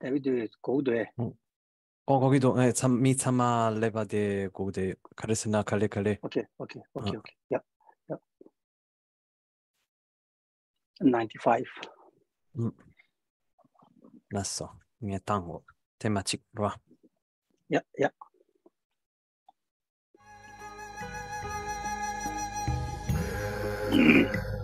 David 고대어거기도네참미참아레바데고대카레스나칼레칼레오케이오케이오케이오케이야 95. 음났어이게단어테마틱으로와야야 Mm-hmm.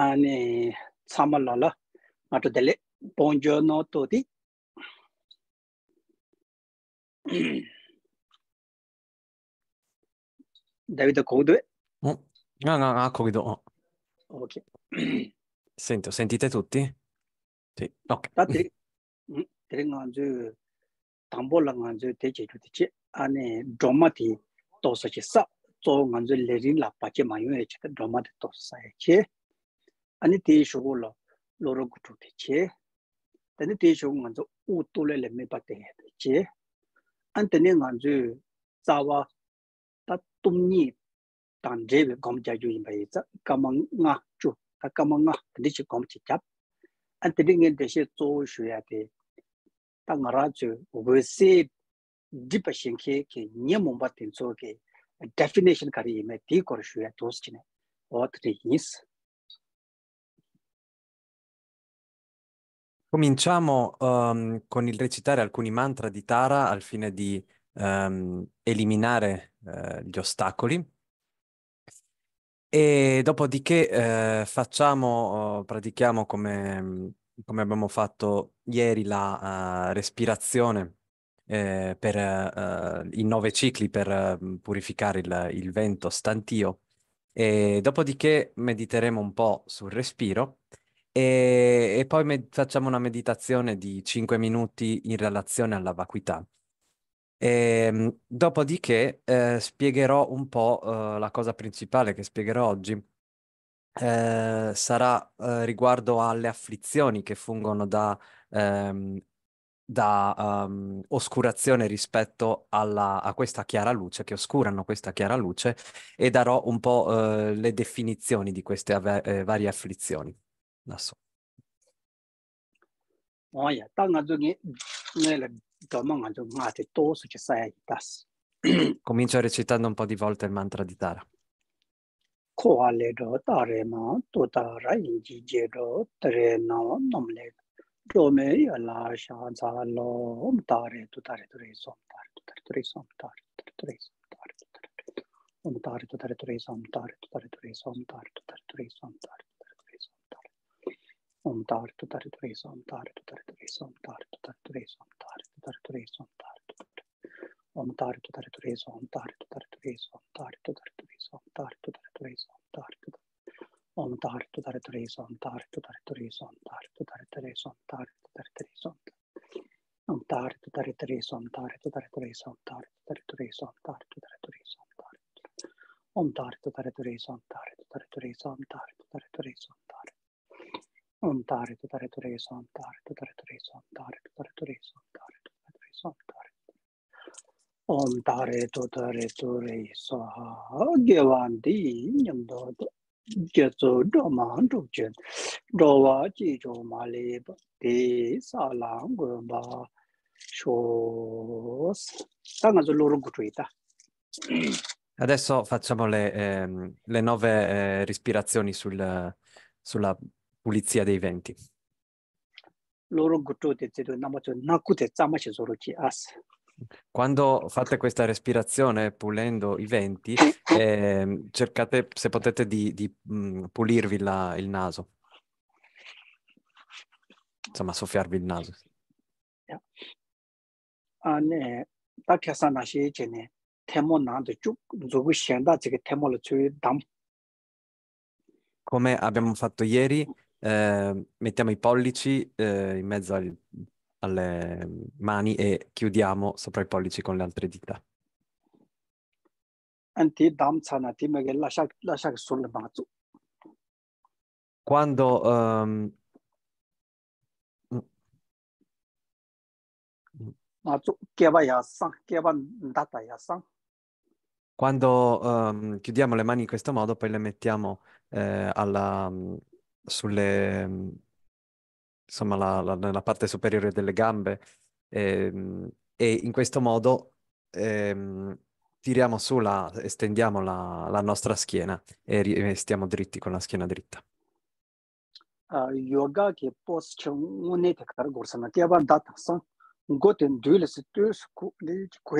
아니 참말라라 마토델레 본조노 토디 다비드 코드웨 응아아 코기도 어 오케이 센토 센티테 투티 sì ok tatti tengo anzu tambola anzu te che tutti che ane domati to so che sa to anzu 아니 tē shōgō lō lō rō gō tō tē chē tēne tē shōgō ngā tō wō tō lē lē mē bā tē hē an tēne an definition kā rī yī mē tē kō rō shū yā Cominciamo um, con il recitare alcuni mantra di Tara al fine di um, eliminare uh, gli ostacoli e dopodiché uh, facciamo, uh, pratichiamo come, mhmm, come, abbiamo fatto ieri la uhm, respirazione eh, per uhm, i nove cicli per mhmm, purificare il, il vento stantio e dopodiché mediteremo un po' sul respiro e, e poi med- facciamo una meditazione di 5 minuti in relazione alla vacuità. E, ehm, dopodiché eh, spiegherò un po' eh, la cosa principale che spiegherò oggi. Eh, sarà eh, riguardo alle afflizioni che fungono da, ehm, da um, oscurazione rispetto alla, a questa chiara luce, che oscurano questa chiara luce, e darò un po' eh, le definizioni di queste av- eh, varie afflizioni. 났어. 어야 땅아 저기 nelle domanga domate tosso Comincia recitando un po' di volte il mantra di Tara. Koale do tare ma to tara inji je do tre no nomle. Rome ya la sha za lo om tare tu tare tu re som tare tu tare tu re som tare tu tare tu re som tare tu tare om re som tare tu tare tu re som tare tu tare tu re som tare omtaaritu tarituris omtaaritu tarituris omtaaritu tarituris omtaaritu tarituris omtaaritu tarituris omtaaritu tarituris omtaaritu tarituris omtaaritu tarituris omtaaritu omtaaritu tarituris omtaaritu tarituris omtaaritu tarituris omtaaritu tarituris omtaaritu tarituris omtaaritu tarituris omtaaritu tarituris omtaaritu tarituris omtaaritu omtaaritu tarituris omtaaritu tarituris omtaaritu tarituris ontare, tutare, tureso, ontare, tutare, tureso, ontare, tutare, tureso, ontare, tutare, tureso, ontare. Ontare, tutare, tureso, gyevanti, nyamdo, gyezo, doma, dukchen, dowa, jijo, mali, bhakti, salam, gomba, shos. Ta nga loro gutuita. Adesso facciamo le, ehm, le nove eh, respirazioni sul, sulla pulizia dei venti. Quando fate questa respirazione pulendo i venti, eh, cercate se potete di, di mm, pulirvi la, il naso. Insomma, soffiarvi il naso. come abbiamo fatto ieri, Ehm, mettiamo i pollici eh, in mezzo al, alle mani e chiudiamo sopra i pollici con le altre dita. Quando um, quando um, chiudiamo le mani in questo modo, poi le mettiamo eh, alla, mm, sulle, insomma, la, la, nella parte superiore delle gambe ehm, e in questo modo ehm, tiriamo su la, estendiamo la, la nostra schiena e, restiamo dritti con la schiena dritta. Ah, yoga ki pos che ngone te kar gor sana te ban dat sa go ten dule se tu ku le ku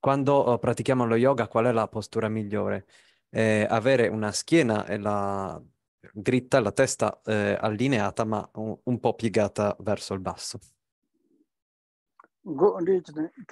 Quando oh, pratichiamo lo yoga, qual è la postura migliore? eh, avere una schiena e la dritta, la testa eh, allineata ma un, un, po' piegata verso il basso. Go per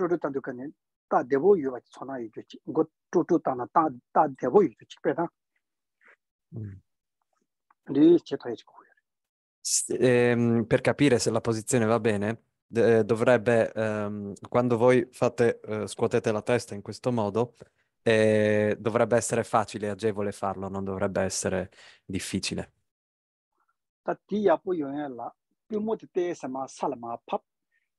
capire se la posizione va bene, eh, dovrebbe ehm, quando voi fate eh, scuotete la testa in questo modo, e dovrebbe essere facile e agevole farlo, non dovrebbe essere difficile. Tattiya puyo la, pimo ti te sama salama pap,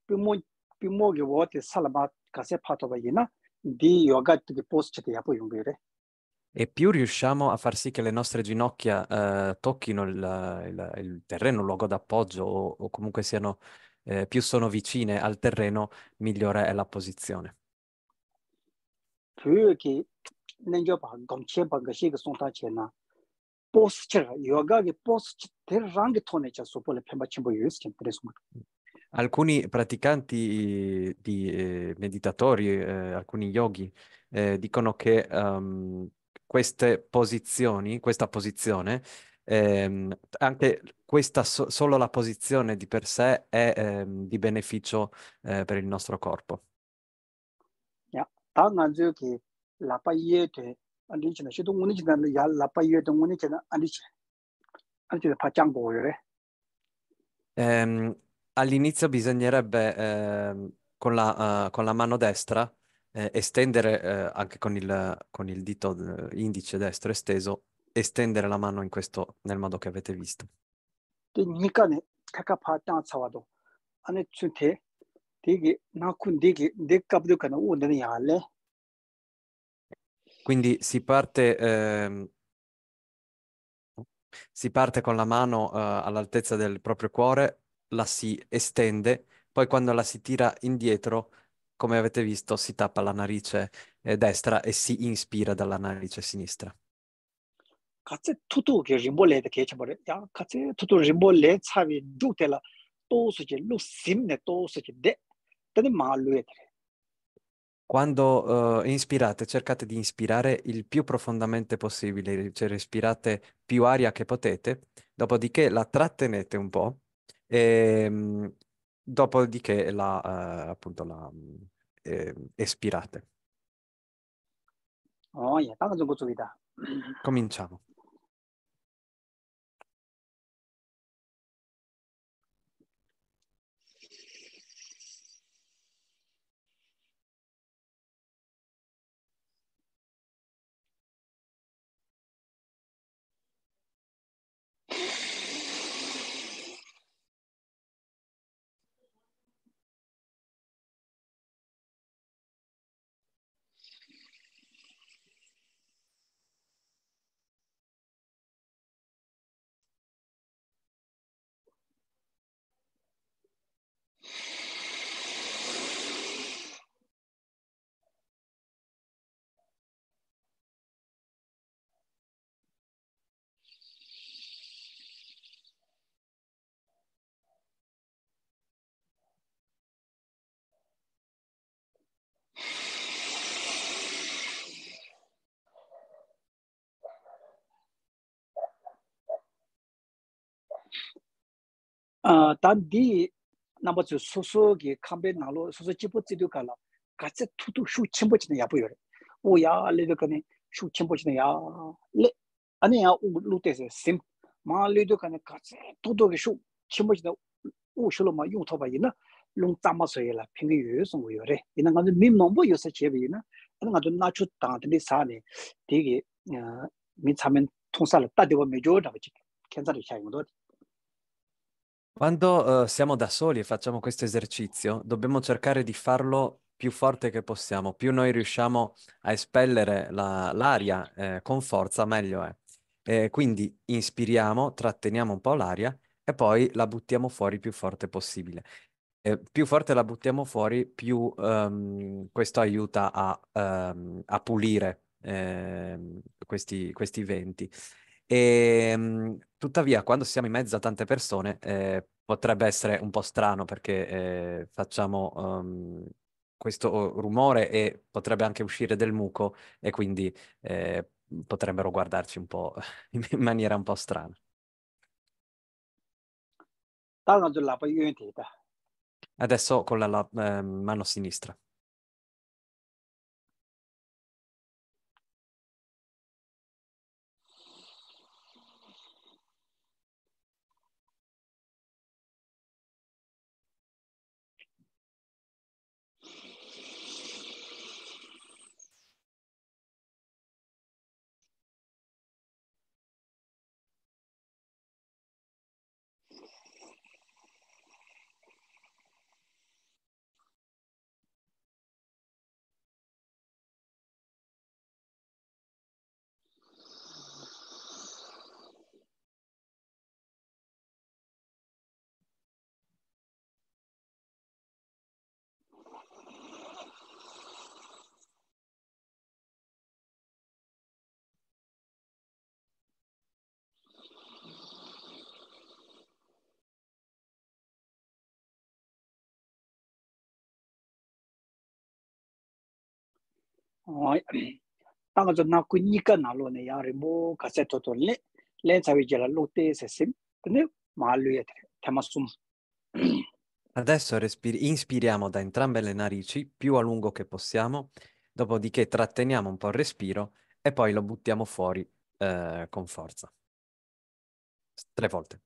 pimo, pimo ge wo salama kase pato ba di yoga ti ge post chete yapo yungire. E più riusciamo a far sì che le nostre ginocchia eh, tocchino il, il, il, terreno, il luogo d'appoggio o, o comunque siano, eh, più sono vicine al terreno, migliore è la posizione pyo ki nangyo pa gongchen pa gashi ki songta che na posture, yoga ki posture, ter rangi tone cha sopo le pemba chimbo yoyos ken teres Alcuni praticanti di eh, meditatori, eh, alcuni yogi, eh, dicono che um, queste posizioni, questa posizione, ehm, anche questa so- solo la posizione di per sé è ehm, di beneficio eh, per il nostro corpo. 다 나저기 라파이에테 안디치나 시도 오니치나 야 라파이에테 오니치나 안디치 안디치 facciamo gore ehm all'inizio bisognerebbe eh, con la uh, con la mano destra eh, estendere eh, anche con il con il dito eh, indice destro esteso estendere la mano in questo nel modo che avete visto. Quindi, nika ne taka pa ta sa Dighi, no, dighi, decapdu che non è reale. Quindi si parte, eh, si parte con la mano eh, all'altezza del proprio cuore, la si estende, poi quando la si tira indietro, come avete visto, si tappa la narice eh, destra e si inspira dalla narice sinistra. 같이 투투게 림볼레데 개체버레 야 같이 투투 림볼레 차비 두텔라 또스지 루심네 또스지 데 dedim mahallu Quando uh, inspirate, cercate di inspirare il più profondamente possibile, cioè respirate più aria che potete, dopodiché la trattenete un po' e ehm, mh, dopodiché la, uh, appunto la eh, espirate. Oh, yeah, Cominciamo. dan dii nama zu su su gi nalu su su jibo zido kala katsi tutu shu qinpo jina ya puyo u yaa li kani shu qinpo jina yaa le aniyaa u lute se sim maa li kani katsi tutu qi shu qinpo jina u shulu maa yung to pa yina tama la pingi nga sa nga tanga tsamen tongsa la Quando eh, siamo da soli e facciamo questo esercizio, dobbiamo cercare di farlo più forte che possiamo. Più noi riusciamo a espellere la, l'aria eh, con forza, meglio è. Eh, quindi inspiriamo, tratteniamo un po' l'aria e poi la buttiamo fuori più forte possibile. Eh, più forte la buttiamo fuori, più um, questo aiuta a, um, a pulire eh, questi, questi, venti. E, ehm, tuttavia, quando siamo in mezzo a tante persone, eh, potrebbe essere un po' strano perché eh, facciamo um, questo oh, rumore e potrebbe anche uscire del muco e quindi eh, potrebbero guardarci un po' in maniera un po' strana. Adesso con la, la ehm, mano sinistra. tanga zo na ku nika na lo ne ya ribu kase to to le le tsawi jela lo te se sim ne ma lu ye tema sum adesso respiri, inspiriamo da entrambe le narici più a lungo che possiamo dopodiché tratteniamo un po' il respiro e poi lo buttiamo fuori eh, con forza tre volte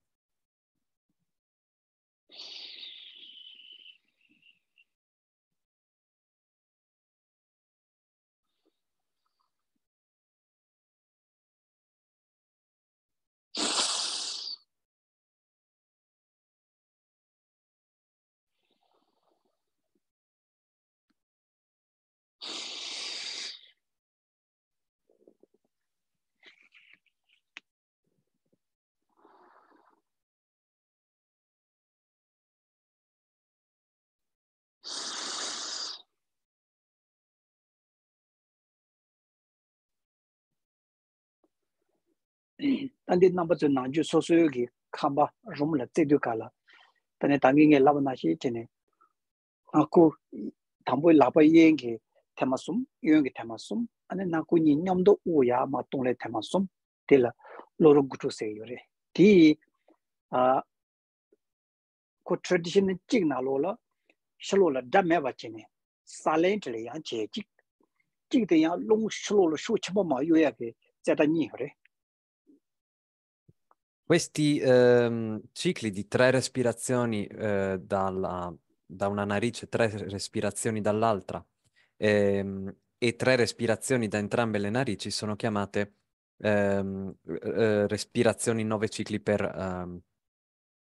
tāndi nāmbadze nā ju sōsoyo ki kāmba rōmla tse dukāla tāndi tāngi ngay laba nā shi chini 테마숨 tāmbu laba yéngi tamasum, yéngi tamasum āni nāku ni ñamdo uya mā tōnglai tamasum tila lō rō gu tu sē yore ti ko traditione le che ma yore Questi ehm, cicli di tre respirazioni eh, dalla, da una narice, tre respirazioni dall'altra ehm, e tre respirazioni da entrambe le narici sono chiamate ehm, eh, respirazioni nove cicli per, ehm,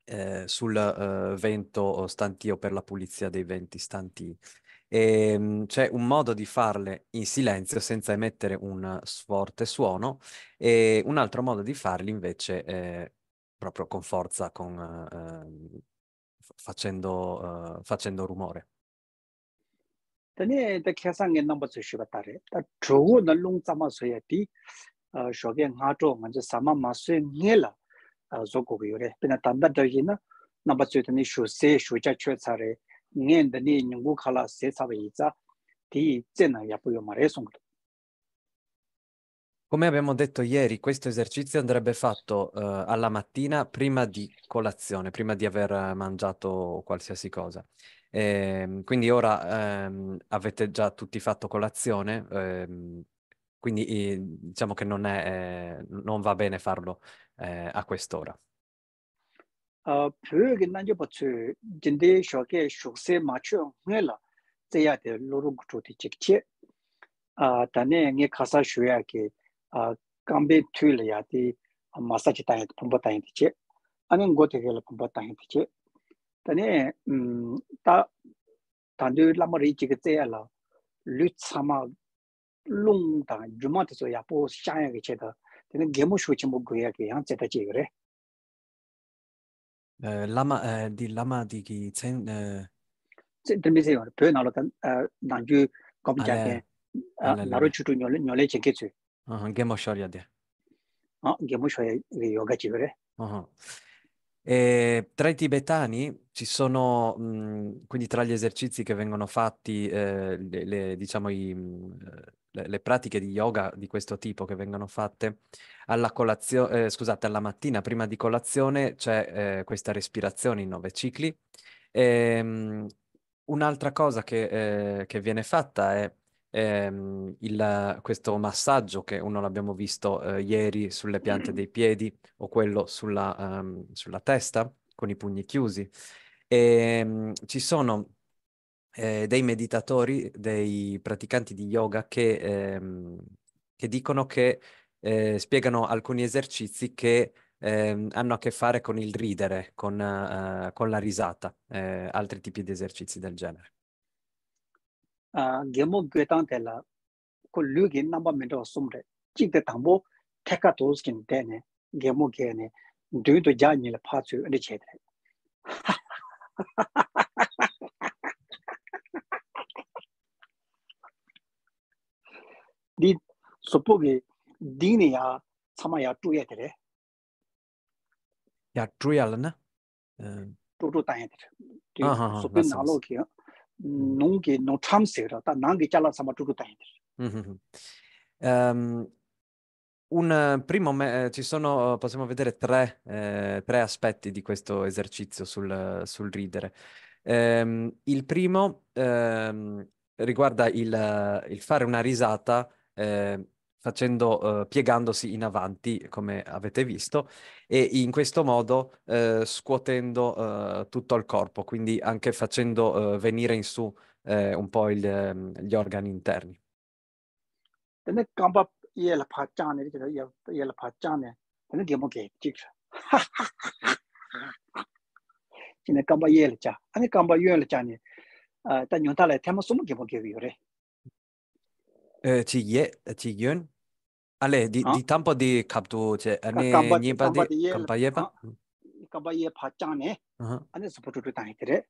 eh, sul eh, vento stantio, per la pulizia dei venti stantio. E, ehm, c'è un modo di farle in silenzio senza emettere un forte suono e un altro modo di farle invece eh, proprio con forza, con, eh, facendo, eh, facendo rumore. Tani da kyasang en namba tsu shiba tare. Da chogo na lung tsama soya di eh, shoge nga cho nga je sama ma soya nge la eh, zo gogo yore. Pina tanda da na namba tsu tani shu se, shu ja chwe tsare, ngen dani nyungu khala se saba iza di zena yapuyo mare songdo. Come abbiamo detto ieri, questo esercizio andrebbe fatto uh, alla mattina prima di colazione, prima di aver mangiato qualsiasi cosa. E, ehm, quindi ora um, avete già tutti fatto colazione, um, quindi eh, diciamo che non, è, eh, non va bene farlo eh, a quest'ora. pīyō yō gīn dāngyō patsyō yī ṭindēy shokyē shūk sē mā chū yō ngē yā tē yā tē lorō ngū chū tē chik chē tā nē yā ngē khāsa shū yā kē kāmbē tū yā tē mā sā chitā yā tē pūmbā tā yā chē anā ngō tē Eh, lama, eh, di lama di ki tsen... Tsen tenmisi yon, pyo nalo tan nangyu gom jake, naro chutu nyole chenke tsui. Gemo shorya de. Gemo shorya yoga chivere. Uh-huh. E tra i tibetani ci sono, mh, quindi tra gli esercizi che vengono fatti, eh, le, le, diciamo, i, mh, le, pratiche di yoga di questo tipo che vengono fatte, alla, colazione, eh, scusate, alla mattina prima di colazione c'è eh, questa respirazione in nove cicli. E, um, un'altra cosa che, eh, che, viene fatta è ehm, il, questo massaggio che uno l'abbiamo visto eh, ieri sulle piante mm. dei piedi o quello sulla, um, sulla testa con i pugni chiusi. E, um, ci sono eh, dei meditatori, dei praticanti di yoga che, ehm, che dicono che eh, spiegano alcuni esercizi che ehm, hanno a che fare con il ridere, con, eh, con la risata, eh, altri tipi di esercizi del genere. Ah, gemo gwetan tela, kol lugi namba mendo sumre, jikde tambo teka tozkin tene, gemo gene, duyudu janyi le di sopo ge dini ya tsama ya tuya tere. Ya tuya la na? Tutu tanya tere. Sopo nalo ki nung ki nung cham sekra, ta nang ki chala tsama tutu tanya tere. Un primo, me- eh, ci sono, possiamo vedere tre, eh, tre, aspetti di questo esercizio sul, sul ridere. Eh, il primo eh, riguarda il, il, fare una risata eh, facendo, eh, piegandosi in avanti, come avete visto, e in questo modo eh, scuotendo eh, tutto il corpo, quindi anche facendo eh, venire in su eh, un po' il, ehm, gli organi interni. 现在刚把夜了家，俺那刚把月了家呢，呃，但用它来，他们什么地方给有嘞？chi dễ chi yên à di đi đi tham bao đi cặp tu chứ anh ấy nhìn bao đi cặp bao ba cặp bao ye phá chăng nè anh ấy support trụ tăng thế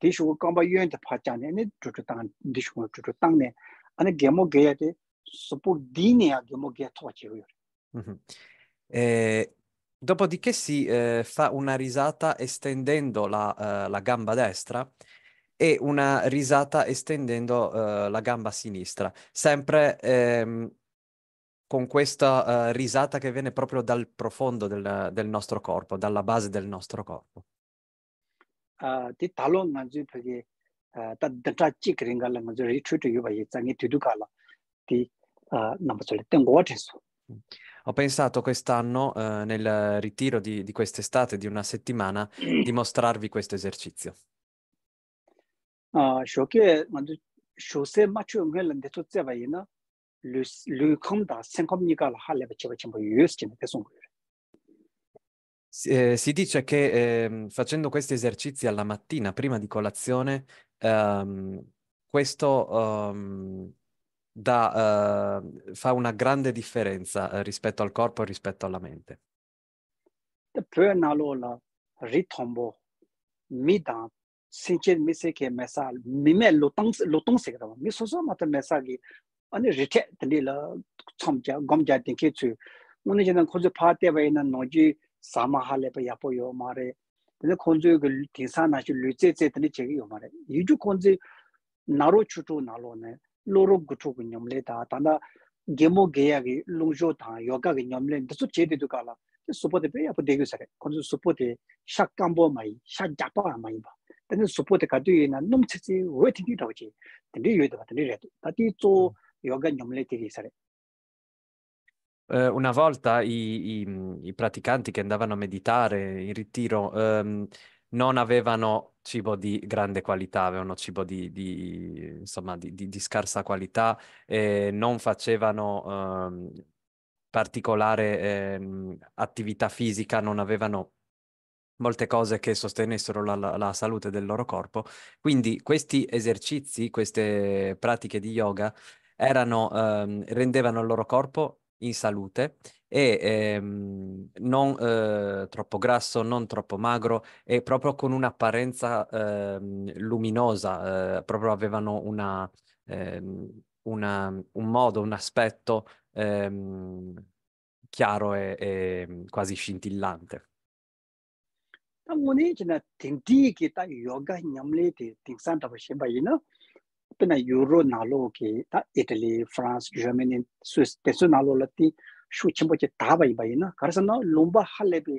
đi xuống cặp bao yên thì phá chăng nè anh trụ trụ tăng đi xuống trụ trụ tăng nè anh ấy game mo gaya thế support di nè game mo gaya thua chiu Eh, dopodiché si fa una risata estendendo la, eh, la gamba destra e una risata estendendo uh, la gamba sinistra, sempre ehm, con questa uh, risata che viene proprio dal profondo del, del, nostro corpo, dalla base del nostro corpo. Ah, eh, di ah, mm. Ho pensato quest'anno, eh, nel ritiro di, di quest'estate, di una settimana, di mostrarvi questo esercizio shoke mandu shose machu ngwe lende to tseba yina lu kom da senkom nika la hale bache bache mo yus chen te song eh, si dice che eh, facendo questi esercizi alla mattina prima di colazione ehm, questo ehm, da, eh, fa una grande differenza eh, rispetto al corpo e rispetto alla mente. Pyo na lo la ritombo mi dan sinchen mese ke mesa mime lotong se kata wa mi soso mata mesa ki ane rite tani la chomja, gomja tingi tsu wane jina khunzu paa te wa ina noji sama hale pa yapo yo ma re tani khunzu yu ki tingsa na shi lu tse tani chegi yo ma re yu ju khunzu naro ne loro guchu ku nyamle ta tanda gemo geya yoga nyamle yapo sare mai, japa mai ba tani eh, Una volta i, i, i, praticanti che andavano a meditare in ritiro um, non avevano cibo di grande qualità, avevano cibo di, di, insomma, di, di scarsa qualità e non facevano um, particolare um, attività fisica, non avevano molte cose che sostenessero la, la, la, salute del loro corpo. Quindi questi esercizi, queste pratiche di yoga erano, ehm, rendevano il loro corpo in salute e ehm, non eh, troppo grasso, non troppo magro e proprio con un'apparenza ehm, luminosa, eh, proprio avevano una, ehm, una, un modo, un aspetto ehm, chiaro e, e quasi scintillante. Ṭamu nīyīchī na tīṋ tīī ki tá yoga ñamli tī tīṋ sāntā pa shē bā yī na Ṭapi na yūru ki tá Italy, France, Germany, Swiss, tēsū nā lō la tī shū chimbō chē tā bā yī bā yī na kar sā na lōmbā hā lēpi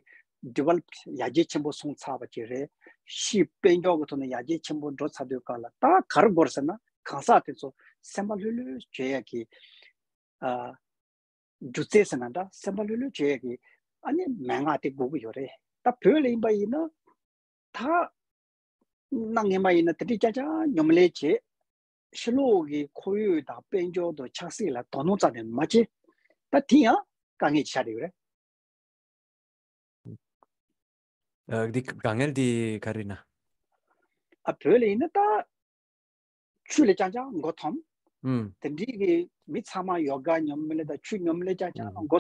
develop yā jē chimbō sōng tsā pa chē rē shī pēndo gu tu nā yā jē chimbō dhō la tá kar gorsana khā sā tī sō sembali lū chē ki dhū tsē sanā tá sembali lū chē ki anī mēngā ti gu gu yore tā pīyō līngbā yī na tā nāng yī mā yī na tathī chā chā ñam lē chē shilō gī khuyū tā pēn chō tō chā sī lā tā na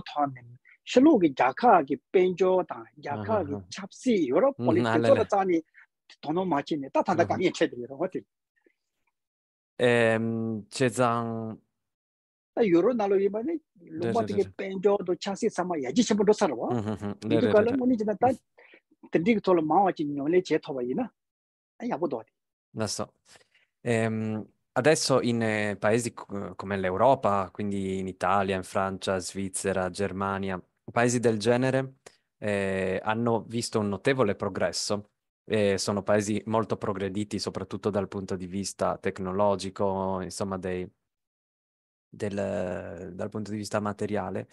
tā 실록이 야카기 벤조 다 야카기 잡시 여러 폴리티컬 자니 돈어 마치네 다 단다 강의 체들이로 어때 엠 제장 다 여러 날로 이번에 로마티게 벤조도 차시 삼아 야지 첨부도 살아와 이거 걸로 뭐니 지나 다 든디기 돌아 마와지 녀네 제토바이나 아야 보도 나서 엠 Adesso in paesi come l'Europa, quindi in Italia, in Francia, Svizzera, Germania, paesi del genere eh, hanno visto un notevole progresso. Eh, sono paesi molto progrediti, soprattutto dal punto di vista tecnologico, insomma, dei, del, dal punto di vista materiale.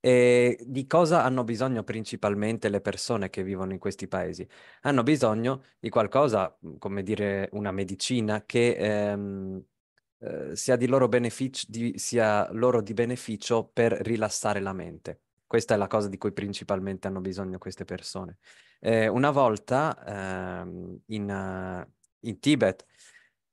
E di cosa hanno bisogno principalmente le persone che vivono in questi paesi? Hanno bisogno di qualcosa, come dire, una medicina che ehm, eh, sia, di loro di, sia loro di beneficio per rilassare la mente. Questa è la cosa di cui principalmente hanno bisogno queste persone. Eh, una volta ehm, in, uh, in, Tibet,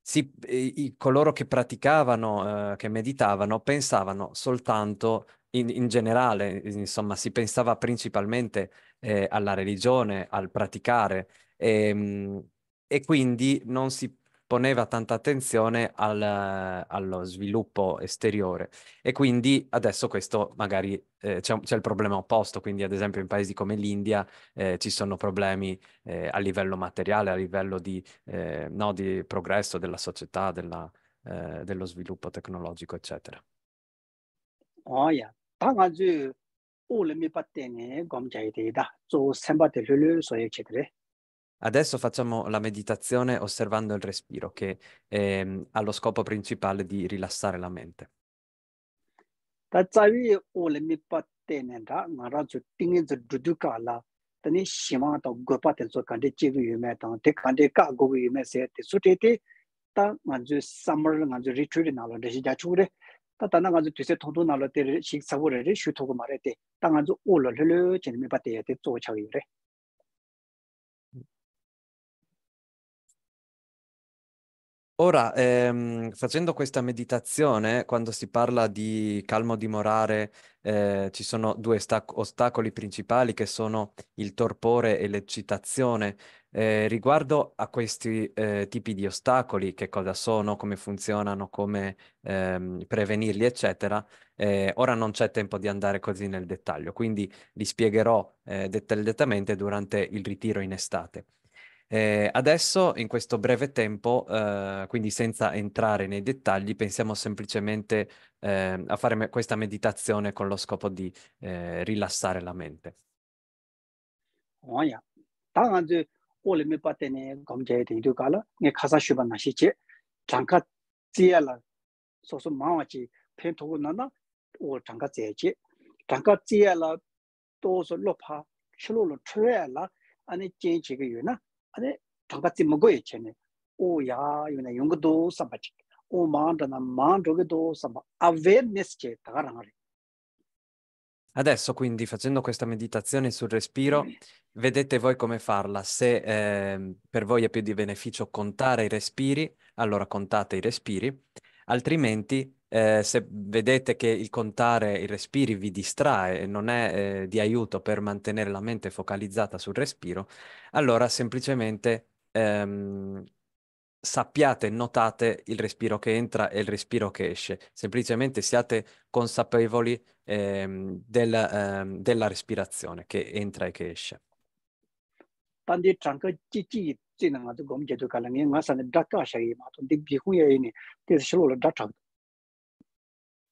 si, i, i, coloro che praticavano, eh, che meditavano, pensavano soltanto in, in, generale, insomma, si pensava principalmente eh, alla religione, al praticare, e, ehm, e quindi non si poneva tanta attenzione al, allo sviluppo esteriore e quindi adesso questo magari eh, c'è, c'è, il problema opposto, quindi ad esempio in paesi come l'India eh, ci sono problemi eh, a livello materiale, a livello di, eh, no, di progresso della società, della, eh, dello sviluppo tecnologico, eccetera. Oh, yeah. 오늘 미빠테니 검자에 대다 조 셈바데 룰루 소예 체드레 Adesso facciamo la meditazione osservando il respiro, che ehm, ha lo scopo principale di rilassare la mente. Tatsavi olemi patene da ngarazu tingi zu duduka la tani shima to gopa te zo kande chivi yume ta te kande ka gogi yume se te sute te ta ngazu summer ngazu retreat na lo deshi ja chure ta ta ngazu tise thongdo na lo te shik sabu re shu thogo mare te ta ngazu olo lelo chen mi pate te zo chawi re Ora, ehm, facendo questa meditazione, quando si parla di calmo dimorare, eh, ci sono due stac- ostacoli principali che sono il torpore e l'eccitazione. Eh, riguardo a questi eh, tipi di ostacoli, che cosa sono, come funzionano, come ehm, prevenirli, eccetera, eh, ora non c'è tempo di andare così nel dettaglio, quindi li spiegherò eh, dettagliatamente durante il ritiro in estate. Eh, adesso, in questo breve tempo, eh, quindi senza entrare nei dettagli, pensiamo semplicemente eh, a fare me- questa meditazione con lo scopo di eh, rilassare la mente. Oh, yeah. 장가 지야라 도서 로파 실로로 트레라 아니 제지가 유나 ane thakbatsi magoye chene o yaa yuna yunga do samba chik o maanda na maanda oge do samba awareness che tagarangare Adesso quindi facendo questa meditazione sul respiro vedete voi come farla. Se eh, per voi è più di beneficio contare i respiri, allora contate i respiri, altrimenti eh, se vedete che il contare i respiri vi distrae e non è eh, di aiuto per mantenere la mente focalizzata sul respiro, allora semplicemente ehm, sappiate, notate il respiro che entra e il respiro che esce, semplicemente siate consapevoli ehm, del, ehm, della respirazione che entra e che esce. 当地整个经济这两个都给我们解决干了，你我上的打打下一嘛，从的比工业呢，这是修路了打长。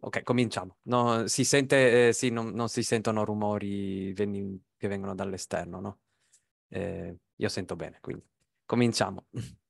Ok, cominciamo. No, si sente, eh, sì, non, non, si sentono rumori che vengono dall'esterno, no? Eh, io sento bene, quindi cominciamo.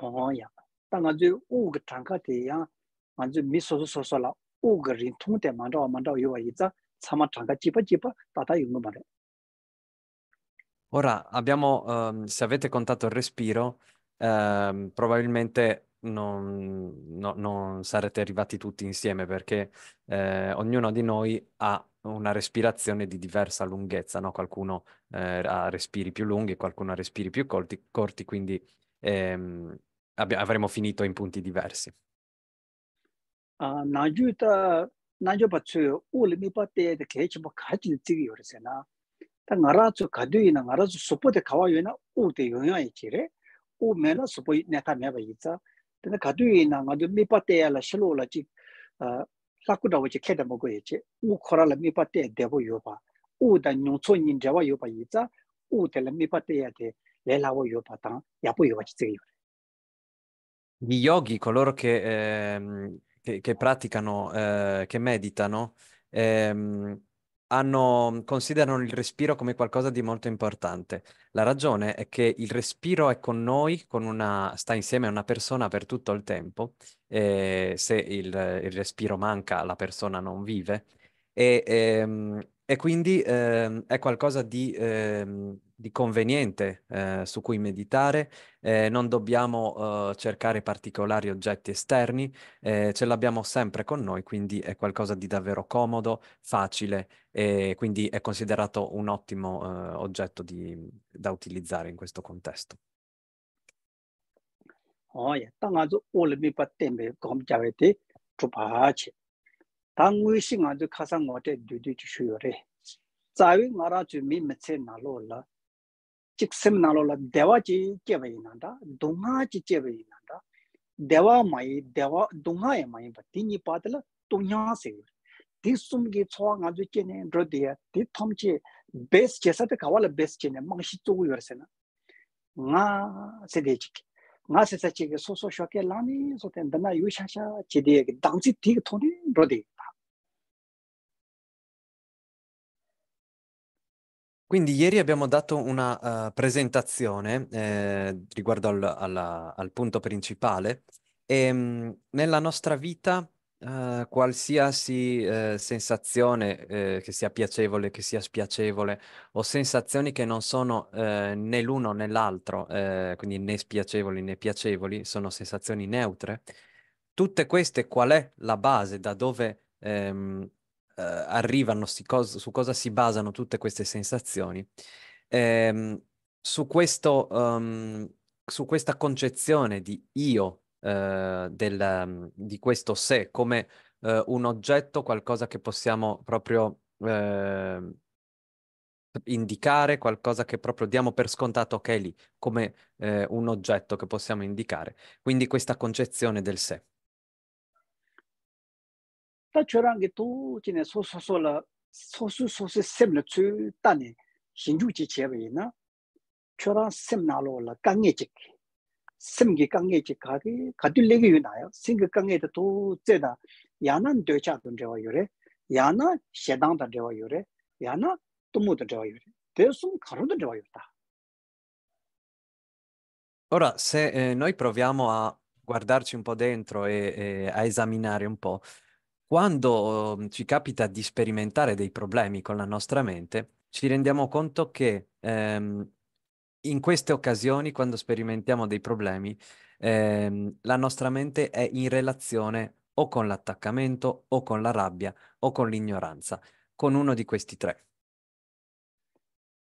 hōngyā. Tā ngā zhū ūg tāngkā tī yā, ngā zhū mī sōsō sōsō la ūg rīng tōng tē māntawa māntawa yuwa yī tsā, tsāma tāngkā jipa jipa tātā yungu mā Ora, abbiamo, um, se avete contato il respiro, um, probabilmente non, no, non, sarete arrivati tutti insieme perché eh, ognuno di noi ha una respirazione di diversa lunghezza, no? qualcuno eh, ha respiri più lunghi, qualcuno ha respiri più corti, corti quindi e avremo finito in punti diversi. Ah, A najuta najo pacu ul mi pate de che ci bocca ci di se na. Ta ngara cu kadu ina ngara cu de kawa yena u te yoya i kire. U me na sopo ne ta me ba Te na kadu ina ma mi pate ala la ci. Ah, la ku da wo ci da go ye ci. U khora la mi pate de bo yo ba. U da nyu cu nin de wa i U te la mi te ya de. le lawo yo pa e yapu yo bachi tsegi Gli yogi, coloro che, eh, che, che praticano, eh, che meditano, eh, hanno, considerano il respiro come qualcosa di molto importante. La ragione è che il respiro è con noi, con una, sta insieme a una persona per tutto il tempo. se il, il, respiro manca, la persona non vive. E ehm, e quindi ehm, è qualcosa di, ehm, di conveniente eh, su cui meditare, eh, non dobbiamo eh, cercare particolari oggetti esterni, eh, ce l'abbiamo sempre con noi, quindi è qualcosa di davvero comodo, facile e quindi è considerato un ottimo eh, oggetto di, da utilizzare in questo contesto. Oh, yeah. tangui si ga ga sanga te du dit 주미 yore 나로라 직심 나로라 chu mi 동아지 che na lo la chik seminar lo la dewa ji ke veinanda dunga ji che veinanda dewa mai dewa dunga mai pati ni patla to se ju de chi shi se na nga se de ji ma se cha ji so so sho ke la ni so da na yu sha sha chi de da ji thik thoni ro de Quindi ieri abbiamo dato una uh, presentazione eh, riguardo al, alla, al, punto principale e ehm, mh, nella nostra vita uh, qualsiasi uh, sensazione che sia piacevole, che sia spiacevole o sensazioni che non sono né l'uno né l'altro, quindi né spiacevoli né piacevoli, sono sensazioni neutre, tutte queste qual è la base da dove... Ehm, eh, arrivano, si, cos- su cosa si basano tutte queste sensazioni. Ehm, su, questo, um, su questa concezione di io, eh, del, mm, di questo sé, come eh, un oggetto, qualcosa che possiamo proprio eh, indicare, qualcosa che proprio diamo per scontato che è lì, come eh, un oggetto che possiamo indicare. Quindi questa concezione del sé. Tā chōrāngi tō jīne sō sō sō la, sō sō sō sō sēm 강게지 tsū tāni xīnchū jī chēba yī na, chōrāng sēm nā lō la kāngē chik, sēm gī kāngē chik kāgī, kātū lēgī yū nā yō, sēm kāngē tō dā, yā nā chā yā nā tā yā nā tō tā tā tā. Ora, se eh, noi proviamo a guardarci un po' dentro e eh, a esaminare un po', quando mhmm, ci capita di sperimentare dei problemi con la nostra mente, ci rendiamo conto che ehm, in queste occasioni, quando sperimentiamo dei problemi, ehm, la nostra mente è in relazione o con l'attaccamento, o con la rabbia, o con l'ignoranza, con uno di questi tre.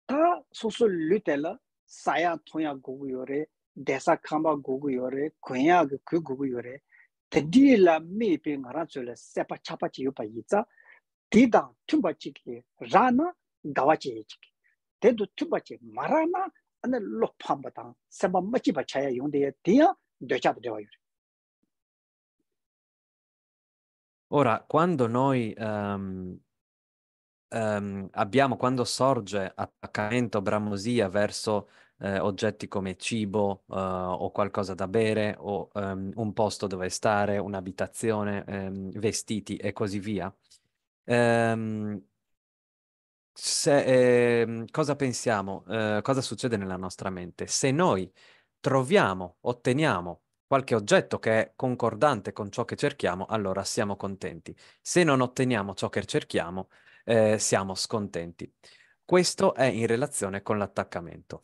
Ta soso lutela saya tonya gogu yore, desa kamba gogu yore, kwenya gogu yore, Tadi la mii pi nga ranzu la sepa chapa chi yupa yi tsa, di dang tumba chi ki ra na gawa chi yi chi ki. Tadu tumba chi mara ane lok pamba tang, sepa machi pa chaya yungde ya diya dochab dewa yuri. Ora, quando noi um, um, abbiamo, quando sorge attaccamento, bramosia verso eh, oggetti come cibo eh, o qualcosa da bere o ehm, un posto dove stare, un'abitazione, ehm, vestiti e così via. Ehm, se, ehm, cosa pensiamo? Eh, cosa succede nella nostra mente? Se noi troviamo, otteniamo qualche oggetto che è concordante con ciò che cerchiamo, allora siamo contenti. Se non otteniamo ciò che cerchiamo, eh, siamo scontenti. Questo è in relazione con l'attaccamento.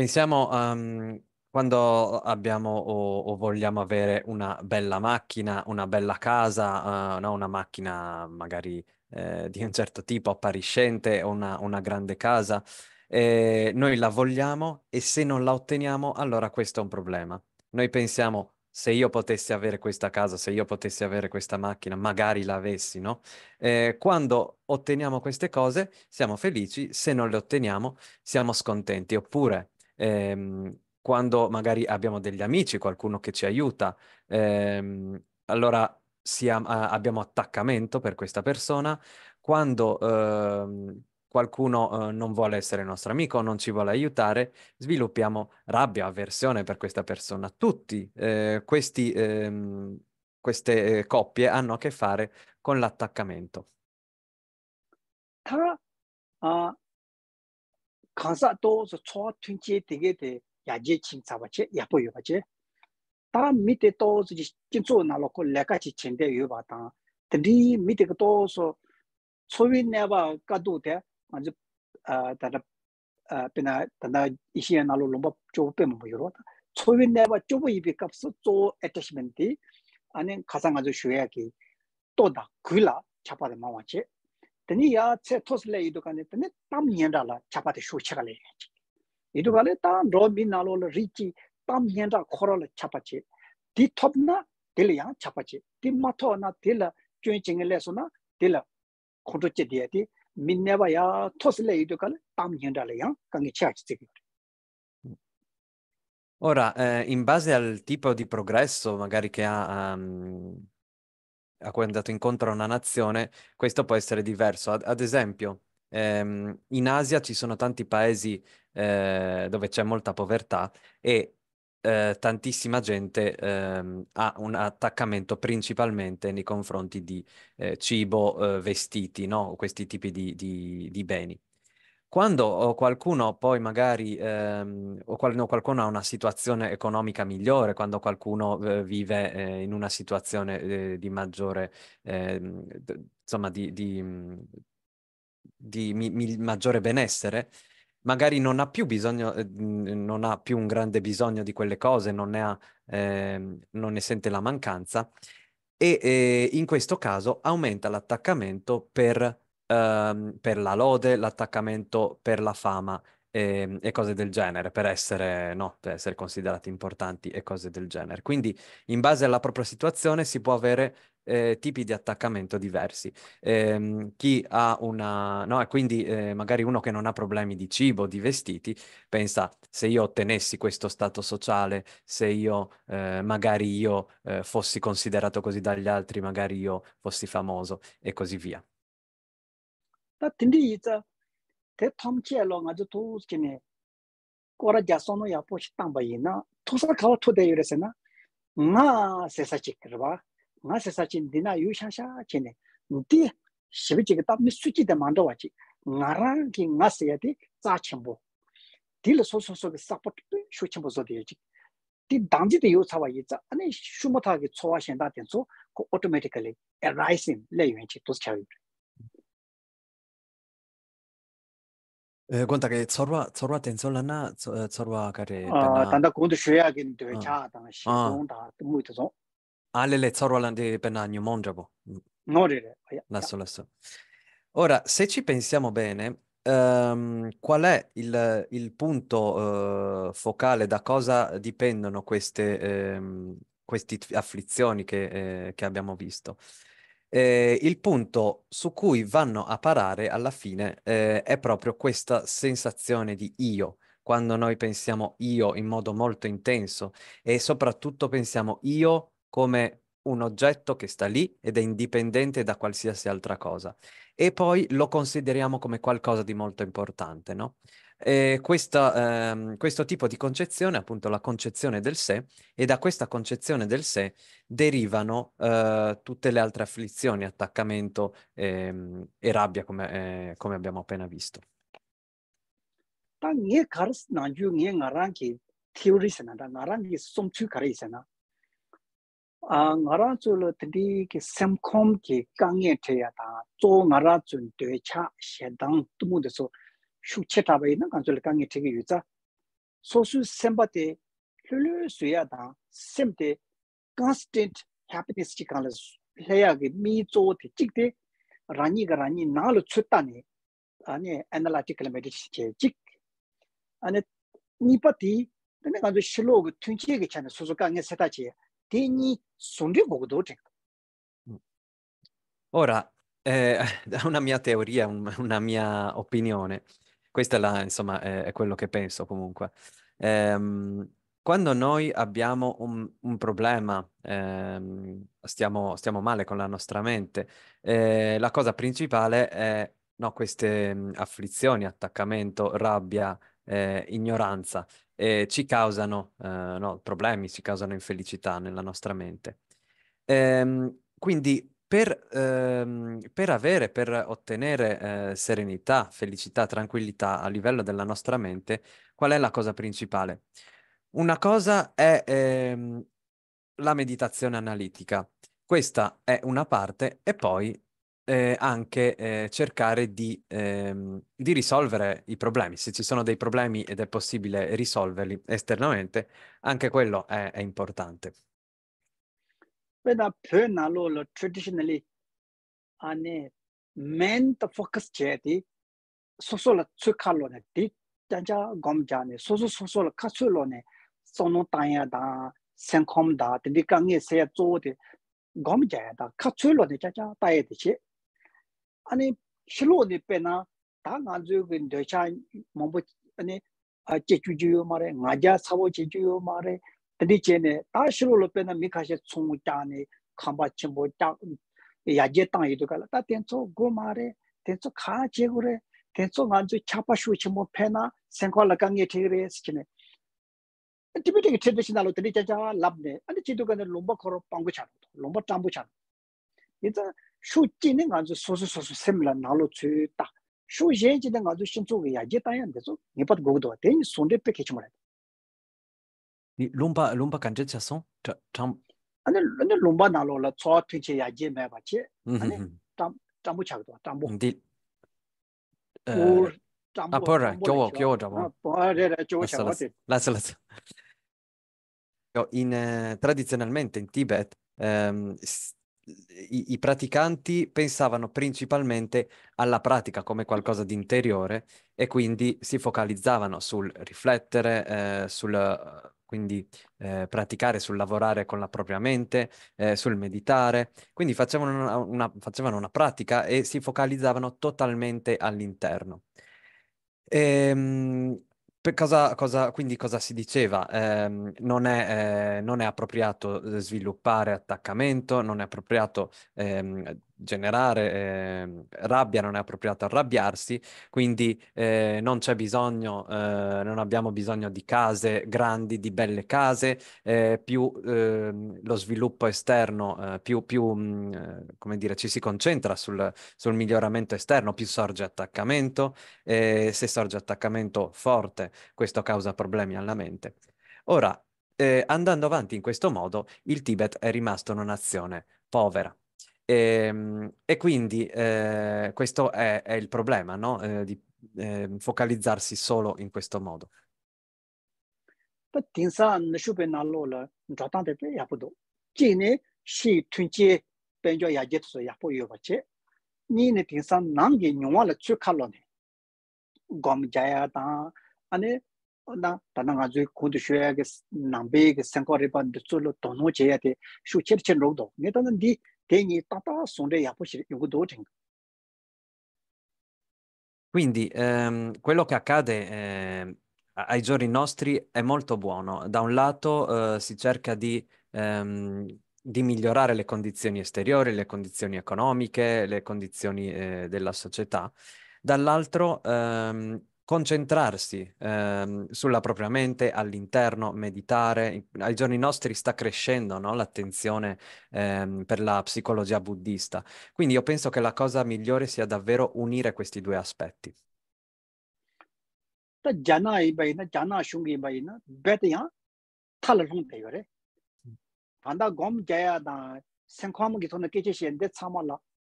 Pensiamo um, quando abbiamo o, o, vogliamo avere una bella macchina, una bella casa, uh, no? una macchina magari eh, di un certo tipo appariscente, una, una grande casa, eh, noi la vogliamo e se non la otteniamo allora questo è un problema. Noi pensiamo se io potessi avere questa casa, se io potessi avere questa macchina, magari la avessi, no? Eh, quando otteniamo queste cose siamo felici, se non le otteniamo siamo scontenti oppure ehm, quando magari abbiamo degli amici, qualcuno che ci aiuta, ehm, allora siamo, abbiamo attaccamento per questa persona, quando ehm, qualcuno eh, non vuole essere nostro amico, non ci vuole aiutare, sviluppiamo rabbia, avversione per questa persona. Tutti eh, questi, ehm, queste eh, coppie hanno a che fare con l'attaccamento. 他啊、uh kānsā tō sō tsō tūñchē tēngē tē yājē chīng tsā bāchē, yāpo yō bāchē. Tā mī tē 드디 밑에 jī chīng tsō 아주 아 따라 lēkā chī chēng tē yō bā tāng, tē rī mī tē kā tō sō tsō wī nē bā kā tō tē, mā teni yaa tse tosle idu kani teni tam nyenra la chapate shuu chakale yaanchi. Idu tam nyenra koro la chapache, di top na tam Ora, eh, in base al tipo di progresso magari che ha... Um... a cui è andato incontro una nazione, questo può essere diverso. Ad, ad esempio, ehm, in Asia ci sono tanti paesi eh, dove c'è molta povertà e eh, tantissima gente ehm, ha un attaccamento principalmente nei confronti di eh, cibo, eh, vestiti, no? questi tipi di, di, di beni. Quando qualcuno poi magari, ehm, o qual- no, qualcuno ha una situazione economica migliore, quando qualcuno eh, vive eh, in una situazione eh, di maggiore, ehm, d- insomma, di, di, di mi- mi- maggiore benessere, magari non ha più bisogno, eh, non ha più un grande bisogno di quelle cose, non ne, ha, ehm, non ne sente la mancanza e eh, in questo caso aumenta l'attaccamento per Ehm, per la lode, l'attaccamento per la fama e, ehm, e cose del genere, per essere, no, per essere considerati importanti e cose del genere. Quindi in base alla propria situazione si può avere eh, tipi di attaccamento diversi. Eh, chi ha una, no, quindi eh, magari uno che non ha problemi di cibo, di vestiti, pensa se io ottenessi questo stato sociale, se io eh, magari io eh, fossi considerato così dagli altri, magari io fossi famoso e così via. 다 딘디 이자 대 탐치엘로 가지고 도스케네 꼬라 자소노 야포 토사 가와 토데 요레세나 나 세사치크르바 나 세사친 디나 유샤샤 체네 우디 시비지게 답 미스치데 만도 와치 나랑기 나세야디 자침보 딜 소소소게 사포트 쇼침보소데지 디 단지데 요사와 이자 아니 슈모타게 초와신다 된소 그 오토매틱컬리 어라이싱 레이언치 토스차이 예, 그건 다게 서로와 서로와 텐솔라나 서로와 가래 아 단다 군도 쉬어야긴 되게 차다 시동다 무이도서 알레레 서로란데 페나 뉴몬자보 노레레 lasso lasso ora se ci pensiamo bene um, qual è il, il punto uh, focale da cosa dipendono queste um, ehm, queste afflizioni che, eh, che abbiamo visto eh, il punto su cui vanno a parare alla fine eh, è proprio questa sensazione di io, quando noi pensiamo io in modo molto intenso e soprattutto pensiamo io come un oggetto che sta lì ed è indipendente da qualsiasi altra cosa e poi lo consideriamo come qualcosa di molto importante, no? eh, questa, ehm, questo tipo di concezione, appunto la concezione del sé, e da questa concezione del sé derivano eh, tutte le altre afflizioni, attaccamento ehm, e rabbia, come, eh, come, abbiamo appena visto. 아 나라줄 드디 게 샘콤 게 강에 돼야 다. 또 나라줄 되차 셰당 뜨무데서 shuk che taba ina kanchol kange tiki yuza sosu semba te lulu suya dan sem te constant happiness chi kanla laya ge mi zo te chik te rani ga rani nalu chuta ne ane analytical medicine chik ora è eh, una mia teoria una mia opinione questo è la, insomma, è, è quello che penso comunque. Ehm, quando noi abbiamo un, un problema, ehm, stiamo, stiamo, male con la nostra mente, eh, la cosa principale è no, queste mh, mm, afflizioni, attaccamento, rabbia, eh, ignoranza, eh, ci causano eh, no, problemi, ci causano infelicità nella nostra mente. Ehm, quindi per, ehm, per avere, per ottenere eh, serenità, felicità, tranquillità a livello della nostra mente, qual è la cosa principale? Una cosa è ehm, la meditazione analitica. Questa è una parte e poi eh, anche eh, cercare di, ehm, di, risolvere i problemi. Se ci sono dei problemi ed è possibile risolverli esternamente, anche quello è, è importante. Veda pyo nalo lo traditionally, ane main ta focus chee di soso la tsui ka lo ne, di janja gom ja ne, soso soso la ka tsui lo ne, sonu tanya da, sen kom da, di nge se ya zo di gom ja ya da, ka tsui lo ne janja ta ya di chee. Ane shilo di pe na, ta nga zui gu ndo cha mambu, ane che chu ju yo ma re, nga ja sabo che chu yo ma re, tani chene, taa shiru lupe na mi 땅이도 tsungu chani, khamba chimbo chani, yaje tang yidu kala, taa tenso go maare, tenso khaa che gore, tenso nganzu chapa shu chimbo pe na, senkwa laka nge te gore, sikine. Tibi tiki tibi shina lo tani chachawa labne, ane chidu lomba pangu lomba chambu Yidza, shu shu nipat 你 lumba lumba kanche cha song cha cham ane ane lumba na lo la cho thwe che ya je me ba che ane tam tam bu cha do tam bu ndi apora kyo wo kyo da ba pa re re kyo cha wa te la la in eh, tradizionalmente in Tibet ehm, i, i, praticanti pensavano principalmente alla pratica come qualcosa di interiore e quindi si focalizzavano sul riflettere, eh, sul quindi eh, praticare sul lavorare con la propria mente, eh, sul meditare, quindi facevano una, una, facevano una, pratica e si focalizzavano totalmente all'interno. Ehm, e, cosa, cosa, quindi cosa si diceva? Ehm, eh, non, è, non, è, appropriato eh, sviluppare attaccamento, non è appropriato ehm, generare eh, rabbia, non è appropriato arrabbiarsi, quindi eh, non c'è bisogno, eh, non abbiamo bisogno di case grandi, di belle case, ehm, più ehm, lo sviluppo esterno, eh, più, più mh, mm, eh, come dire, ci si concentra sul, sul miglioramento esterno, più sorge attaccamento, e ehm, se sorge attaccamento forte, questo causa problemi alla mente. Ora, andando avanti in questo modo, il Tibet è rimasto una nazione povera. E, ehm, e quindi eh, questo è, è, il problema, no? eh, di ehm, focalizzarsi solo in questo modo. Pa tingsa nishupe na lo la ndatang de ya bu do. Ji ne che. ne tingsa nang ge nyongwa la ne. Gom ja ya da ane na ta na ga ju ku du shue ya ge nang be ge sen ko re de che ya de shu che che ro do. Ne ta di tegni tata sonde yapu shiri ting. Quindi ehm, quello che accade eh, ai giorni nostri è molto buono. Da un lato eh, si cerca di, ehm, di, migliorare le condizioni esteriori, le condizioni economiche, le condizioni eh, della società. Dall'altro ehm, concentrarsi ehm, sulla propria mente all'interno, meditare. Ai giorni nostri sta crescendo no? l'attenzione ehm, per la psicologia buddista. Quindi io penso che la cosa migliore sia davvero unire questi due aspetti. Mm.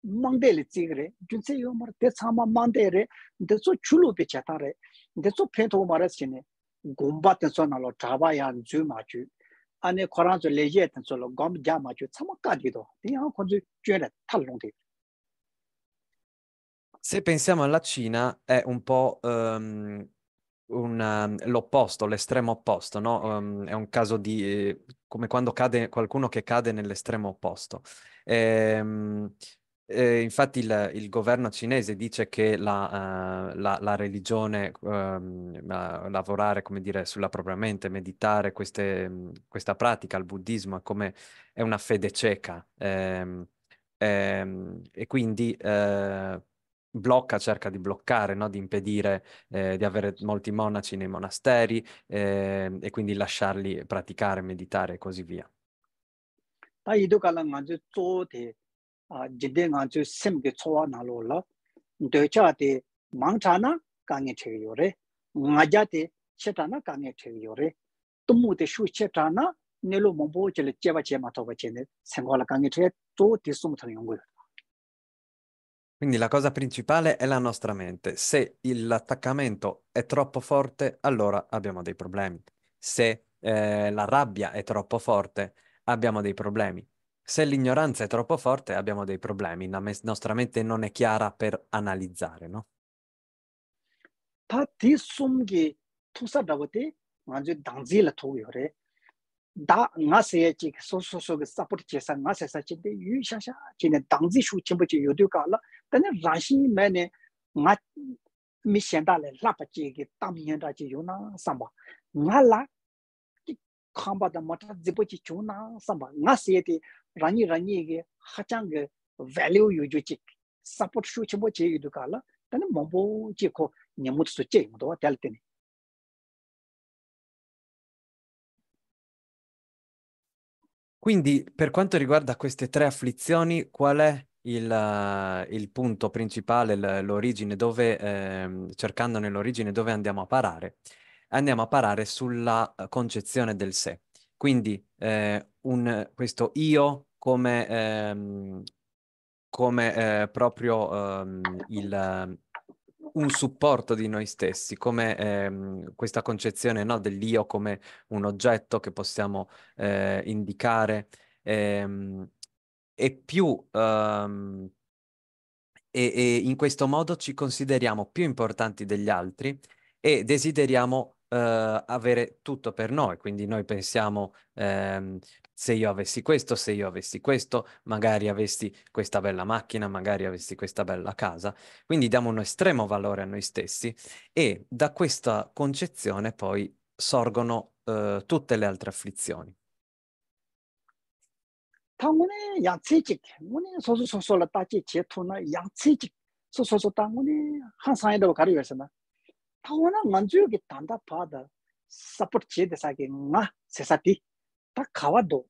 망데레 찌그레 준세 요머 대사마 망데레 데소 출로베 차타레 데소 펜토 마레스네 곰바테 소나로 자바야 주마주 아니 코란조 레제트 솔로 곰 자마주 참까지도 대야 건주 쥐레 탈롱데 Se pensiamo alla Cina è un po' um, um, l'opposto, l'estremo opposto, no? Um, è un caso di eh, come quando cade qualcuno che cade nell'estremo opposto. Ehm eh, infatti il, il, governo cinese dice che la, uh, la, la religione, um, lavorare, come dire, sulla propria mente, meditare queste, mm, questa pratica, il buddismo, è, come, è una fede cieca ehm, ehm, e quindi eh, blocca, cerca di bloccare, no? di impedire eh, di avere molti monaci nei monasteri ehm, e quindi lasciarli praticare, meditare e così via. 다 이도 갈랑 jide nga zu simki tsowa na lo la, docha di mangcha na kange chegi yore, ngaja di cheta na kange chegi yore, tumu di shu cheta na nilu mungpo chili cheba che ma toba che ne, sengwa la kange chegi to di sumu tani yungu yore. Quindi la cosa principale è la nostra mente. Se l'attaccamento è troppo forte, allora abbiamo dei problemi. Se eh, la rabbia è troppo forte, abbiamo dei problemi se l'ignoranza è troppo forte abbiamo dei problemi, la me- nostra mente non è chiara per analizzare, no? da 다 디숨기 투사다고데 완전 당지를 통해요래 다 나세에 지 소소소게 서포트 제사 나세사 지데 유샤샤 지네 당지 슈침부지 요도가라 근데 라시 매네 나 미션다래 라빠지게 담년다지 요나 삼바 나라 khamba da mata zibo chi chu na samba nga se ti rani rani ge hachang ge value yu ju chi support shu chi bo che yu ka la tan mambo chi ko nyamut su che mo do tal te Quindi, per quanto riguarda queste tre afflizioni, qual è il, eh, il punto principale, l'origine, dove, eh, cercando nell'origine dove andiamo a parare? andiamo a parare sulla eh, concezione del sé. Quindi eh, un, questo io come, ehm, come eh, proprio ehm, il, un supporto di noi stessi, come ehm, questa concezione no, dell'io come un oggetto che possiamo eh, indicare, ehm, e più ehm, e, e in questo modo ci consideriamo più importanti degli altri e desideriamo eh, avere tutto per noi. Quindi noi pensiamo ehm, se io avessi questo, se io avessi questo, magari avessi questa bella macchina, magari avessi questa bella casa. Quindi diamo un estremo valore a noi stessi e da questa concezione poi sorgono eh, tutte le altre afflizioni. 당문에 야치직 문에 소소소소라 따지 제토나 야치직 소소소 당문에 항상에도 가르쳐서나 타오나 만주게 단다 파다 support che de sa ge nga se sa ti ta khawa do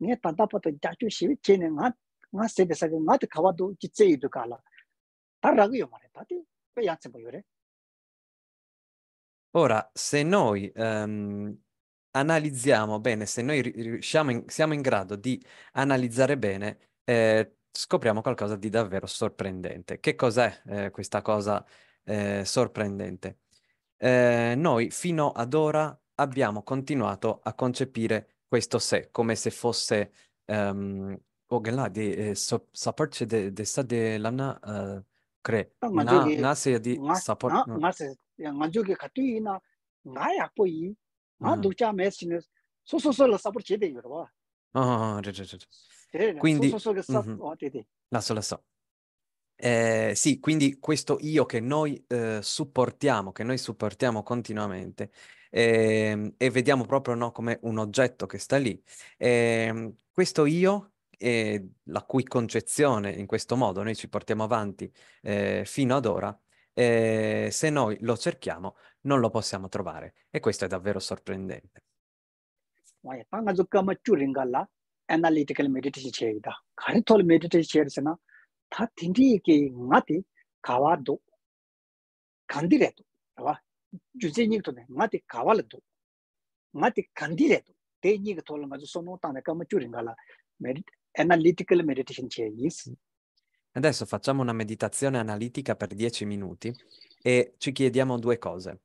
ne ta da pa ta ja chu shi che ne nga nga se de sa ora se noi um, analizziamo bene se noi riusciamo in, siamo in grado di analizzare bene eh, scopriamo qualcosa di davvero sorprendente che cos'è eh, questa cosa eh, sorprendente eh, noi fino ad ora abbiamo continuato a concepire questo sé come se fosse um, ogela de di eh, saparche de de sa de lana uh, kre na eh, na se di sapor ma se eh, ma jo ge khatu ina nga ya po yi ma mm. du cha mes chin so so so la sapor ah, ah, ah, che de yo ba ah re re re quindi la so la so eh, sì, quindi questo io che noi eh, supportiamo, che noi supportiamo continuamente eh, e vediamo proprio no, come un oggetto che sta lì, ehm, questo io eh, la cui concezione in questo modo noi ci portiamo avanti eh, fino ad ora, eh, se noi lo cerchiamo non lo possiamo trovare e questo è davvero sorprendente. analytical meditation tā tīndī kī ngā tī kāwā dō, kāndī rē dō, rā, jūzē nīg tō nē, ngā tī kāwā lā dō, ngā tī kāndī rē dō, tē nīg tō lā ngā tō sō nō tāne kā mā chū rīngā lā, analytical meditation c'è yes. Adesso facciamo una meditazione analitica per dieci minuti e ci chiediamo due cose.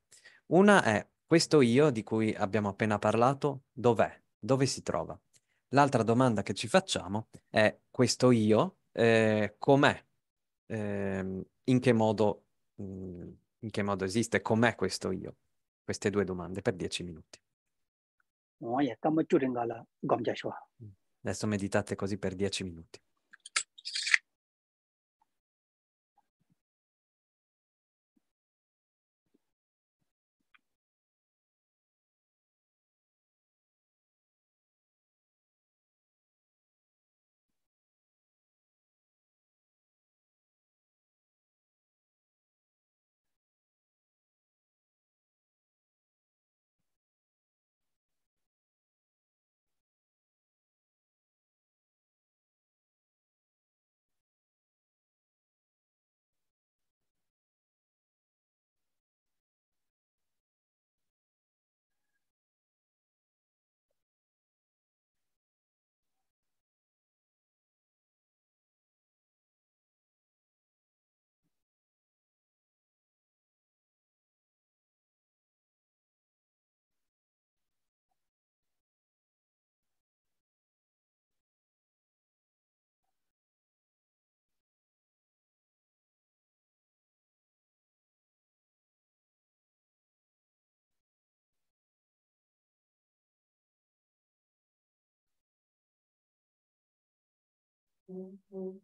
Una è questo io di cui abbiamo appena parlato, dov'è? Dove si trova? L'altra domanda che ci facciamo è questo io eh, com'è, eh, in, che modo, mm, in che modo esiste, com'è questo io? Queste due domande per dieci minuti. Mm. Adesso meditate così per dieci minuti. Mm-hmm.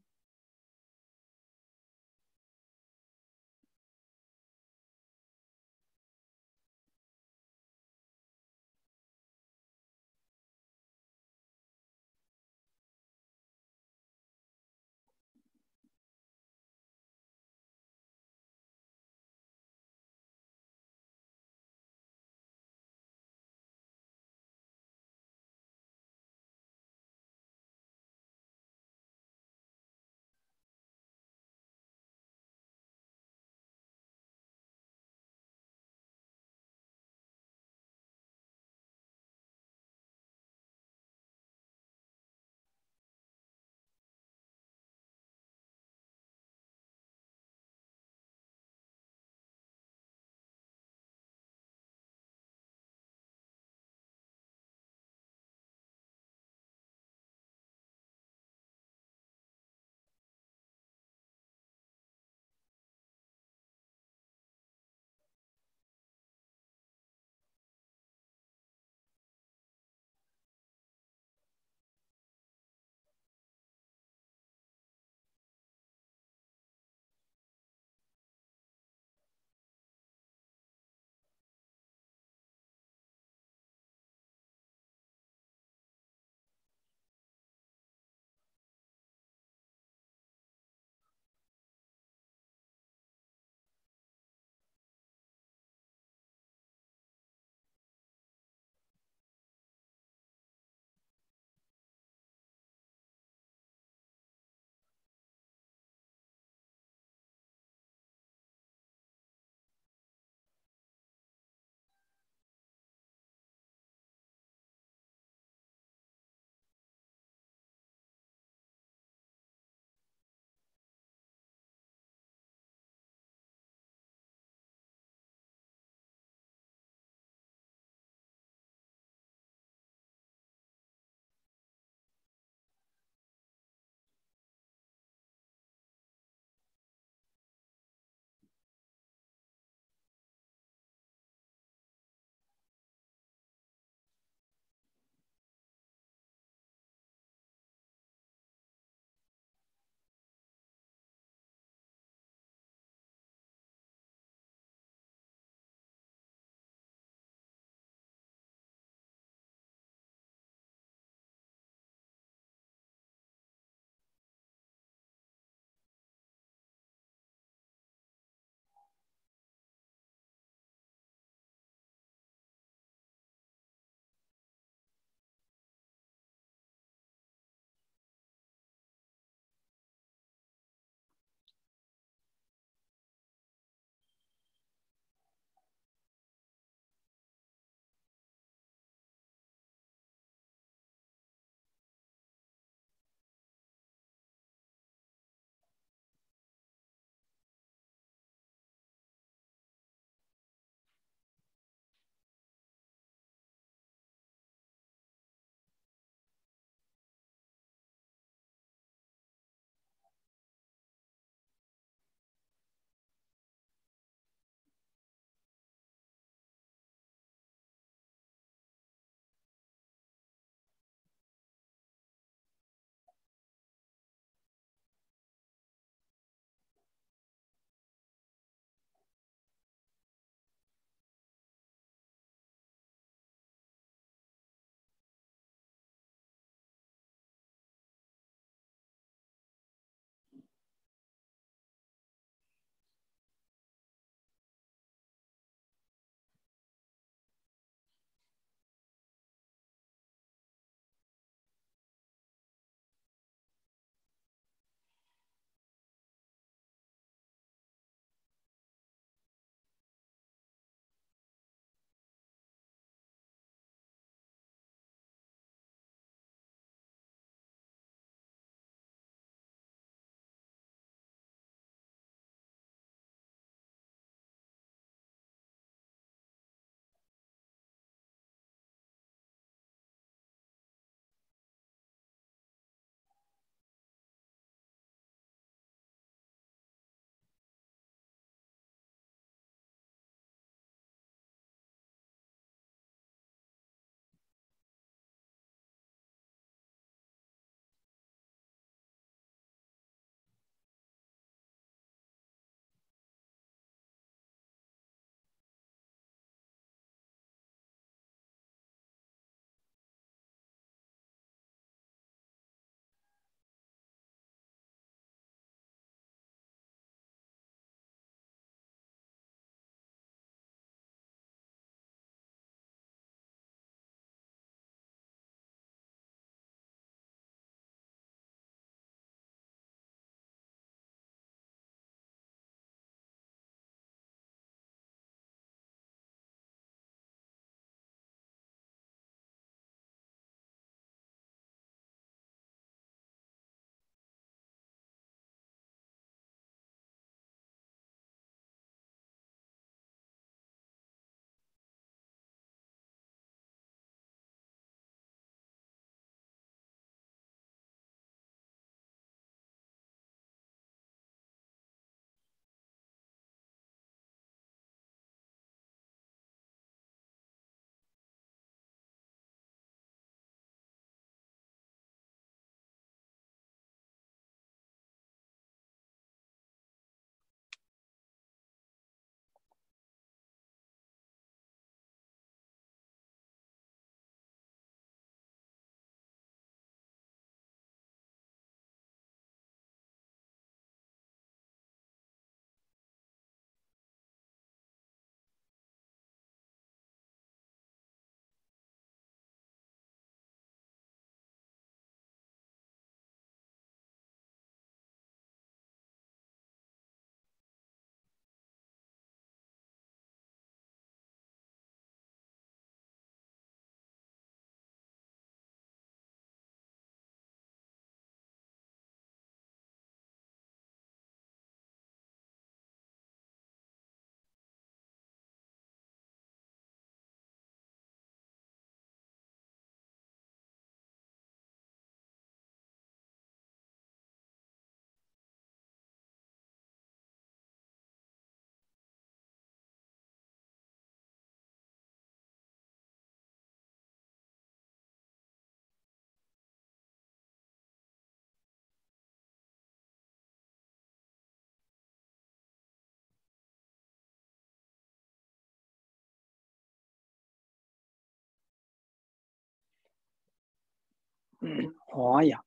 hwaa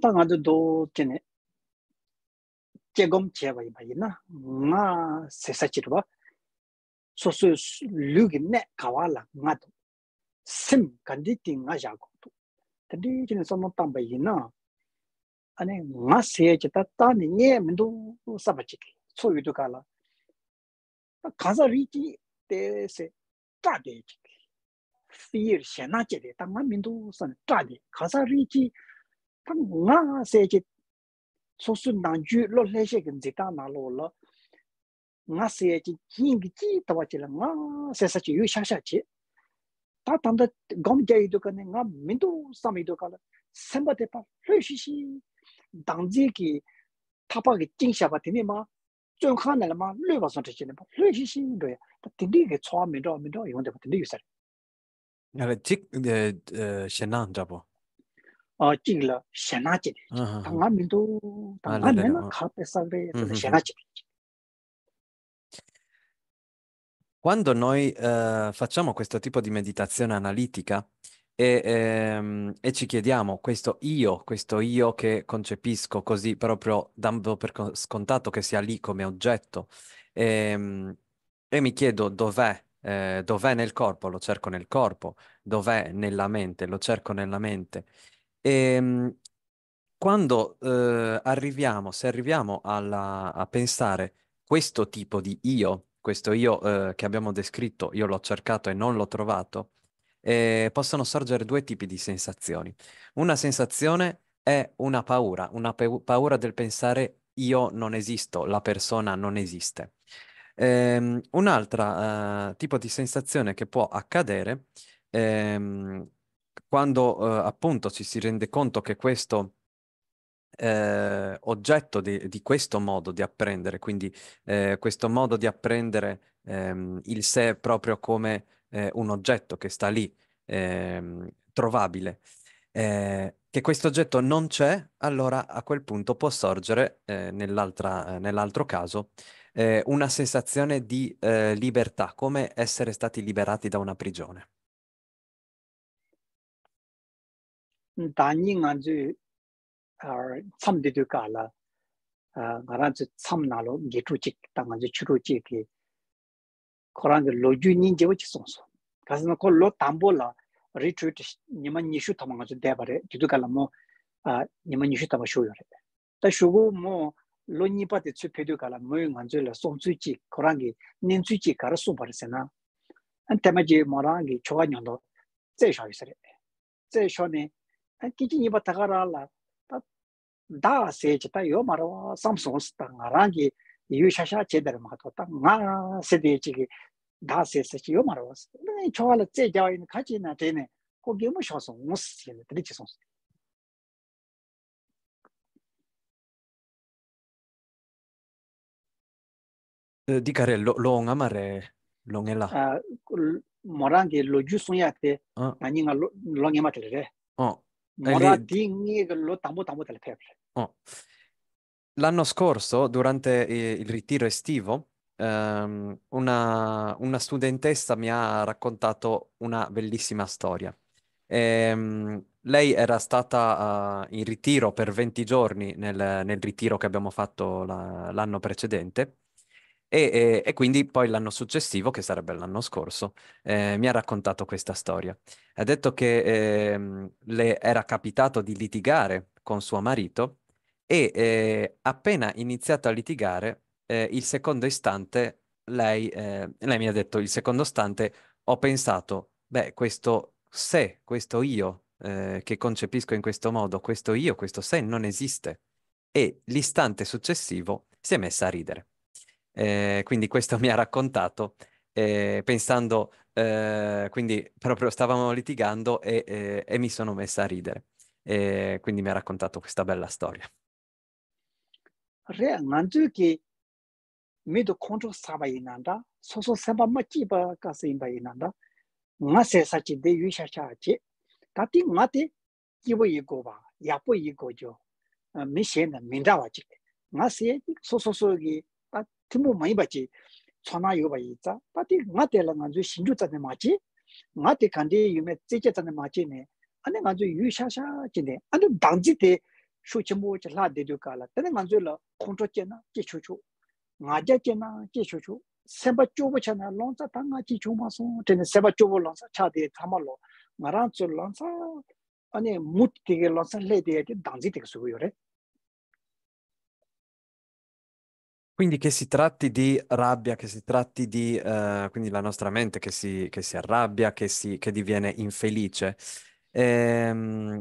Ta nga do kene, che gom che wa iba ina, nga sesa chirwa, lugi ne kawa la sim kandi ti nga jaa Ta di kene sa nga tamba ina, ane nga seya che ta ta ni mendo saba chike, yudu ka kaza ri te se, ta fear shena che de ta ma min san ta de ri chi ta nga se che so su na ju lo le she gen zita na lo lo nga se chi gi chi ta wa nga se sa chi yu sha sha chi ta ta gom ja yi ka ne nga min du sa ka la sem de pa fe shi shi dang ji ki ta ge jing sha ba de ma zhen khan de ma lue ba san che ne ba fe shi shi ge ta de ge chuo mi do mi do yong de ba de yu sa Ara chik eh, eh, shenaan ah, jabu? Chigla shenaa chibi. Ah, ah, tanga mindu, tanga mena khaa pesagre mm, mm, shenaa mm. chibi. Quando noi eh, facciamo questo tipo di meditazione analitica e, ehm, e, ci chiediamo questo io, questo io che concepisco così proprio dando per scontato che sia lì come oggetto ehm, e mi chiedo dov'è eh, dov'è nel corpo? Lo cerco nel corpo. Dov'è nella mente? Lo cerco nella mente. E ehm, quando eh, arriviamo, se arriviamo alla, a pensare questo tipo di io, questo io eh, che abbiamo descritto, io l'ho cercato e non l'ho trovato, eh, possono sorgere due tipi di sensazioni. Una sensazione è una paura, una pe- paura del pensare io non esisto, la persona non esiste. Ehm, un'altra eh, tipo di sensazione che può accadere ehm, quando eh, appunto ci si rende conto che questo eh, oggetto di, di, questo modo di apprendere, quindi eh, questo modo di apprendere ehm, il sé proprio come eh, un oggetto che sta lì, ehm, trovabile, eh, che questo oggetto non c'è, allora a quel punto può sorgere eh, nell'altro caso eh, una sensazione di eh, libertà, come essere stati liberati da una prigione. 단잉 아주 참디도 가라 가라지 참나로 게투직 당아지 추루지기 코란데 로주니 제워치 송소 가스나 콜로 담볼라 리트리트 니만 니슈 타망아지 데바레 디도 갈라 뭐 니만 니슈 타마 쇼요레 다 쇼고 뭐 lo nipa te tsui pedo kala mui 안테마지 la som tsui chi korangi nin tsui chi kara som pari sena an tema je morangi choga nyondo tse sho yusare kichi la nga rangi yu sha sha che yo choga la kachi Eh, di lo karello long amare long ela morang ge lo ah, ju sun ya te ah. ani nga long ema tele re oh eh, mora ding lo tambo tambo tele pe oh l'anno scorso durante eh, il ritiro estivo um, una, una, studentessa mi ha raccontato una bellissima storia. E, ehm, lei era stata uh, in ritiro per 20 giorni nel, nel ritiro che abbiamo fatto la, l'anno precedente e, e, e, quindi poi l'anno successivo, che sarebbe l'anno scorso, eh, mi ha raccontato questa storia. Ha detto che eh, le era capitato di litigare con suo marito e eh, appena iniziato a litigare, eh, il secondo istante, lei, eh, lei, mi ha detto, il secondo istante ho pensato, beh, questo se, questo io eh, che concepisco in questo modo, questo io, questo se non esiste. E l'istante successivo si è messa a ridere. Eh, quindi questo mi ha raccontato, eh, pensando, eh, quindi proprio stavamo litigando e, eh, e, mi sono messa a ridere. Eh, quindi mi ha raccontato questa bella storia. Re, nganzu mi she na se soso so ki tīmū māi bācī chōnā yō bāi tsa, pātī ngā tēla ngā zū shīnchū tsa nē mācī, ngā tē kāndē yō mē tsēchā tsa nē mācī nē, anē ngā zū yū shā shā jī nē, anē dāngzī tē shū chīmū wā chī lā dē dō kāla, tēne ngā zū lā khuṋchō chē nā jē chū chū, ngā Quindi che si tratti di rabbia, che si tratti di, eh, quindi la nostra mente che si, che si arrabbia, che, si, che, diviene infelice, ehm,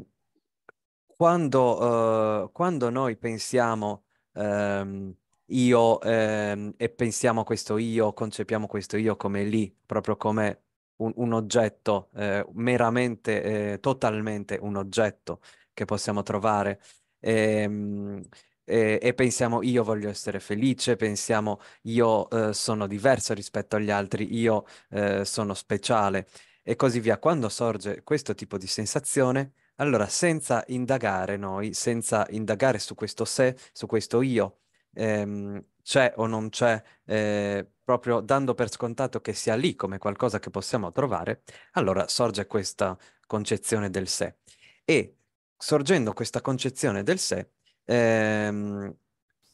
quando, eh, quando, noi pensiamo ehm, io ehm, e pensiamo a questo io, concepiamo questo io come lì, proprio come un, un oggetto, eh, meramente, eh, totalmente un oggetto che possiamo trovare, ehm, eh, e pensiamo io voglio essere felice, pensiamo io eh, sono diverso rispetto agli altri, io eh, sono speciale e così via. Quando sorge questo tipo di sensazione, allora senza indagare noi, senza indagare su questo sé, su questo io, ehm, c'è o non c'è, eh, proprio dando per scontato che sia lì come qualcosa che possiamo trovare, allora sorge questa concezione del sé. E sorgendo questa concezione del sé, ehm,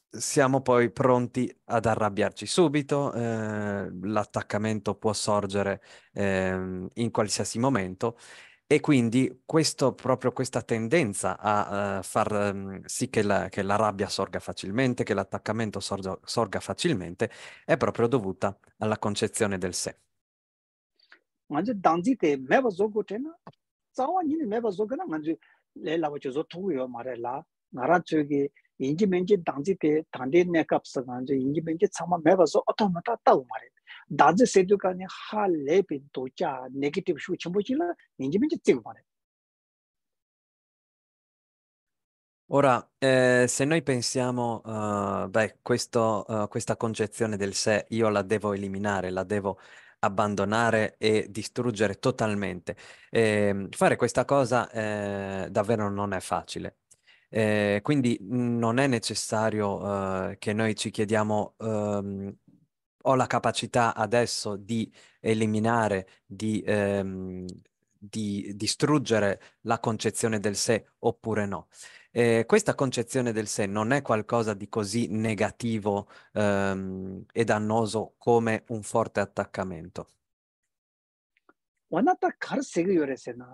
siamo poi pronti ad arrabbiarci subito, eh, l'attaccamento può sorgere eh, in qualsiasi momento e quindi questo, proprio questa tendenza a uh, far um, sì che la, che la, rabbia sorga facilmente, che l'attaccamento sorga, sorga facilmente, è proprio dovuta alla concezione del sé. ngāzu dāngzī tē mēba 나라 쪽이 인지면지 당지대 단대 내값서 간지 인지면지 참마 매봐서 어떤 뭐다 따고 말해 다지 세두간에 할레빈 도자 네거티브 슈 첨부지라 인지면지 찍고 말해 Ora, eh, se noi pensiamo, uh, beh, questo, uh, questa concezione del sé io la devo eliminare, la devo abbandonare e distruggere totalmente, eh, fare questa cosa eh, davvero non è facile. Eh, quindi non è necessario eh, che noi ci chiediamo ehm, ho la capacità adesso di eliminare, di, ehm, di distruggere la concezione del sé oppure no. Eh, questa concezione del sé non è qualcosa di così negativo ehm, e dannoso come un forte attaccamento. wana ta kar segi yore se na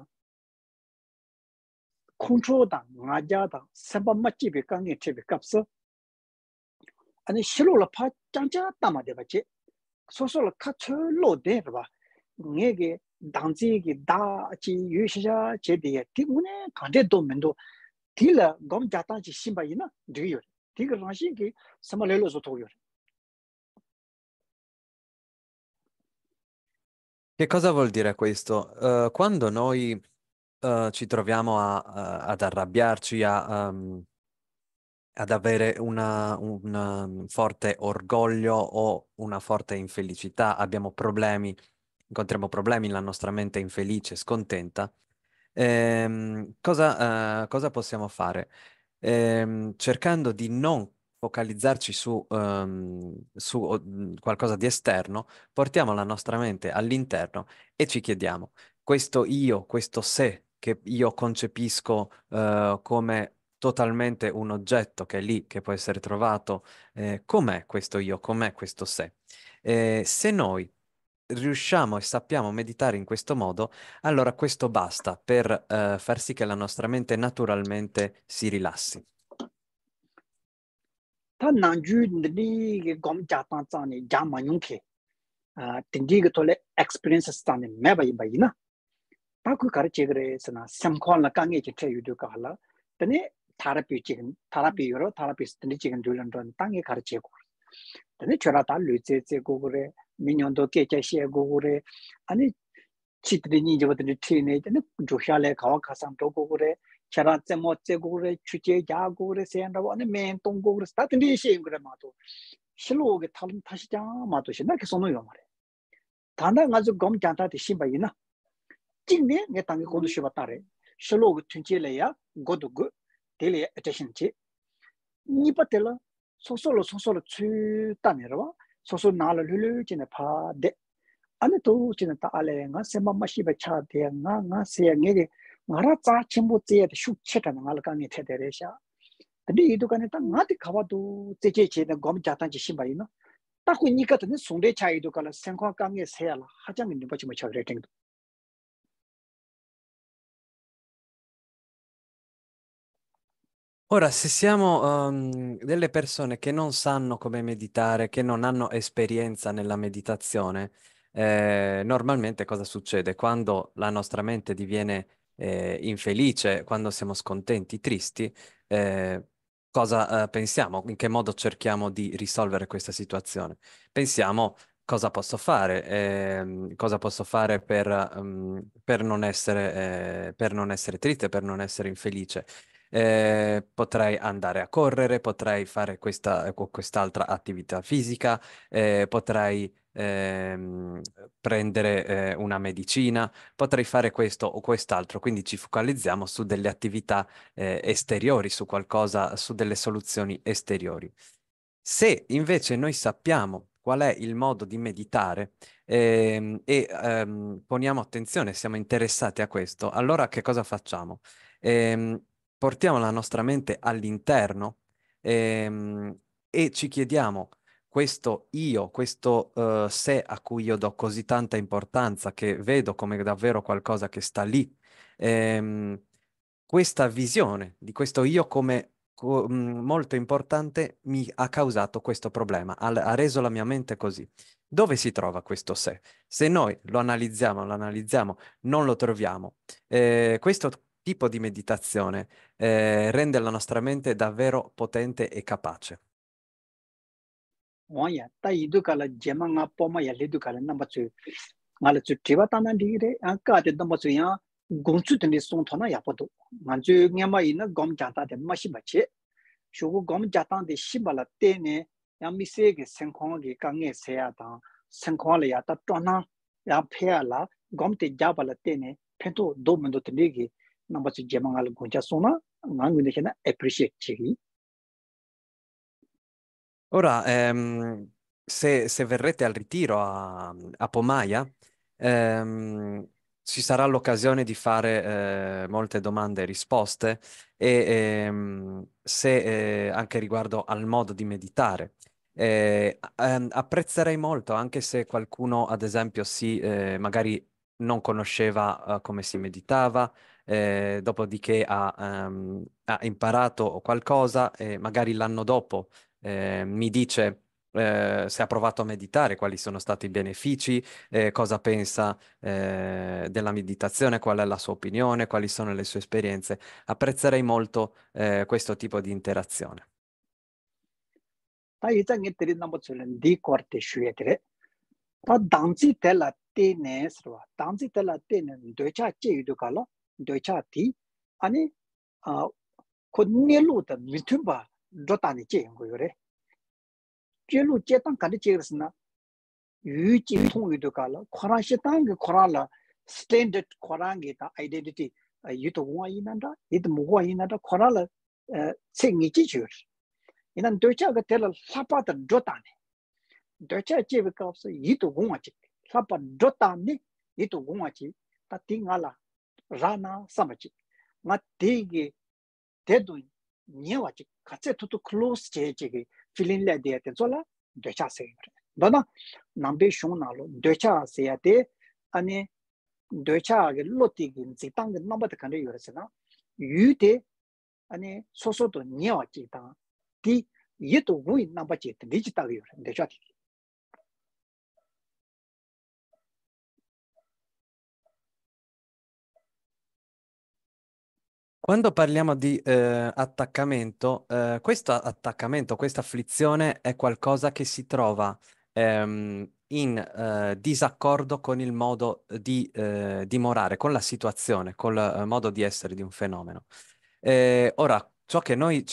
kunchu dang, nga dya dang, senpa ma chibi ka ngen chibi kapsa. Ani shilu la pa chancha dama deba che, soso la ka tsu lo derba, nge ge dangzi ge da chi che Che cosa vuol dire questo? Uh, quando noi... uh, ci troviamo a, a, eh, ad arrabbiarci, a, um, ad avere una, un ehm, forte orgoglio o una forte infelicità, abbiamo problemi, incontriamo problemi, la nostra mente è infelice, scontenta, ehm, cosa, uh, cosa, possiamo fare? Ehm, cercando di non focalizzarci su, um, su mm, qualcosa di esterno, portiamo la nostra mente all'interno e ci chiediamo, questo io, questo sé che io concepisco uh, come totalmente un oggetto che è lì, che può essere trovato, eh, com'è questo io, com'è questo sé? Eh, se noi riusciamo e sappiamo meditare in questo modo, allora questo basta per eh, far sì che la nostra mente naturalmente si rilassi. 他南州那个我们家当长的家蛮勇气，啊，等这个做了 eh, experience 上的买吧一百一呢。 바쿠 가르체그레스나 샘콘라 강게체 체유도 가라 드니 타라피 지금 타라피요로 타라피 스드니 지금 둘런던 땅에 가르체고 드니 저라다 르체체 고그레 민년도 깨체시에 고그레 아니 치드니 이제부터 트네 드니 조샤레 가와 가상도 고그레 chara tsemo tse gugure, chuche ya gugure, senrawa, ane men tong gugure, sta tindi ishe yungure mato. Shilu uge talum tashi jaa mato shi, na kisono jingne nga tangi 고도시 shiba tare, shilogu tunche le ya godu 소소로 소소로 ya atashin che. Nipa tela, soso lo soso lo tsu tani rwa, soso nala lulu jine pa de. Ani to jine ta ale nga sema ma shiba cha nga nga seya nge nga ra tsa chenpo tseya de nga laka nga di tse che che gom taku ka seya la, Ora, se siamo um, delle persone che non sanno come meditare, che non hanno esperienza nella meditazione, eh, normalmente cosa succede? Quando la nostra mente diviene eh, infelice, quando siamo scontenti, tristi, eh, cosa eh, pensiamo? In che modo cerchiamo di risolvere questa situazione? Pensiamo cosa posso fare, eh, cosa posso fare per, um, per, non essere, eh, per non essere triste, per non essere infelice eh, potrei andare a correre, potrei fare questa, o quest'altra attività fisica, eh, potrei ehm, prendere eh, una medicina, potrei fare questo o quest'altro, quindi ci focalizziamo su delle attività eh, esteriori, su qualcosa, su delle soluzioni esteriori. Se invece noi sappiamo qual è il modo di meditare ehm, e ehm, poniamo attenzione, siamo interessati a questo, allora che cosa facciamo? Ehm, portiamo la nostra mente all'interno ehm, e ci chiediamo questo io, questo uh, sé a cui io do così tanta importanza, che vedo come davvero qualcosa che sta lì, ehm, questa visione di questo io come co- mm, molto importante mi ha causato questo problema, ha, ha reso la mia mente così. Dove si trova questo sé? Se noi lo analizziamo, lo analizziamo, non lo troviamo, eh, questo tipo di meditazione eh, rende la nostra mente davvero potente e capace. Mo ya ta idu kala jema nga po ya le du kala na ma chu nga le chu tiba ta na di re a ka de da ma chu ya gon chu de ni son tho na ya po do man chu nga ma ina gom ja ta de ma shi ba che shu gu gom ja ta de shi ba la te ne ya mi se ge sen kho ge ka nge se ya ta sen kho la ya ta to na ya phe ya la gom te ja ba la te ne phe to do men do te ne ge nambachi gemangal gunja sona, ngang gunja xena appreciate chigi. Ora, ehm, se, se, verrete al ritiro a, a Pomaia, ehm, ci sarà l'occasione di fare eh, molte domande e risposte e ehm, se, eh, anche riguardo al modo di meditare. Eh, ehm, apprezzerei molto anche se qualcuno, ad esempio, si eh, magari non conosceva uh, come si meditava eh, dopodiché ha, um, ha, imparato qualcosa e magari l'anno dopo eh, mi dice eh, se ha provato a meditare, quali sono stati i benefici, eh, cosa pensa eh, della meditazione, qual è la sua opinione, quali sono le sue esperienze. Apprezzerei molto eh, questo tipo di interazione. Ta yizang itiri nambo tsulen di korte shuye tire. Ta dangzi tela tene srwa, dangzi tela tene ndocha ndoicha ti ani ko nilu ta mitunpa dhotani che yungu yore jilu che tang kani che yorisina yu chi tong yudu ka la koran she tang standard koran ki identity yu to guwa yi nanda yi to muguwa yi yore ta rā na sāma chī, nga tē gī tē du nye wā chī, gā tsē tutu close chē chī gī filinlai dī yate tsōla dvēchā sē yu rā. Badā, nāmbē shūngu nālo dvēchā sē yate, dvēchā gā lō gī dzītāṅ gā nāmbada kā rā yu rā sē na, yū tē sōsotu nye wā chī tāngā, tē gui Quando parliamo di eh, attaccamento, eh, questo attaccamento, questa afflizione è qualcosa che si trova ehm, in eh, disaccordo con il modo di ehm, dimorare, con la situazione, col ehm, modo di essere di un fenomeno. Ehm, ora, ciò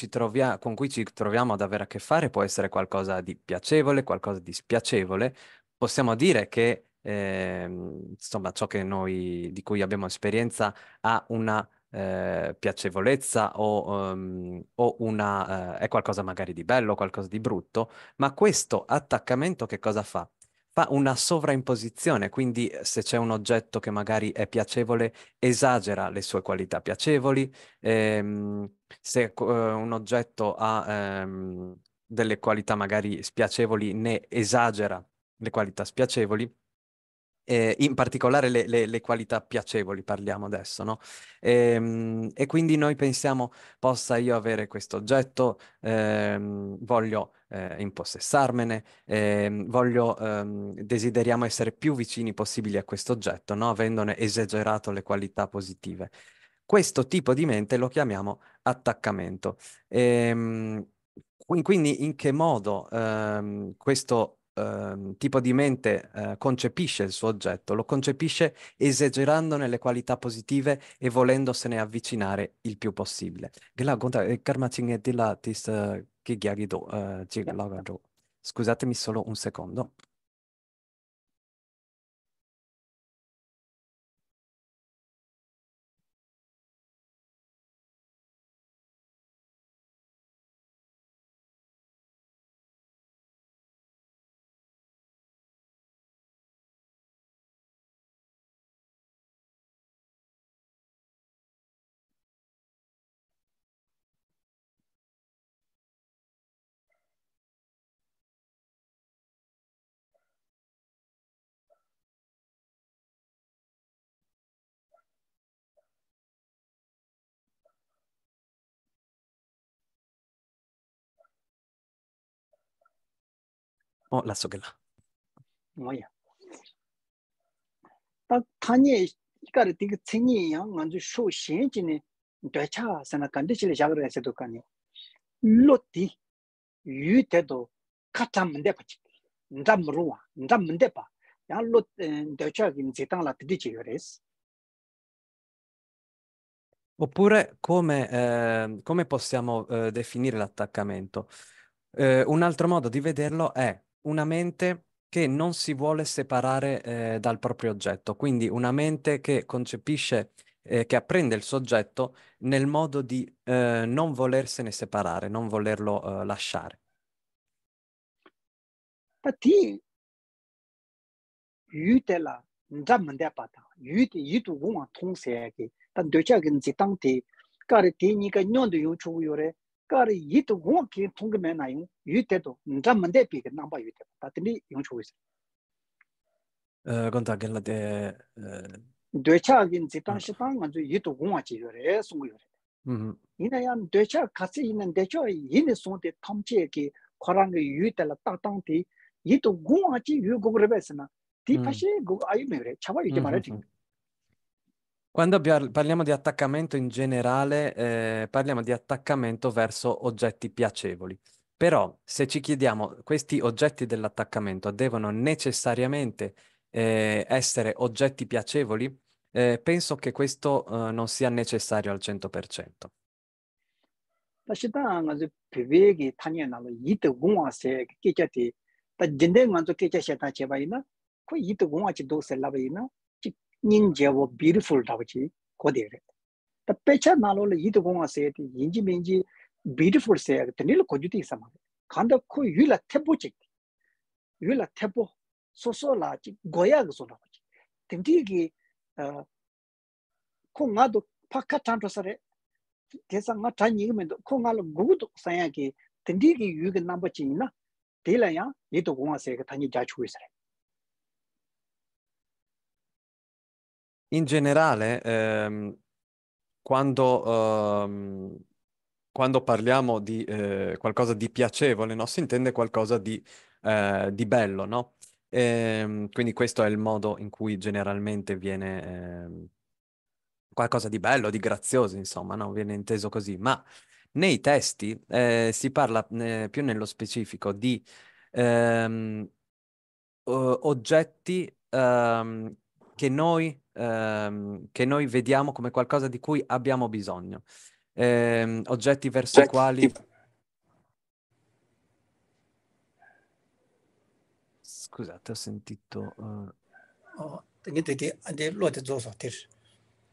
trovia- con cui ci troviamo ad avere a che fare può essere qualcosa di piacevole, qualcosa di spiacevole. Possiamo dire che, insomma, ciò noi, di cui abbiamo esperienza ha una eh, piacevolezza o, um, o una, eh, è qualcosa magari di bello, qualcosa di brutto, ma questo attaccamento che cosa fa? Fa una sovraimposizione, quindi eh, se c'è un oggetto che magari è piacevole, esagera le sue qualità piacevoli, ehm, se eh, un oggetto ha ehm, delle qualità magari spiacevoli, ne esagera le qualità spiacevoli eh, in particolare le, le, le, qualità piacevoli parliamo adesso, no? E, ehm, e, quindi noi pensiamo, possa io avere questo oggetto, ehm, voglio eh, impossessarmene, ehm, voglio, ehm, desideriamo essere più vicini possibili a questo oggetto, no? Avendone esagerato le qualità positive. Questo tipo di mente lo chiamiamo attaccamento. E, ehm, quindi in che modo ehm, questo Ehm, tipo di mente eh, concepisce il suo oggetto, lo concepisce esagerando nelle qualità positive e volendosene avvicinare il più possibile. Eh, eh, eh, certo. Scusatemi solo un secondo. 어, 라쏘겔라. 뭐야? 딱 타니 이까르 디게 챙이야. 먼저 쇼 신진이 되차 sana kandichili jagra yase dukani loti yu tedo kata mende pa chik nda mruwa, nda mende pa ya res oppure come, eh, come possiamo eh, definire l'attaccamento eh, un altro modo di vederlo è una mente che non si vuole separare eh, dal proprio oggetto, quindi una mente che concepisce, eh, che apprende il soggetto nel modo di eh, non volersene separare, non volerlo eh, lasciare. Tati, yu la, nza mende pa ta, yu te, yu tu gongwa tong se ya kare te nika nyon de yu kari yit wong kien tong kime na yung yu te to nda mende pi ke namba yu te ta tini yung chu wisi gonta gen la de dwe cha gen zi tang shi tang anzu yit wong a chi yu re sung yu re ina yan dwe cha kasi ina dwe cha yin sung te tam che ki korang yu te la ta tang ti na ti pa Quando parliamo di attaccamento in generale, eh, parliamo di attaccamento verso oggetti piacevoli. Però se ci chiediamo questi oggetti dell'attaccamento devono necessariamente eh, essere oggetti piacevoli, eh, penso che questo eh, non sia necessario al 100%. 다시다 가지 비베기 타니에 나로 이때 공화세 깨졌지 다 진대 만족 깨졌다 제바이나 그 이때 공화지 도셀 라바이나 yīn jīya wō bīrī fūr tāpa chī kōdhēk rēt. Tā pēcchā nā rōla yītō gōngā sēyati yīn jī mīn jī bīrī fūr sēyaka tani lō kōchū tī xamātā kāndā kū yū la tēpō chīk tī. Yū la tēpō sōsō lā chī gōyā kā sō nā pa chī. in generale, ehm, quando, ehm, quando, parliamo di eh, qualcosa di piacevole, no? si intende qualcosa di, eh, di bello, no? E, ehm, quindi questo è il modo in cui generalmente viene eh, qualcosa di bello, di grazioso, insomma, no? viene inteso così. Ma nei testi eh, si parla eh, più nello specifico di ehm, oggetti Um, che noi, ehm, che noi vediamo come qualcosa di cui abbiamo bisogno. Eh, oggetti verso oggetti. i quali... Scusate, ho sentito... Uh... Oh,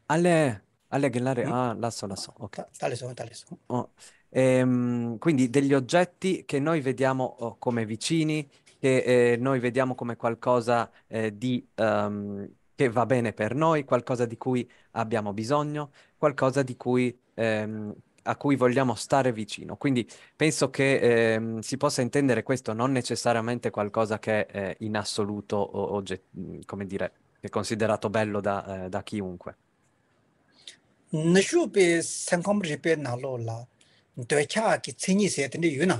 Ale, Ale Gellare, mm? ah, la so, la so, ok. Tale sono, tale sono. Oh. Ehm, quindi degli oggetti che noi vediamo oh, come vicini, che eh, noi vediamo come qualcosa eh, di, um, che va bene per noi, qualcosa di cui abbiamo bisogno, qualcosa di cui, ehm, a cui vogliamo stare vicino. Quindi penso che ehm, si possa intendere questo non necessariamente qualcosa che è eh, in assoluto, o, o, come dire, è considerato bello da, eh, da chiunque. nishu pe sankom ripe na lo la de cha ki tsini se ten de yuna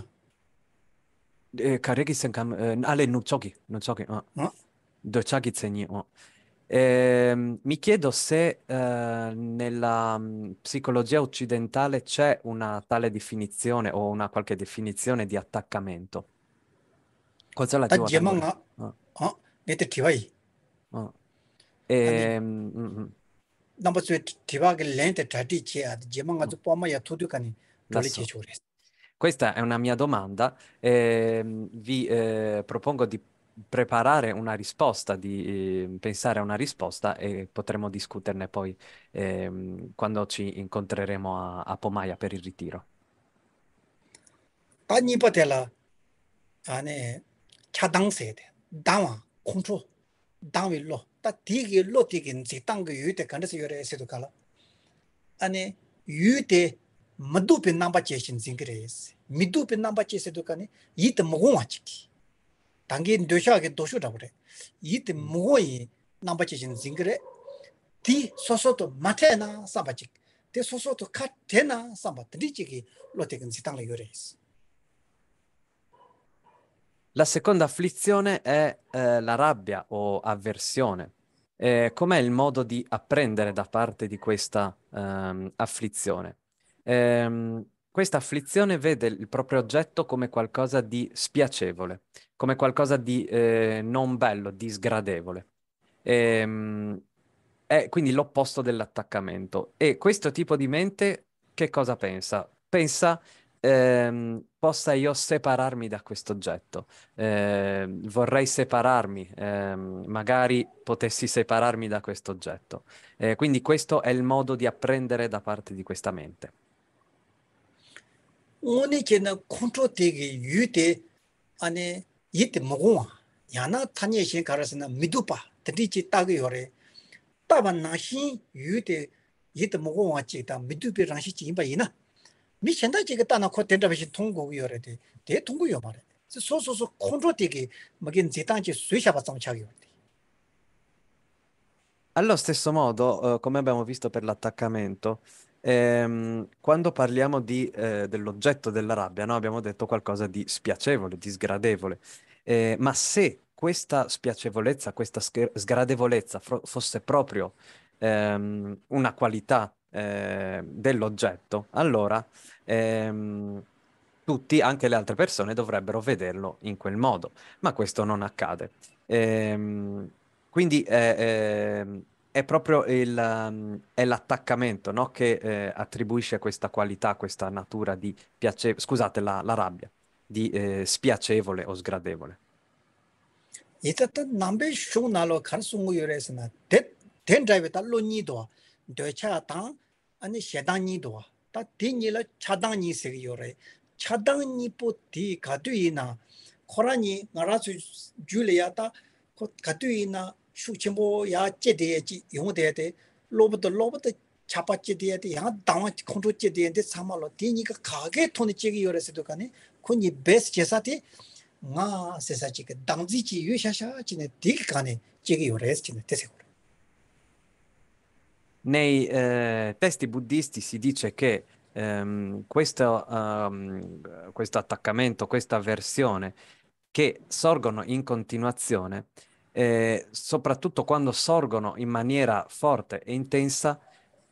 e eh, kare ki sankam eh, ale nu choki nu choki oh. oh. de cha ki tsini oh. Eh, mi chiedo se eh, nella psicologia occidentale c'è una tale definizione o una qualche definizione di attaccamento. Cos'è la tua? Gemanga. Ah. Oh, nete tivai. Oh. Ah. E ehm, mm, mm. number two tiva che lente tati che ad gemanga tu poma ya tudu cani. Questa è una mia domanda. Ehm, eh, vi propongo di preparare una risposta, di ehm, pensare a una risposta e potremo discuterne poi eh, quando ci incontreremo a, a, Pomaia per il ritiro. Tani patela, ane, chadang sede, dawa, kunchu, dawi lo, ta digi lo digi nzi tangi yuite kandasi yore esidu kala. Ane, yuite madu namba cheshin zingire esi, namba chesidu kani, yita mugungwa 당기 도샤게 도쇼 잡으래 이때 뭐이 남바치진 징그레 디 소소도 마테나 사바직 디 소소도 카테나 사바 드리지기 로테근 지탕레 요레스 La seconda afflizione è eh, la rabbia o avversione. Eh, com'è il modo di apprendere da parte di questa ehm, afflizione? Eh, questa afflizione vede il proprio oggetto come qualcosa di spiacevole, come qualcosa di eh, non bello, di sgradevole. E, ehm, è quindi l'opposto dell'attaccamento. E questo tipo di mente che cosa pensa? Pensa ehm, possa io separarmi da questo oggetto, eh, vorrei separarmi, ehm, magari potessi separarmi da questo oggetto. Eh, quindi questo è il modo di apprendere da parte di questa mente. 오늘 제가 컨트롤 되게 유대 안에 yit mogo yana tanye shin karasana midupa tadi chi tagi yore taba nashi yute yit mogo wa midupi rangshi chi imba mi shenda chi ta ko tenda bishi tonggo yore de de tonggo yo so so so kontro de magin zetan chi suisha yore allo stesso modo, eh, come abbiamo visto per l'attaccamento, ehm, quando parliamo di, eh, dell'oggetto della rabbia, no? abbiamo detto qualcosa di spiacevole, di sgradevole. Eh, ma se questa spiacevolezza, questa sgradevolezza fro- fosse proprio ehm, una qualità eh, dell'oggetto, allora ehm, tutti, anche le altre persone, dovrebbero vederlo in quel modo, ma questo non accade. Ehm, quindi è, eh, ehm, è proprio il, è l'attaccamento no? che eh, attribuisce questa qualità, questa natura di piacere, scusate la, la rabbia, di eh, spiacevole o sgradevole. E tat nambe shung na lo khar su ngu yure sna de den drive ta lo ni do de cha ta ani she da ni ta di ni la cha da ni se yure cha da ni po di ka yi na kho ni nga ra su le ya ta ko ka yi na shu che mo ya che de ji yong de de lo bo de de cha pa che de ya da wa che de de sa di ni ka ka ge to ni che gi yure do ka ni kunyi bes chesa ti nga sesa chika dangzi chi yu sha sha chine dik kane chigi yu res chine tese kore. Nei eh, testi buddhisti si dice che ehm, questo, ehm, questo, attaccamento, questa avversione che sorgono in continuazione, eh, soprattutto quando sorgono in maniera forte e intensa,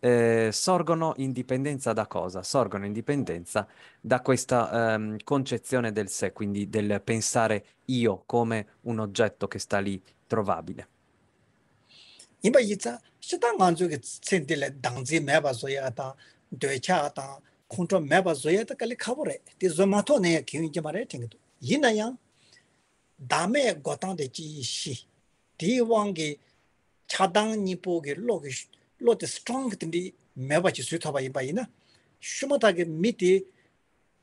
eh, sorgono in dipendenza da cosa? Sorgono in dipendenza da questa ehm, concezione del sé, quindi del pensare io come un oggetto che sta lì trovabile. yinpa yi tsa, shita nganzu ki tsinti le dangzi meba zoya ta, dwecha ta, khuncho meba zoya ta kali khabu zomato ne ya kiyun jima re tingido. Yina yang, dame gotan de chi shi, ti chadang nipo ki loo te strong tingi me wachi sui tabayi baayi na shuma tagi mi ti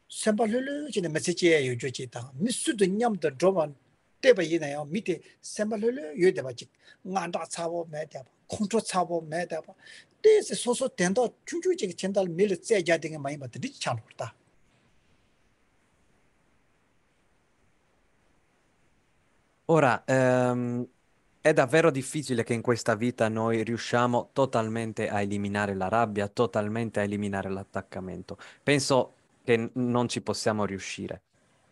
semba lulu wachi na mese che ya yoo joo chee tanga mi su tu nyam tu drabaan te baayi na mi ti semba lulu yoo tabayi chik nganda chabo maayi tabayi kontro chabo maayi tabayi te se so so ten do chung juu chee kichenda al mi loo chee ya yaa tingi maayi maayi chan hori ta ora È davvero difficile che in questa vita noi riusciamo totalmente a eliminare la rabbia, totalmente a eliminare l'attaccamento. Penso che non ci possiamo riuscire.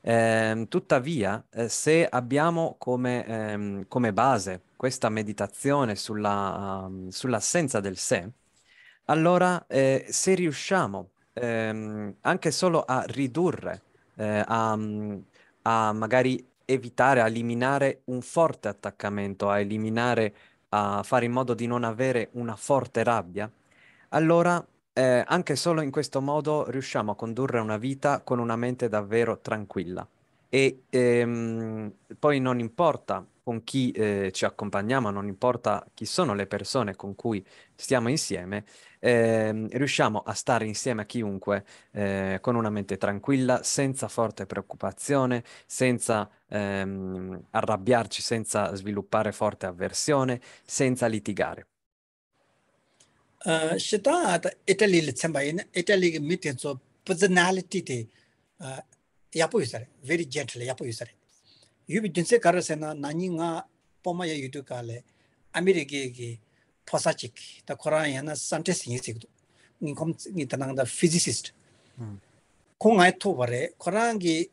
Eh, tuttavia, eh, se abbiamo come, ehm, come, base questa meditazione sulla, um, sull'assenza del sé, allora eh, se riusciamo ehm, anche solo a ridurre, eh, a, a magari evitare, a eliminare un forte attaccamento, a eliminare, a fare in modo di non avere una forte rabbia, allora eh, anche solo in questo modo riusciamo a condurre una vita con una mente davvero tranquilla. E ehm, poi non importa con chi eh, ci accompagniamo, non importa chi sono le persone con cui stiamo insieme, eh, riusciamo a stare insieme a chiunque eh, con una mente tranquilla, senza forte preoccupazione, senza ehm, arrabbiarci, senza sviluppare forte avversione, senza litigare. Uh, shita Italy le Italy meeting so personality te uh, yapo yusare very gently yapo yusare yubi dunse kare se na nani nga poma ya yudu ka le Amerike ki posa chiki, ta koran ya na scientist yin sikdo, ngi kom ngi tanang da physicist. Ko ngay to bare, koran ki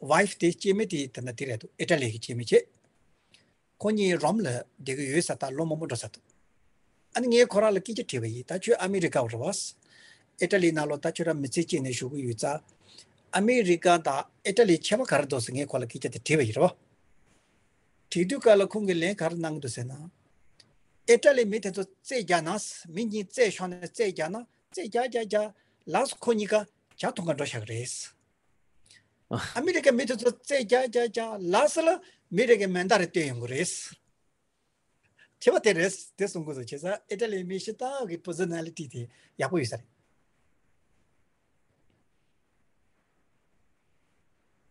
wife de cheme di tanda dire Italy ki cheme che, ko rom le degi yue sata Ani koran urwas, Italy ra America da Italy chema kar do sing ekol ki che te bi ro ti du ka la khung le kar nang du se na Italy mi te to ce ja na mi ni ce shon ne ce ja na ce ja ja ka cha tong ka do sha gre s ah. America mi te to ce la mi re ge men da re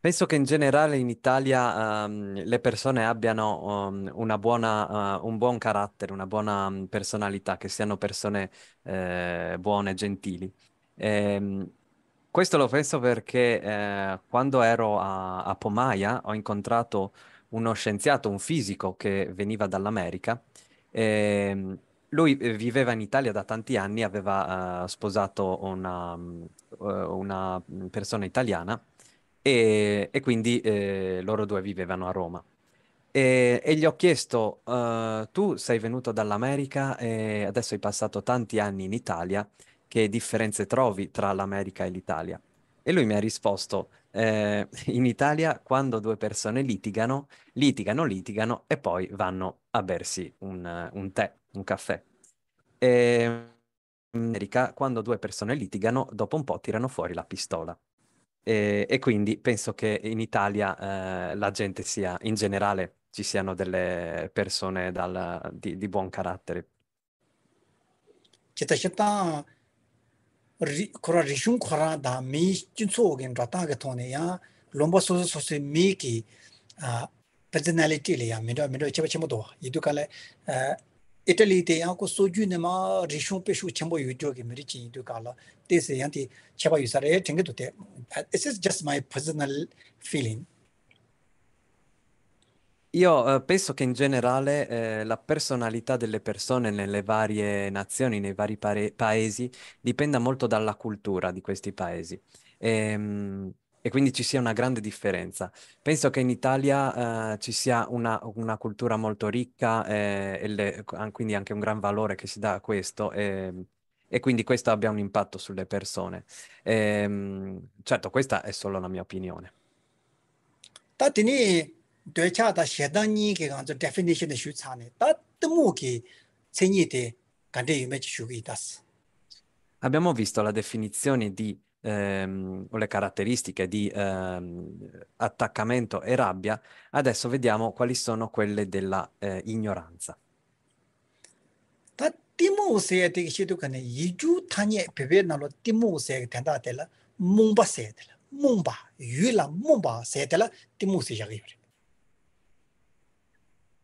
Penso che in generale in Italia ehm, le persone abbiano ehm, una buona, eh, un buon carattere, una buona mh, mm, personalità, che siano persone eh, buone, gentili. Ehm, questo lo penso perché eh, quando ero a, a Pomaia ho incontrato uno scienziato, un fisico che veniva dall'America. E, ehm, lui eh, viveva in Italia da tanti anni, aveva uh, sposato una, mm, eh, una mm, persona italiana e, e quindi eh, loro due vivevano a Roma. E, e gli ho chiesto, uh, tu sei venuto dall'America e adesso hai passato tanti anni in Italia, che differenze trovi tra l'America e l'Italia? E lui mi ha risposto, eh, in Italia quando due persone litigano, litigano, litigano e poi vanno a bersi un, un tè, un caffè. E in America quando due persone litigano, dopo un po' tirano fuori la pistola. E, ehm, e quindi penso che in Italia eh, la gente sia, in generale, ci siano delle persone dal, di, di, buon carattere. Chita chita kora rishun kora da mi jinso ogin rata ga tone ya lomba so so mi ki ah, personality le ya mi do mi do yidu kale eh, Italy te yang ko soju ne ma rishung pe shu chenpo yu jo ki meri chi yin tu ka la te se yang ti cheba yu sare tenge tu te this is just my personal feeling Io eh, penso che in generale eh, la personalità delle persone nelle varie nazioni, nei vari pare- paesi, dipenda molto dalla cultura di questi paesi. Ehm, e quindi ci sia una grande differenza. Penso che in Italia eh, ci sia una, una, cultura molto ricca eh, e le, quindi anche un gran valore che si dà a questo eh, e quindi questo abbia un impatto sulle persone. E, ehm, certo, questa è solo la mia opinione. Tatini, dwecha da shedani che ganzo definition di shutsane, tatmu che segni te Abbiamo visto la definizione di ehm, o le caratteristiche di ehm, attaccamento e rabbia, adesso vediamo quali sono quelle della eh, ignoranza.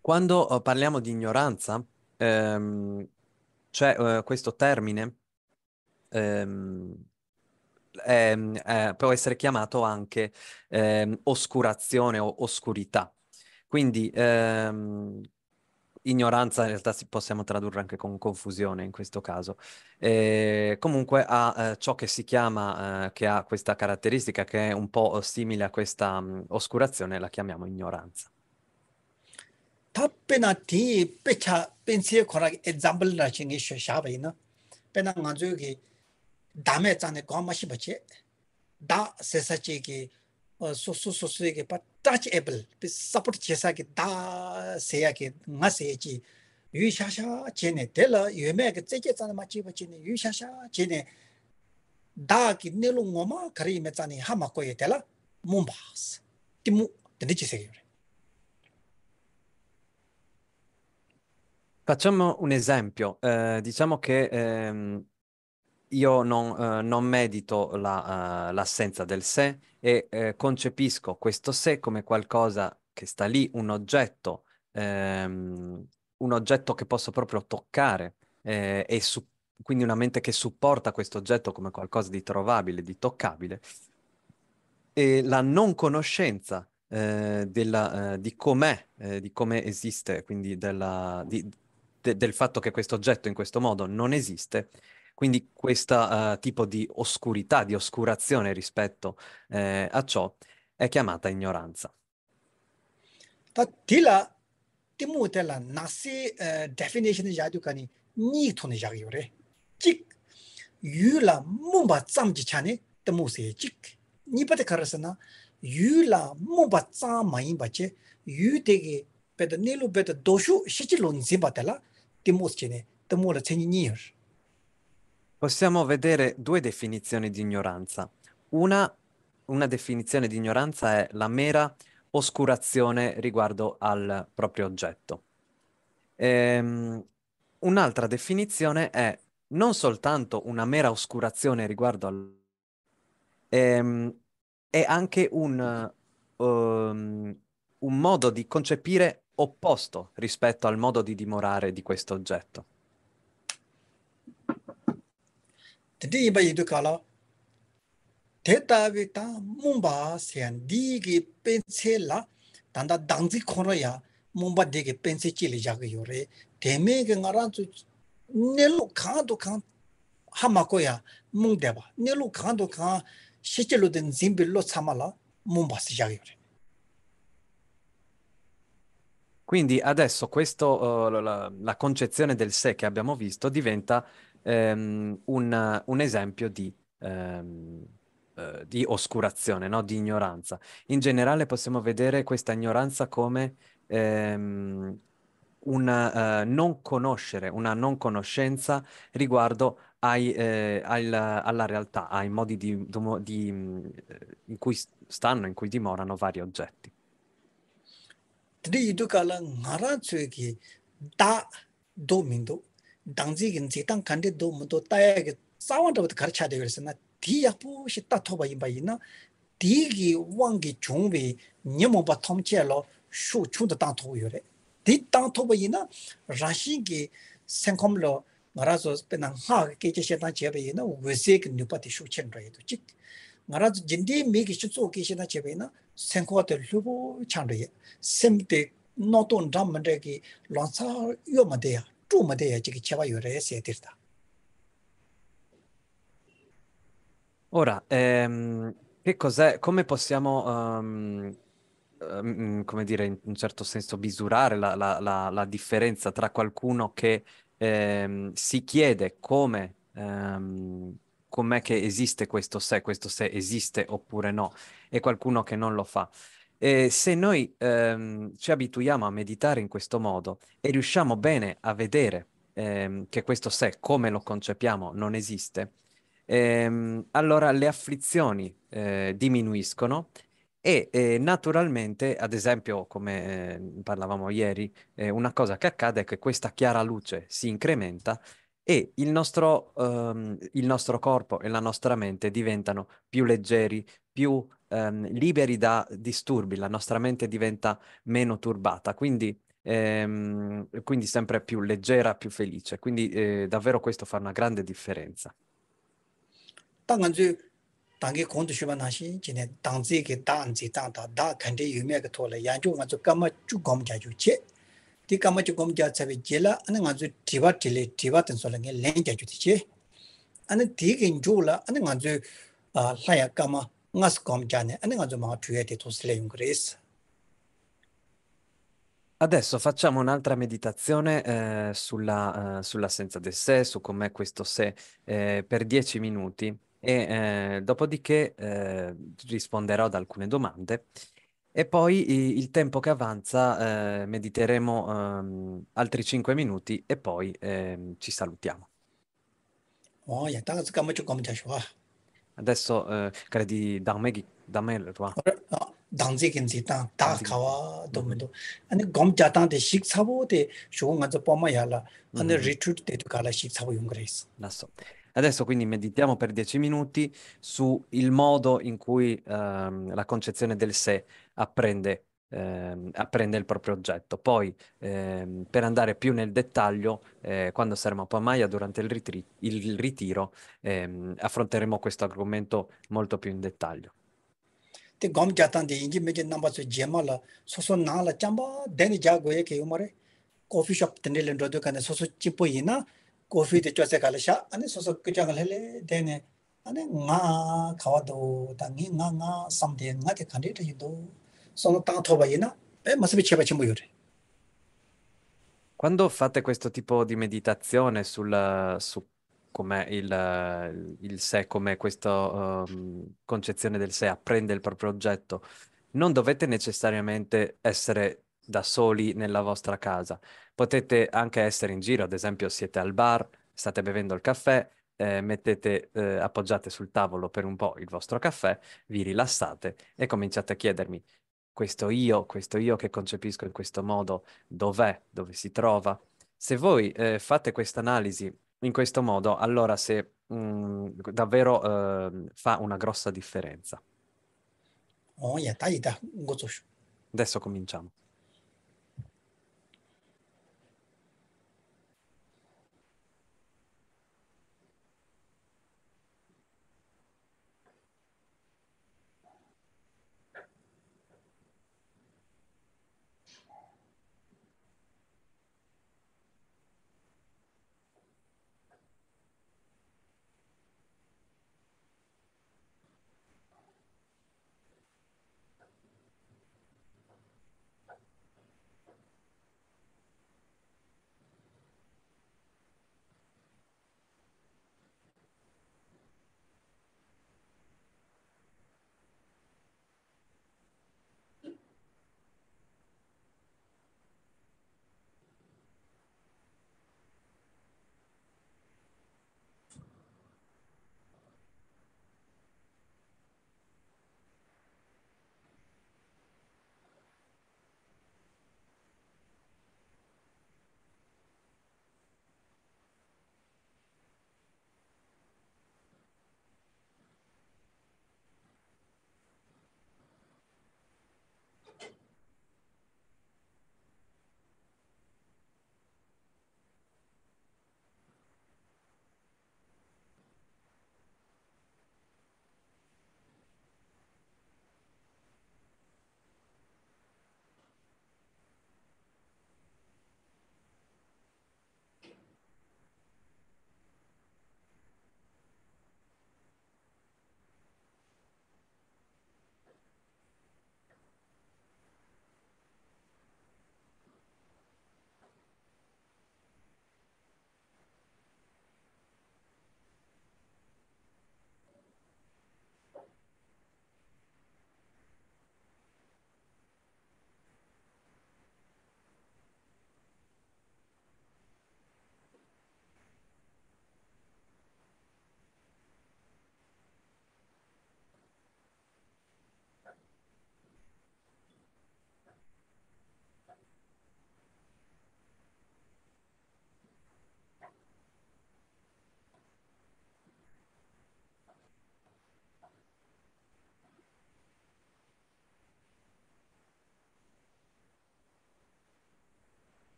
Quando eh, parliamo di ignoranza, ehm, c'è eh, questo termine ehm, ehm, eh, può essere chiamato anche ehm, oscurazione o oscurità. Quindi ehm, ignoranza in realtà si possiamo tradurre anche con confusione in questo caso. E eh, comunque ha eh, ciò che si chiama, eh, che ha questa caratteristica che è un po' simile a questa mh, mm, oscurazione, la chiamiamo ignoranza. Tappena ti pecha pensiero con example la chingisho shabai na. Pena nganzu ki dāme tsāne gāng māshī bachē, dā sēsā chē kī uh, sūsū sūsū kī pā touch able, pī support chēsā kī dā sēyā kī ngā sēyā chī yū shāshā chē nē, tē lā yū mē kī tsē chē tsāne mā chē bachē nē, yū shāshā chē nē, dā kī nē lū ngō mā kārī mē tsāne hā mā kōyē tē lā mū mbā tī mū tēne chē sēyā rē. Facciamo un esempio, eh, diciamo che ehm io non, eh, non medito la, uh, l'assenza del sé e eh, concepisco questo sé come qualcosa che sta lì, un oggetto, ehm, un oggetto che posso proprio toccare eh, e su- quindi una mente che supporta questo oggetto come qualcosa di trovabile, di toccabile. E la non conoscenza eh, della, eh, di com'è, di come esiste, quindi della, di, del fatto che questo oggetto in questo modo non esiste, quindi questo uh, eh, tipo di oscurità, di oscurazione rispetto eh, a ciò è chiamata ignoranza. Tila timutela nasi eh, definition jadu kani ni thun jagyo re. Chik yu la mumba tsamji chane timu se chik. Ni pata karasana yu la mumba tsam mayin bache yu tege peta nilu peta doshu shichi lon zimba tala timu se chene timu la possiamo vedere due definizioni di ignoranza. Una, una definizione di ignoranza è la mera oscurazione riguardo al proprio oggetto. Ehm, un'altra definizione è non soltanto una mera oscurazione riguardo al... Ehm, è anche un, um, un modo di concepire opposto rispetto al modo di dimorare di questo oggetto. Tante inba yidu kala, te tabi tang mungba sen di ki pense la, tanda dangzi khonra ya mungba di ki chili jaga yore. Teme ki nga ranzu nilu khaan tu khaan hama ko ya mungdeba, nilu khaan tu shichilu den zimbi lo tsama la mungba si jaga yore. Quindi adesso questo, uh, la, la, concezione del sé che abbiamo visto diventa ehm, un, un, esempio di, ehm, eh, di oscurazione, no? di ignoranza. In generale possiamo vedere questa ignoranza come ehm, una uh, non conoscere, una non conoscenza riguardo ai, eh, al, alla realtà, ai modi di, di, mm, eh, in cui stanno, in cui dimorano vari oggetti. Tri yudu kala ngaran tsue ki da do 당지긴 제당 간데도 모두 따야게 싸원다부터 가르쳐야 돼 그래서 나 디야포시 따토바 이바이나 디기 왕기 종비 님모바 통체로 수출도 당토요래 디 당토바 이나 라신기 생컴로 나라서 때나 하게 계셔다 제베이나 외색 뉴파티 수천라이도 직 나라서 진디 미기 수초케시나 제베이나 생코가들 흘고 찬르이 셈데 노톤 담만데기 런사 요마데야 chū mātē yā chīki chāpa yō rā yā sē Ora, ehm, che cos'è, come possiamo, um, um, come dire, in un certo senso misurare la, la, la, la differenza tra qualcuno che ehm, si chiede come, ehm, com'è che esiste questo se, questo se esiste oppure no, e qualcuno che non lo fa. E se noi ehm, ci abituiamo a meditare in questo modo e riusciamo bene a vedere ehm, che questo sé, come lo concepiamo, non esiste, ehm, allora le afflizioni eh, diminuiscono e eh, naturalmente, ad esempio, come eh, parlavamo ieri, eh, una cosa che accade è che questa chiara luce si incrementa e il nostro, um, il nostro, corpo e la nostra mente diventano più leggeri, più ehm, liberi da disturbi, la nostra mente diventa meno turbata, quindi, ehm, quindi sempre più leggera, più felice. Quindi eh, davvero questo fa una grande differenza. 당게 kondu shiba nashi kama chu gomja tsabi je ane nga zu tiba tili tiba tenso la nge lenja ju che ane di ki nju ane nga zu laya kama ngas komjane, ane nga zoma tuye te tosile yung grace. Adesso facciamo un'altra meditazione eh, sulla, eh, sull'assenza del sé, su com'è questo sé, eh, per dieci minuti e eh, dopodiché eh, risponderò ad alcune domande e poi il tempo che avanza eh, mediteremo ehm, altri cinque minuti e poi ehm, ci salutiamo. Oh, yeah, Adesso eh, credi Darmegi, Darmel, tu? 당제 괜찮다 다 가와 도면도 아니 검자다 데 식사보 데 쇼가서 뻔마야라 근데 리트트 데도 가라 식사보 용그레스 나서 Adesso quindi meditiamo per dieci minuti sul modo in cui ehm, la concezione del sé apprende ehm, apprende il proprio oggetto. Poi, ehm, per andare più nel dettaglio, eh, quando saremo a Pamaia durante il, ritri- il ritiro, ehm, affronteremo questo argomento molto più in dettaglio. Te gom jatan de ingi meje namba so jema la so na la chamba den ja go ke umare coffee shop ten le ndo kan so chipo ina coffee de chose kala sha ane so kja kala le den ane nga khawa do ta nga nga samde nga te khande te do sono tanto vaina, e eh, ma se mi ci facciamo morire. Quando fate questo tipo di meditazione sul, su come il, il, sé, come questa um, ehm, concezione del sé apprende il proprio oggetto, non dovete necessariamente essere da soli nella vostra casa. Potete anche essere in giro, ad esempio siete al bar, state bevendo il caffè, eh, mettete, eh, appoggiate sul tavolo per un po' il vostro caffè, vi rilassate e cominciate a chiedermi questo io, questo io che concepisco in questo modo, dov'è, dove si trova. Se voi eh, fate questa analisi in questo modo, allora se mh, mm, davvero eh, fa una grossa differenza. Adesso cominciamo.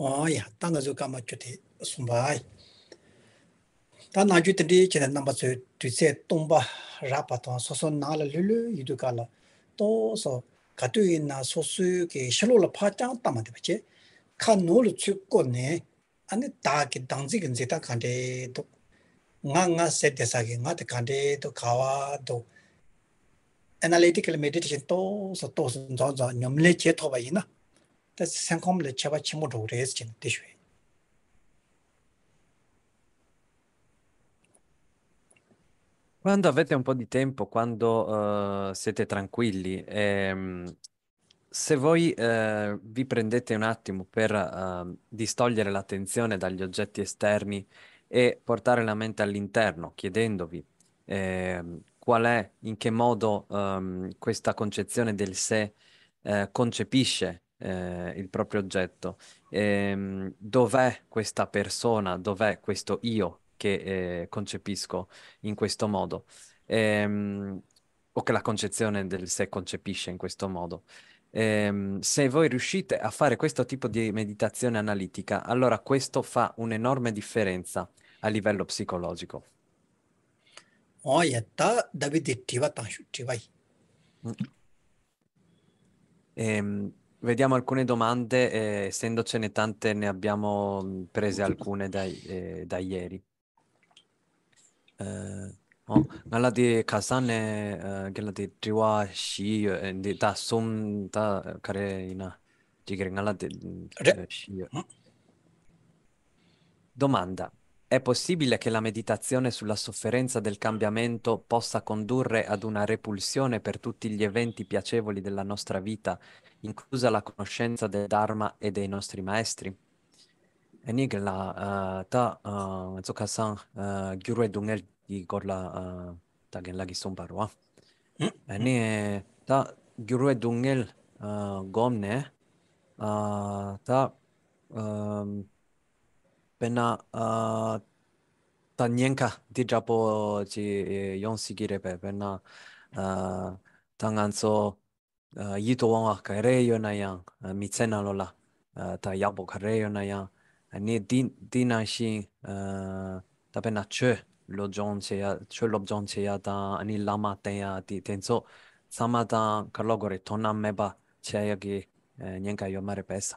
oo 땅가서 tanga zuu kama juu ti sumbaa ayi taa na juu tandii chi na namba zuu tui siye tongbaa raa paa tanga soosoo naa la lu lu yu du ka la toosoo katooyi naa soosoo ki shiloo la paa changa 다 생검을 제가 침모도 그래서 진 되셔. Quando avete un po' di tempo, quando uh, siete tranquilli, ehm, se voi eh, vi prendete un attimo per eh, distogliere l'attenzione dagli oggetti esterni e portare la mente all'interno, chiedendovi eh, qual è, in che modo ehm, questa concezione del sé eh, concepisce eh, il proprio oggetto. Ehm, dov'è questa persona, dov'è questo io che eh, concepisco in questo modo? Ehm, o che la concezione del sé concepisce in questo modo. Ehm, se voi riuscite a fare questo tipo di meditazione analitica, allora questo fa un'enorme differenza a livello psicologico. Oh, yatta, Davide, tiva, tanshu, tiva. Mm. Ehm, Vediamo alcune domande, eh, essendocene tante ne abbiamo mm, prese alcune da, eh, da ieri. Eh, oh, di kasane eh, eh, uh, gela di triwa shi eh, di da som da kare ina jigere ngala di mm, shi. Domanda. È possibile che la meditazione sulla sofferenza del cambiamento possa condurre ad una repulsione per tutti gli eventi piacevoli della nostra vita, inclusa la conoscenza del Dharma e dei nostri maestri? Enigla, eh, ta eh, zokasan eh, gyurwe dungel di gorla tagen lagi sombarwa. Ah. Eni ta gyurwe dungel gomne ta ehm, pena ta nyenka di japo ji e, yon sigire pe pena ta ngan so yi to wang ka re yo na yang mi tsena lo la ta yak bo ka re yo na ni din din ta pena che lo che ya ta ani lama ta ka lo gore tonam me ba che ya ge nyenka yo mare pesa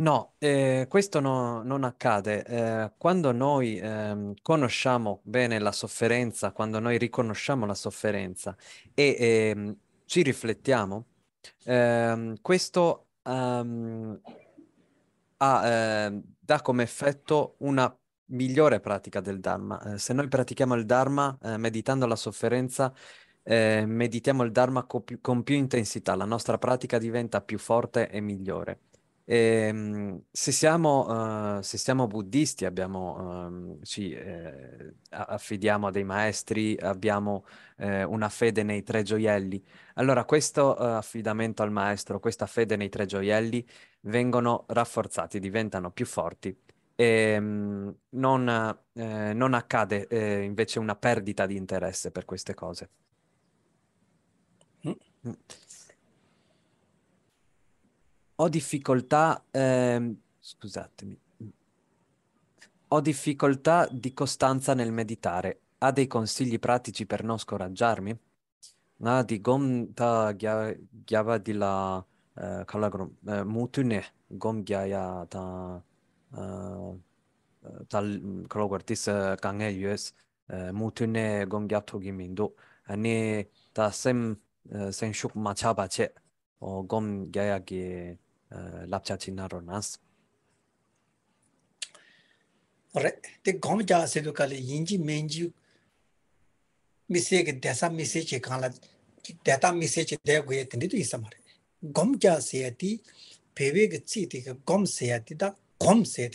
No, eh, questo no- non accade. Eh, quando noi ehm, conosciamo bene la sofferenza, quando noi riconosciamo la sofferenza e ehm, ci riflettiamo, ehm, questo ehm, ha, ehm, dà come effetto una migliore pratica del Dharma. Eh, se noi pratichiamo il Dharma eh, meditando la sofferenza, eh, meditiamo il Dharma co- con più intensità, la nostra pratica diventa più forte e migliore. E, ehm, se, siamo, uh, se siamo buddisti, abbiamo, um, ehm, ci eh, affidiamo a dei maestri, abbiamo eh, una fede nei tre gioielli. Allora, questo uh, affidamento al maestro, questa fede nei tre gioielli vengono rafforzati, diventano più forti. E, um, non, eh, non, accade eh, invece una perdita di interesse per queste cose. Mm. mm ho difficoltà, ehm, scusatemi, ho difficoltà di costanza nel meditare. Ha dei consigli pratici per non scoraggiarmi? Na di gom ta gyaba di la kalagrom eh, eh, mutune gom gyaya ta eh, ta kalogor tis kange yes mutune gom gyap thogi mingdo ani ta sem sen shuk macha bache o gom gyaya ge lapcha chi naro nas. Ore, te gom jaa sedu kaali yinji menji misiye desa misiye che kaala deta misiye che deya goya tindi tu isa mara. Gom jaa siya ti pewe ge tsi ti ka gom siya ti da gom siya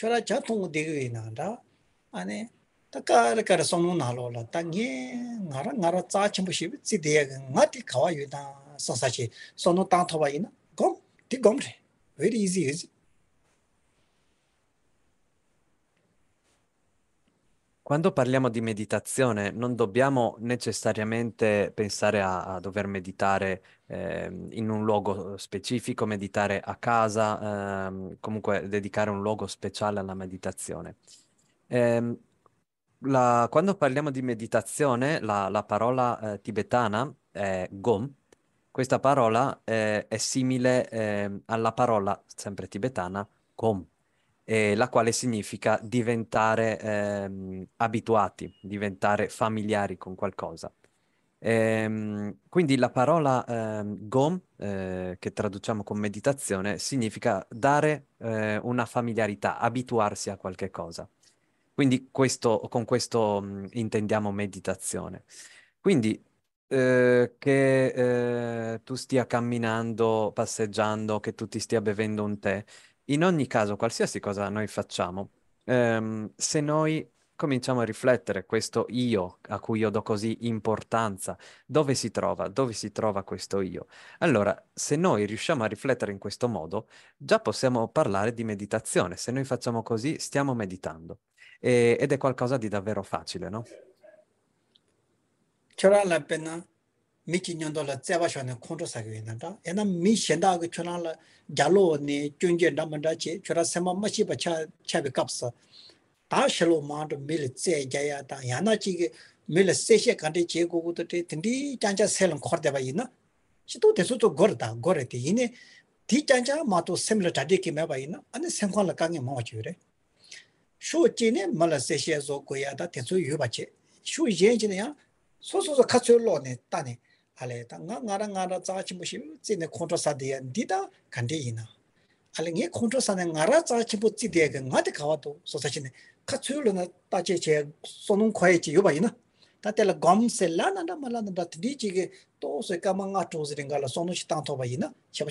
chora cha thong dewe na da ane ta kar kar song na lo la ta nge ngara ngara cha chim bu shi ti very easy is it? Quando parliamo di meditazione, non dobbiamo necessariamente pensare a, a dover meditare eh, in un luogo eh, specifico, meditare a casa, eh, comunque dedicare un luogo speciale alla meditazione. Eh, la, quando parliamo di meditazione, la, la parola eh, tibetana è gom. Questa parola eh, è simile ehm, alla parola, sempre tibetana, gom, eh, la quale significa diventare ehm, abituati, diventare familiari con qualcosa. Ehm, quindi la parola ehm, gom, eh, che traduciamo con meditazione, significa dare eh, una familiarità, abituarsi a qualche cosa. Quindi questo, con questo mh, mm, intendiamo meditazione. Quindi eh, che eh, tu stia camminando, passeggiando, che tu ti stia bevendo un tè, in ogni caso, qualsiasi cosa noi facciamo, ehm, se noi cominciamo a riflettere questo io a cui io do così importanza, dove si trova, dove si trova questo io. Allora, se noi riusciamo a riflettere in questo modo, già possiamo parlare di meditazione, se noi facciamo così stiamo meditando e, ed è qualcosa di davvero facile, no? Ce l'ha la penna? mi chi nyondola tsewa shwaa ni kondosakwe wena taa, ena mi shendaaga chunaa la gyalo wane chunje damanda chee, chunaa semaa maa shiba cha chabi kaabsa, 거르다 shalo maa tu mi li tse ya yaa taa, yaa naa chi gei mi li sese ya kaadde chee gogo to ale ta nga nga ra nga ra cha chi mo shi ze ne kontra sa de yan di ta kan de yin na ale nge kontra sa ne nga ra cha chi bo de ge nga de so sa chi ne ka chu lu na che che so nu la na na di to se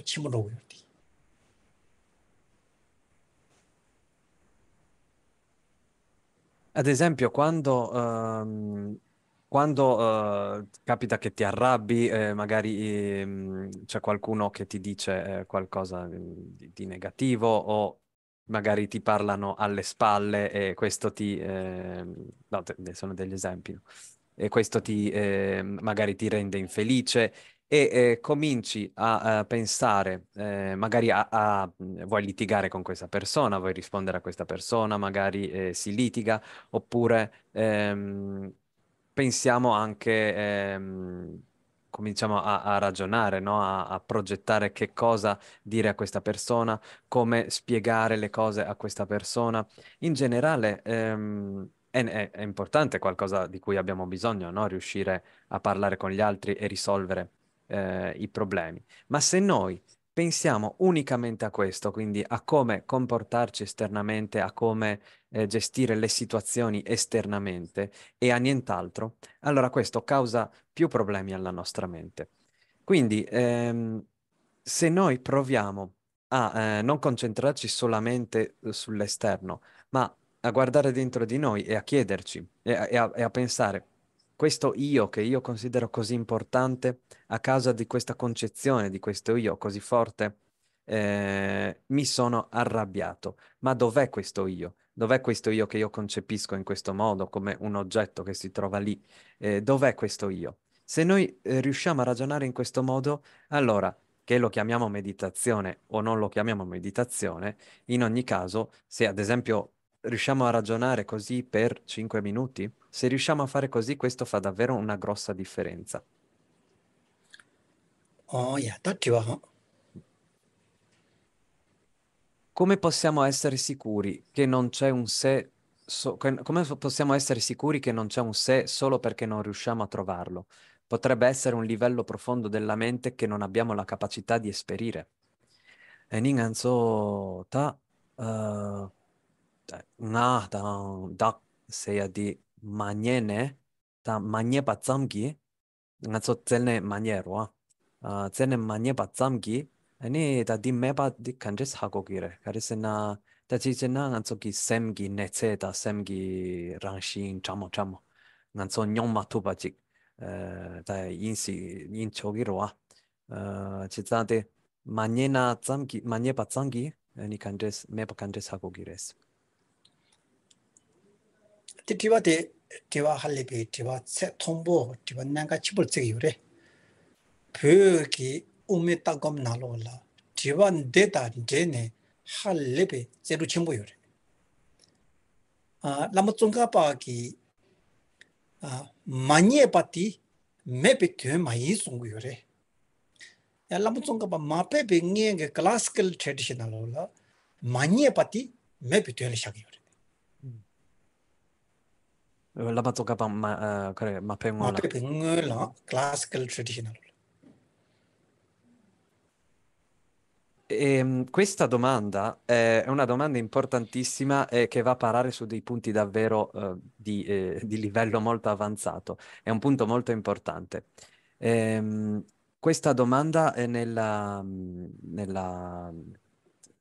chi Ad esempio, quando um, Quando eh, capita che ti arrabbi, eh, magari ehm, c'è qualcuno che ti dice eh, qualcosa ehm, di, di, negativo o magari ti parlano alle spalle e questo ti... Ehm, no, te, sono degli esempi. E questo ti, ehm, magari ti rende infelice e cominci a, a pensare, magari a, a, mhmm, vuoi litigare con questa persona, vuoi rispondere a questa persona, magari eh, si litiga oppure... Ehm, pensiamo anche, ehm, cominciamo a, a ragionare, no? a, a, progettare che cosa dire a questa persona, come spiegare le cose a questa persona. In generale ehm, è, è, è, importante qualcosa di cui abbiamo bisogno, no? riuscire a parlare con gli altri e risolvere eh, i problemi. Ma se noi pensiamo unicamente a questo, quindi a come comportarci esternamente, a come eh, gestire le situazioni esternamente e a nient'altro, allora questo causa più problemi alla nostra mente. Quindi ehm, se noi proviamo a eh, non concentrarci solamente eh, sull'esterno, ma a guardare dentro di noi e a chiederci e a, e a, e a pensare questo io che io considero così importante a causa di questa concezione, di questo io così forte, eh, mi sono arrabbiato. Ma dov'è questo io? Dov'è questo io che io concepisco in questo modo, come un oggetto che si trova lì? Eh, dov'è questo io? Se noi eh, riusciamo a ragionare in questo modo, allora che lo chiamiamo meditazione o non lo chiamiamo meditazione, in ogni caso, se ad esempio riusciamo a ragionare così per 5 minuti? Se riusciamo a fare così, questo fa davvero una grossa differenza. Oh, yeah, come possiamo essere sicuri che non c'è un sé? So- come possiamo essere sicuri che non c'è un sé solo perché non riusciamo a trovarlo? Potrebbe essere un livello profondo della mente che non abbiamo la capacità di esperire. E Ninganzo ta. Uh... nga da da se ya di manye ne da manye pa tsam gi nga tso tsene manye ro a tsene manye pa tsam gi ani da di me pa di kanjes ha go re ka re sena da chi chen na nga tso gi sem gi ne tse sem rang nga tso nyong tsam res Te 티와 teewa halibe, teewa teewa thombo, teewa nyanka chibol tsegiyo re. Peewa ki ume ta gom na loo la, teewa ndeda jene halibe zeduchembo yo re. Lamu tsunga paa ki maniye pati mepi tyoye mayi tsungu yo re. Lamu tsunga mape pe ngenge classical mepi 라바토가방 마 어, 그래 마팽어라. 어떻게 뱅을라 classical traditional. E ehm, questa domanda è una domanda importantissima e che va a parare su dei punti davvero eh, di, eh, di, livello molto avanzato. È un punto molto importante. Ehm, questa domanda è nella, nella,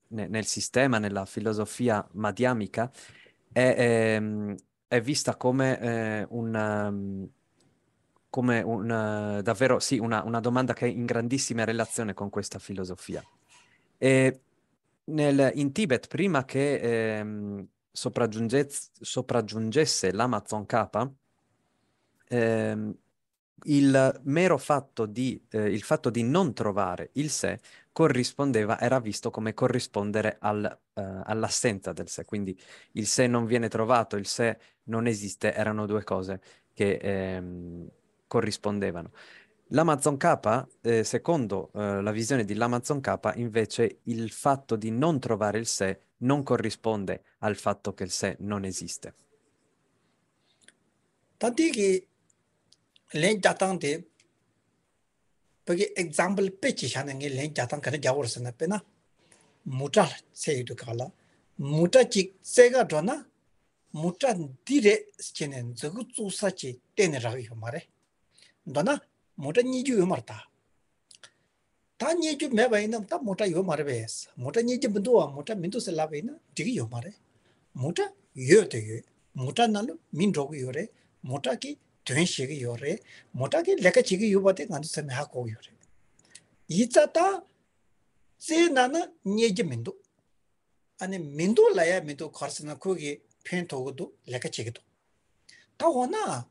nel sistema, nella filosofia madiamica, è, è vista come eh, una, ehm, come una, eh, davvero, sì, una, una, domanda che è in grandissima relazione con questa filosofia. Nel, in Tibet, prima che eh, sopraggiungesse l'Amazon K, eh, il mero fatto di, eh, il fatto di non trovare il sé corrispondeva, era visto come corrispondere al, uh, all'assenza del sé. Quindi il sé non viene trovato, il sé non esiste, erano due cose che ehm, corrispondevano. L'Amazon K, eh, secondo eh, la visione di L'Amazon K, invece il fatto di non trovare il sé non corrisponde al fatto che il sé non esiste. Tant'è che lei tante bagi example pe chi shana nge leng cha tang kare gyawar sana pe na muta se yu ka la muta chi se ga dro na muta di re che ne zu gu zu sa chi te ne ra yu ma re ndo na muta ni ju yu ma ta ta ni ju me ba ina yu yu yu yu yu ki dwen shiki yore, mota ki leka chiki yuwa te gandhi sami haa kogu yore. Iza ta zi nana nye je mendo. Ani mendo laya mendo kharsana kogi pen togo do leka chiki do. Ta wana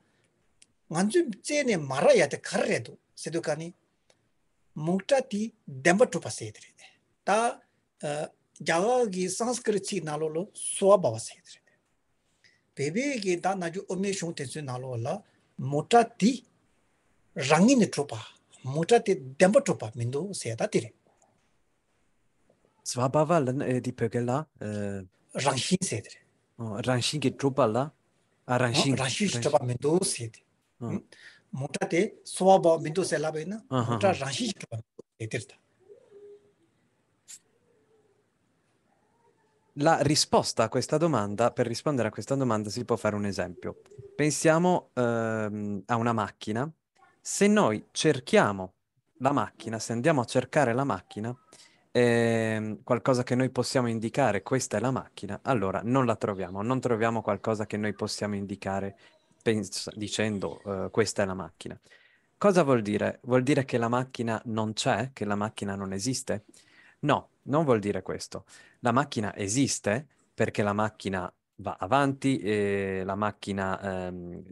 gandhi zi ne mota ti rangi ni trupa, mota ti dempa trupa mindu siya ta tiri. Svabhava lan e di peke la? Rangshin siya tiri. Rangshin ki trupa la? Rangshin. Rangshin na, la risposta a questa domanda, per rispondere a questa domanda si può fare un esempio. Pensiamo ehm, a una macchina. Se noi cerchiamo la macchina, se andiamo a cercare la macchina, ehm, qualcosa che noi possiamo indicare, questa è la macchina, allora non la troviamo, non troviamo qualcosa che noi possiamo indicare pens- dicendo eh, questa è la macchina. Cosa vuol dire? Vuol dire che la macchina non c'è, che la macchina non esiste? No, non vuol dire questo. La macchina esiste perché la macchina va avanti, eh, la macchina, ehm,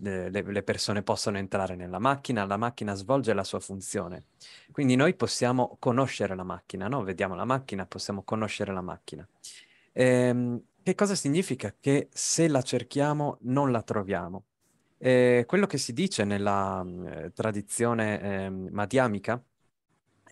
le, persone possono entrare nella macchina, la macchina svolge la sua funzione. Quindi noi possiamo conoscere la macchina, no? vediamo la macchina, possiamo conoscere la macchina. Ehm, che cosa significa? Che se la cerchiamo non la troviamo. Eh, quello che si dice nella eh, tradizione ehm, madiamica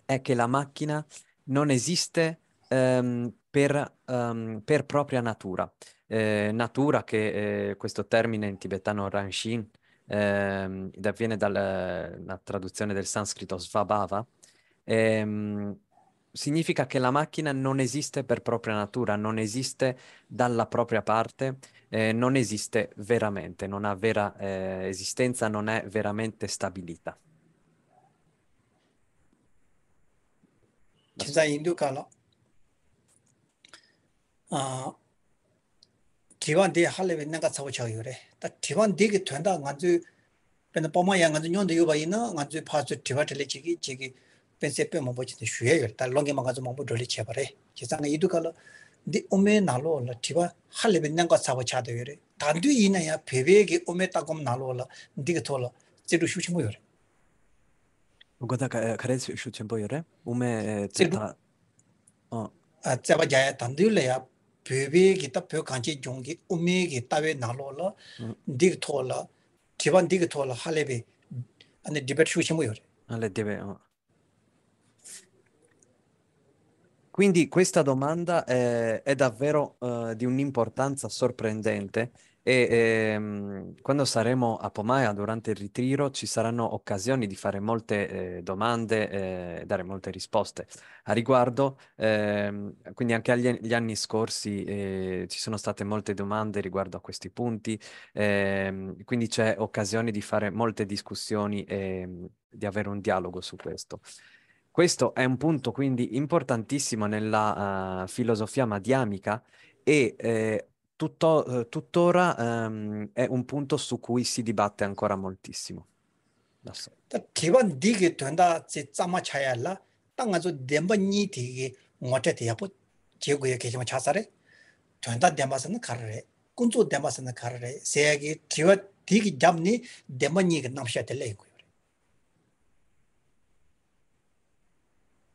è che la macchina non esiste ehm, per, um, per, propria natura. Eh, natura che eh, questo termine in tibetano Ranshin ehm, viene dalla traduzione del sanscrito svabhava, ehm, significa che la macchina non esiste per propria natura, non esiste dalla propria parte, eh, non esiste veramente, non ha vera eh, esistenza, non è veramente stabilita. chi zang yin du ka la ah, tiwaan diya haliwe nyan ka tsabu tsaa yu u re ta tiwaan dii ki tuanda ngan zui benda paumaa yaa ngan zui nyon tu yu baa yi na ngan zui paa zui tiwaa tili chi ki chi ki pen sepe mabu chi ti shue yu longi mabu kazu mabu dhuli chepa re chi zang yin ka la la pewee ki la 岡田カレー出店ぽよれおめえたあじゃばじゃたんでるやべべきたぷかんちじゅんぎおめきたべなろらでとらてばんでとらはれべあねディベット出店もよれあれディベ Quindi questa domanda è, è davvero uh, di un'importanza sorprendente e ehm, quando saremo a Pomaia durante il ritiro ci saranno occasioni di fare molte eh, domande eh, dare molte risposte a riguardo. Ehm, quindi anche agli anni scorsi eh, ci sono state molte domande riguardo a questi punti, ehm, quindi c'è occasione di fare molte discussioni e ehm, di avere un dialogo su questo. Questo è un punto quindi importantissimo nella uh, filosofia madiamica e eh, tutto, eh, tuttora um, è un punto su cui si dibatte ancora moltissimo.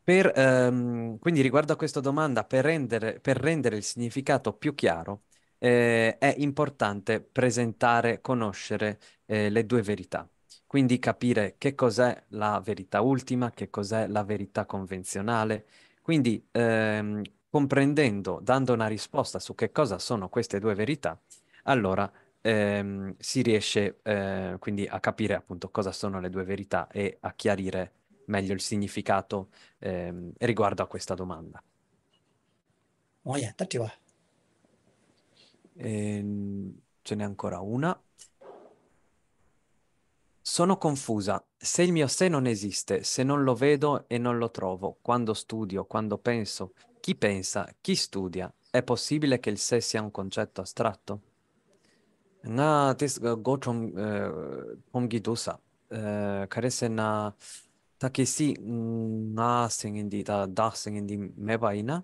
Per, um, quindi riguardo a questa domanda, per rendere, per rendere il significato più chiaro, eh, è importante presentare, conoscere eh, le due verità. Quindi capire che cos'è la verità ultima, che cos'è la verità convenzionale. Quindi ehm, comprendendo, dando una risposta su che cosa sono queste due verità, allora ehm, si riesce eh, quindi a capire appunto cosa sono le due verità e a chiarire meglio il significato ehm, riguardo a questa domanda. 我也得对吧？e ehm, ce n'è ancora una. Sono confusa. Se il mio sé non esiste, se non lo vedo e non lo trovo, quando studio, quando penso, chi pensa, chi studia, è possibile che il sé sia un concetto astratto? Eh, eh, eh, na tis go chom chom gi dosa. Karese na takisi mm, na singindi ta da singindi mebaina.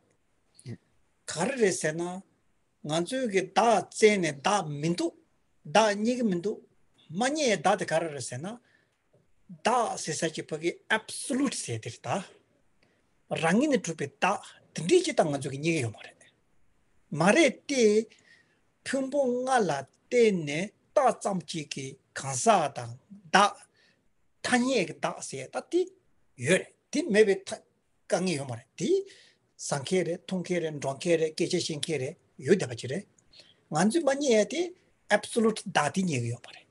가르르세나 re 다 na 다 yu 다 니게 tse ne 다데 가르르세나 다 nyegi mintu, ma nye da de 다 re se na 니게 요마레 마레티 chi pagi absolute se dir 다 rangi 다세 다티 da, tindri chi ta nganzu ki te pyumbu ti 상케레 통케레 롱케레 케체신케레 요데바치레 만주 많이 해야지 absolute 다디 얘기요 말해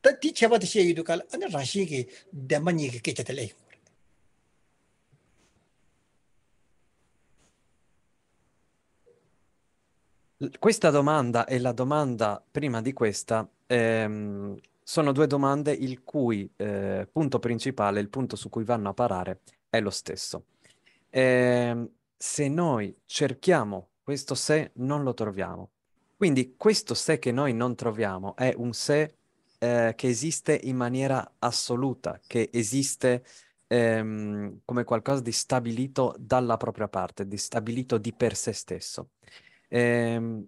따디 제바디 시에도 갈 아니 라시게 데마니 얘기 케체텔레 Questa domanda e la domanda prima di questa ehm, sono due domande il cui eh, punto principale, il punto su cui vanno a parare, è lo stesso. Ehm, se noi cerchiamo questo sé, non lo troviamo. Quindi questo sé che noi non troviamo è un sé eh, che esiste in maniera assoluta, che esiste ehm, come qualcosa di stabilito dalla propria parte, di stabilito di per sé stesso. Ehm,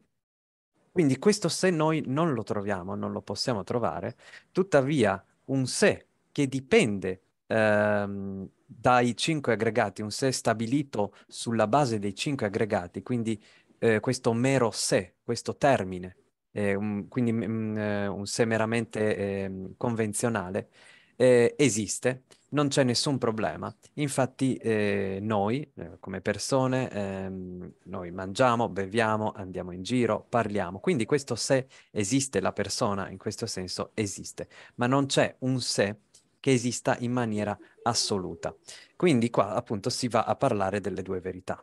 quindi questo sé noi non lo troviamo, non lo possiamo trovare, tuttavia un sé che dipende ehm, dai cinque aggregati, un se stabilito sulla base dei cinque aggregati, quindi eh, questo mero se, questo termine, eh, un, quindi mh, mm, mm, eh, un se meramente ehm, eh, convenzionale, esiste, non c'è nessun problema. Infatti eh, noi, eh, come persone, ehm, noi mangiamo, beviamo, andiamo in giro, parliamo. Quindi questo se esiste, la persona in questo senso esiste, ma non c'è un se che esista in maniera assoluta. Quindi qua appunto si va a parlare delle due verità.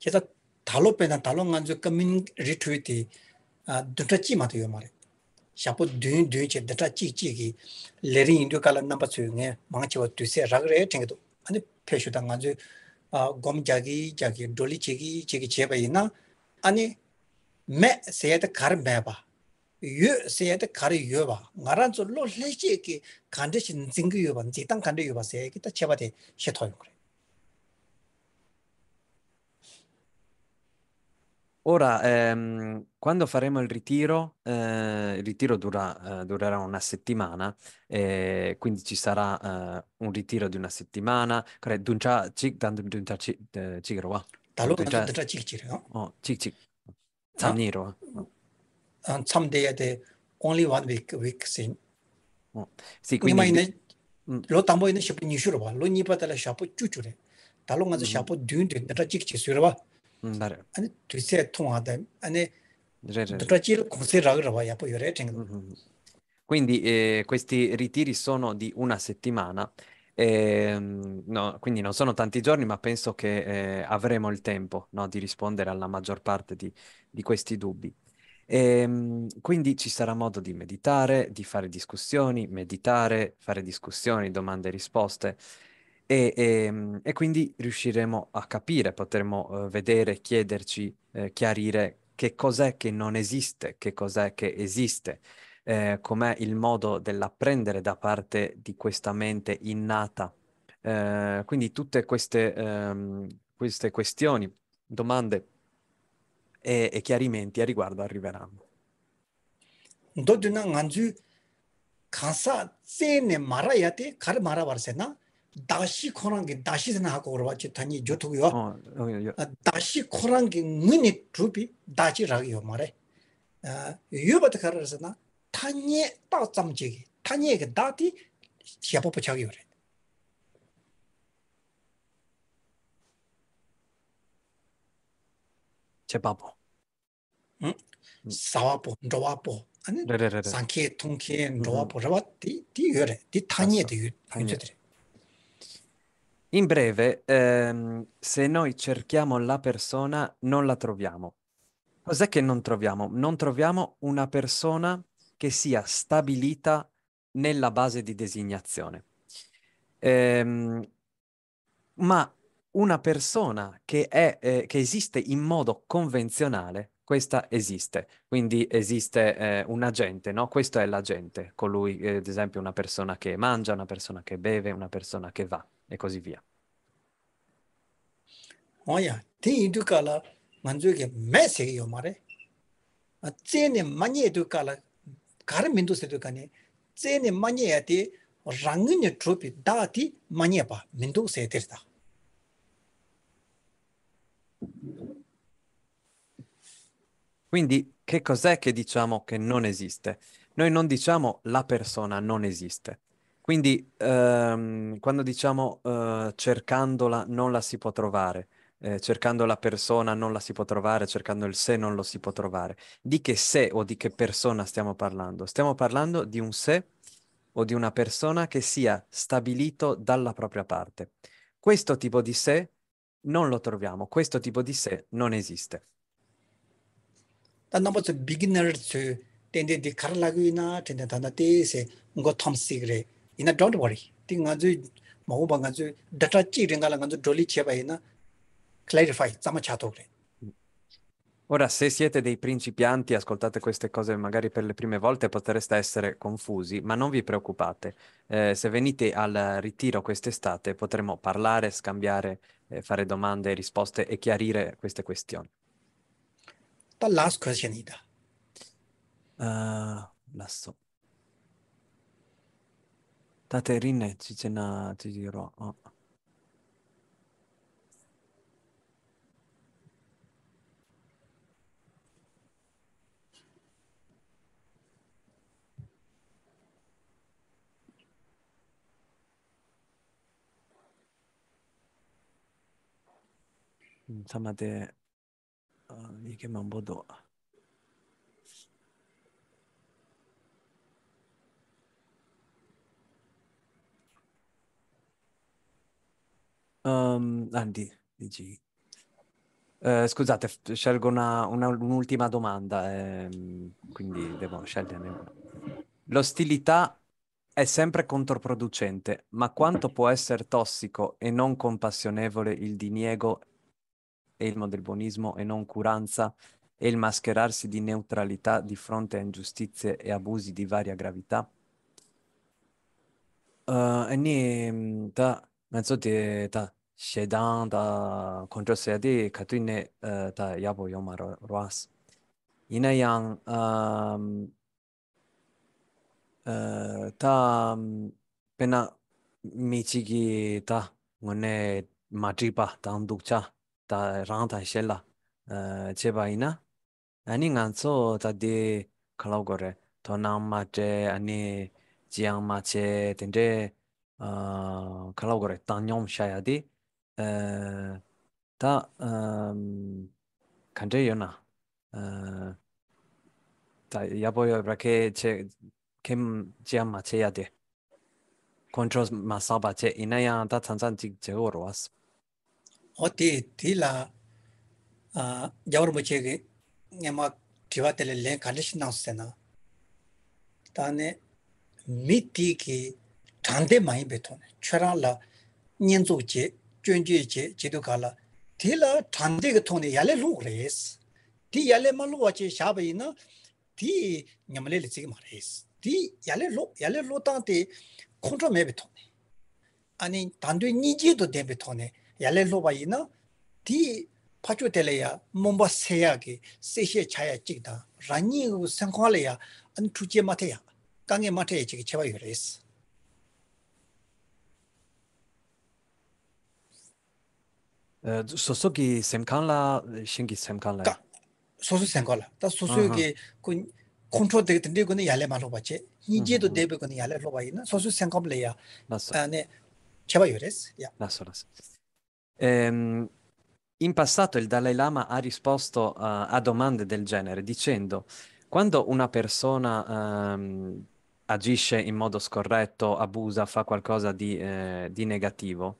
그래서 달로페나 달롱간주 commun retreat 아 duntachi ma to mare shapo dyn dyn che data chi chi gi lerin indu kala namba chu nge mang che wa tu se rag re thing ah, do ani pheshu da nganju gom jagi jagi doli chi gi chi gi che ba ina ani me se da kar me ba yu seyate kari yuwa. Ngaranzo lo leche ki kande shi nzingi yuwa, nzitang kande yuwa seyaki ta cheba de she toyo kore. Ora, ehm, quando faremo il ritiro, eh, il ritiro dura, eh, durerà una settimana, eh, quindi ci sarà eh, un ritiro di una settimana. Duncha duncha chik duncha chik rowa. Talo duncha chik chik, no? Oh, chik chik. Samniro. Ah. No? um, someday at the only one week week sin sì quindi ne lo tambo in shop ni shuro ba lo ni pa tala shop chu chu re talo nga shop dyn dyn da chik chi sura ba dar ane tu se thong ada ane da chi ko se rag ra ba ya po yore teng quindi eh, questi ritiri sono di una settimana eh, no, quindi non sono tanti giorni, ma penso che eh, avremo il tempo no, di rispondere alla maggior parte di, di questi dubbi. E, ehm, quindi ci sarà modo di meditare, di fare discussioni, meditare, fare discussioni, domande e risposte. E, e, ehm, e quindi riusciremo a capire, potremo eh, vedere, chiederci, eh, chiarire che cos'è che non esiste, che cos'è che esiste, eh, com'è il modo dell'apprendere da parte di questa mente innata. Eh, quindi tutte queste, ehm, queste questioni, domande e, e chiarimenti a riguardo arriveranno. 도드나 간주 가사 세네 말아야 돼. 가르 말아 버세나. 다시 코란 게 다시나 하고 그러지 다니 좋고요. 어. 다시 코란 게 문이 트비 다시라고요 말해. 아, 유버트 가르서나 타니 딱 잠지기. 타니에게 다티 시합 붙여요. 제바보. 응? 사와보, 로와보. 아니 상케 통케 로와보 로와티 티 요레 In breve, ehm, se noi cerchiamo la persona, non la troviamo. Cos'è che non troviamo? Non troviamo una persona che sia stabilita nella base di designazione. Ehm, ma una persona che, è, eh, che esiste in modo convenzionale, questa esiste. Quindi esiste eh, un agente, no? Questo è l'agente, colui, eh, ad esempio, una persona che mangia, una persona che beve, una persona che va e così via. Oya, ti educala manzu che me se io mare. A zene manye educala kar mindu se educane. Zene manye ati rangin tropi dati manye pa mindu se terta. Quindi che cos'è che diciamo che non esiste? Noi non diciamo la persona non esiste. Quindi ehm, quando diciamo eh, cercandola non la si può trovare, eh, cercando la persona non la si può trovare, cercando il sé non lo si può trovare. Di che sé o di che persona stiamo parlando? Stiamo parlando di un sé o di una persona che sia stabilito dalla propria parte. Questo tipo di sé non lo troviamo, questo tipo di sé non esiste. 다 넘버 투 텐데 디 카르라구이나 텐데 다나테세 ngo thomsi gre ina don't worry ti nga ju ma ba nga ju data chi ringa la nga Ora, se siete dei principianti, ascoltate queste cose magari per le prime volte, potreste essere confusi, ma non vi preoccupate. Eh, se venite al ritiro quest'estate, potremo parlare, scambiare, eh, fare domande e risposte e chiarire queste questioni. The last question ida. Uh, last so. Ta te rinne, chi che na, chi chi ro. 이렇게 만보도 um, Andy dici eh, scusate, scelgo una, una, un'ultima domanda, ehm, quindi devo sceglierne una. L'ostilità è sempre controproducente, ma quanto può essere tossico e non compassionevole il diniego elmo del buonismo e curanza e il mascherarsi di neutralità di fronte a ingiustizie e abusi di varia gravità? Uh, eh, niente, mezzo di ta shedan da controsia di catune eh, ta yabo yoma roas. Ina yang um, uh, ta pena michigi ta ngone matripa ta ndukcha 다 라한테 셀라 어 제바이나 아니 간소 다데 클라우거레 도나마제 아니 지앙마제 덴데 어 클라우거레 단념 샤야디 어다음 간데요나 어다 야보여 브라케 제 kem jiam ma che ya de controls ma sa ya oti ti la yawar muche ge nga ma tiwa tele len kandishin naus tena tani mi ti ki tante mayi beto ne chwarang la nyen zu je, juen ju je, je du ka la ti la tante ge to ne yale lu kore ti yale ma lu wache na ti nyamale le tsige ma re ti yale lu, yale lu tante kontro me beto ne ani je do yale loba ina di pachu tele ya momba seya ki seshe chaya chigda ranyi u sankwa le ya an tuje mate ya kange mate ya chigi chewa yore isi. Eh, soso ki semkan la, shingi semkan 소소 Soso semkan la. Ta soso ki Ehm, in passato il Dalai Lama ha risposto uh, a domande del genere dicendo quando una persona um, agisce in modo scorretto, abusa, fa qualcosa di, eh, di negativo,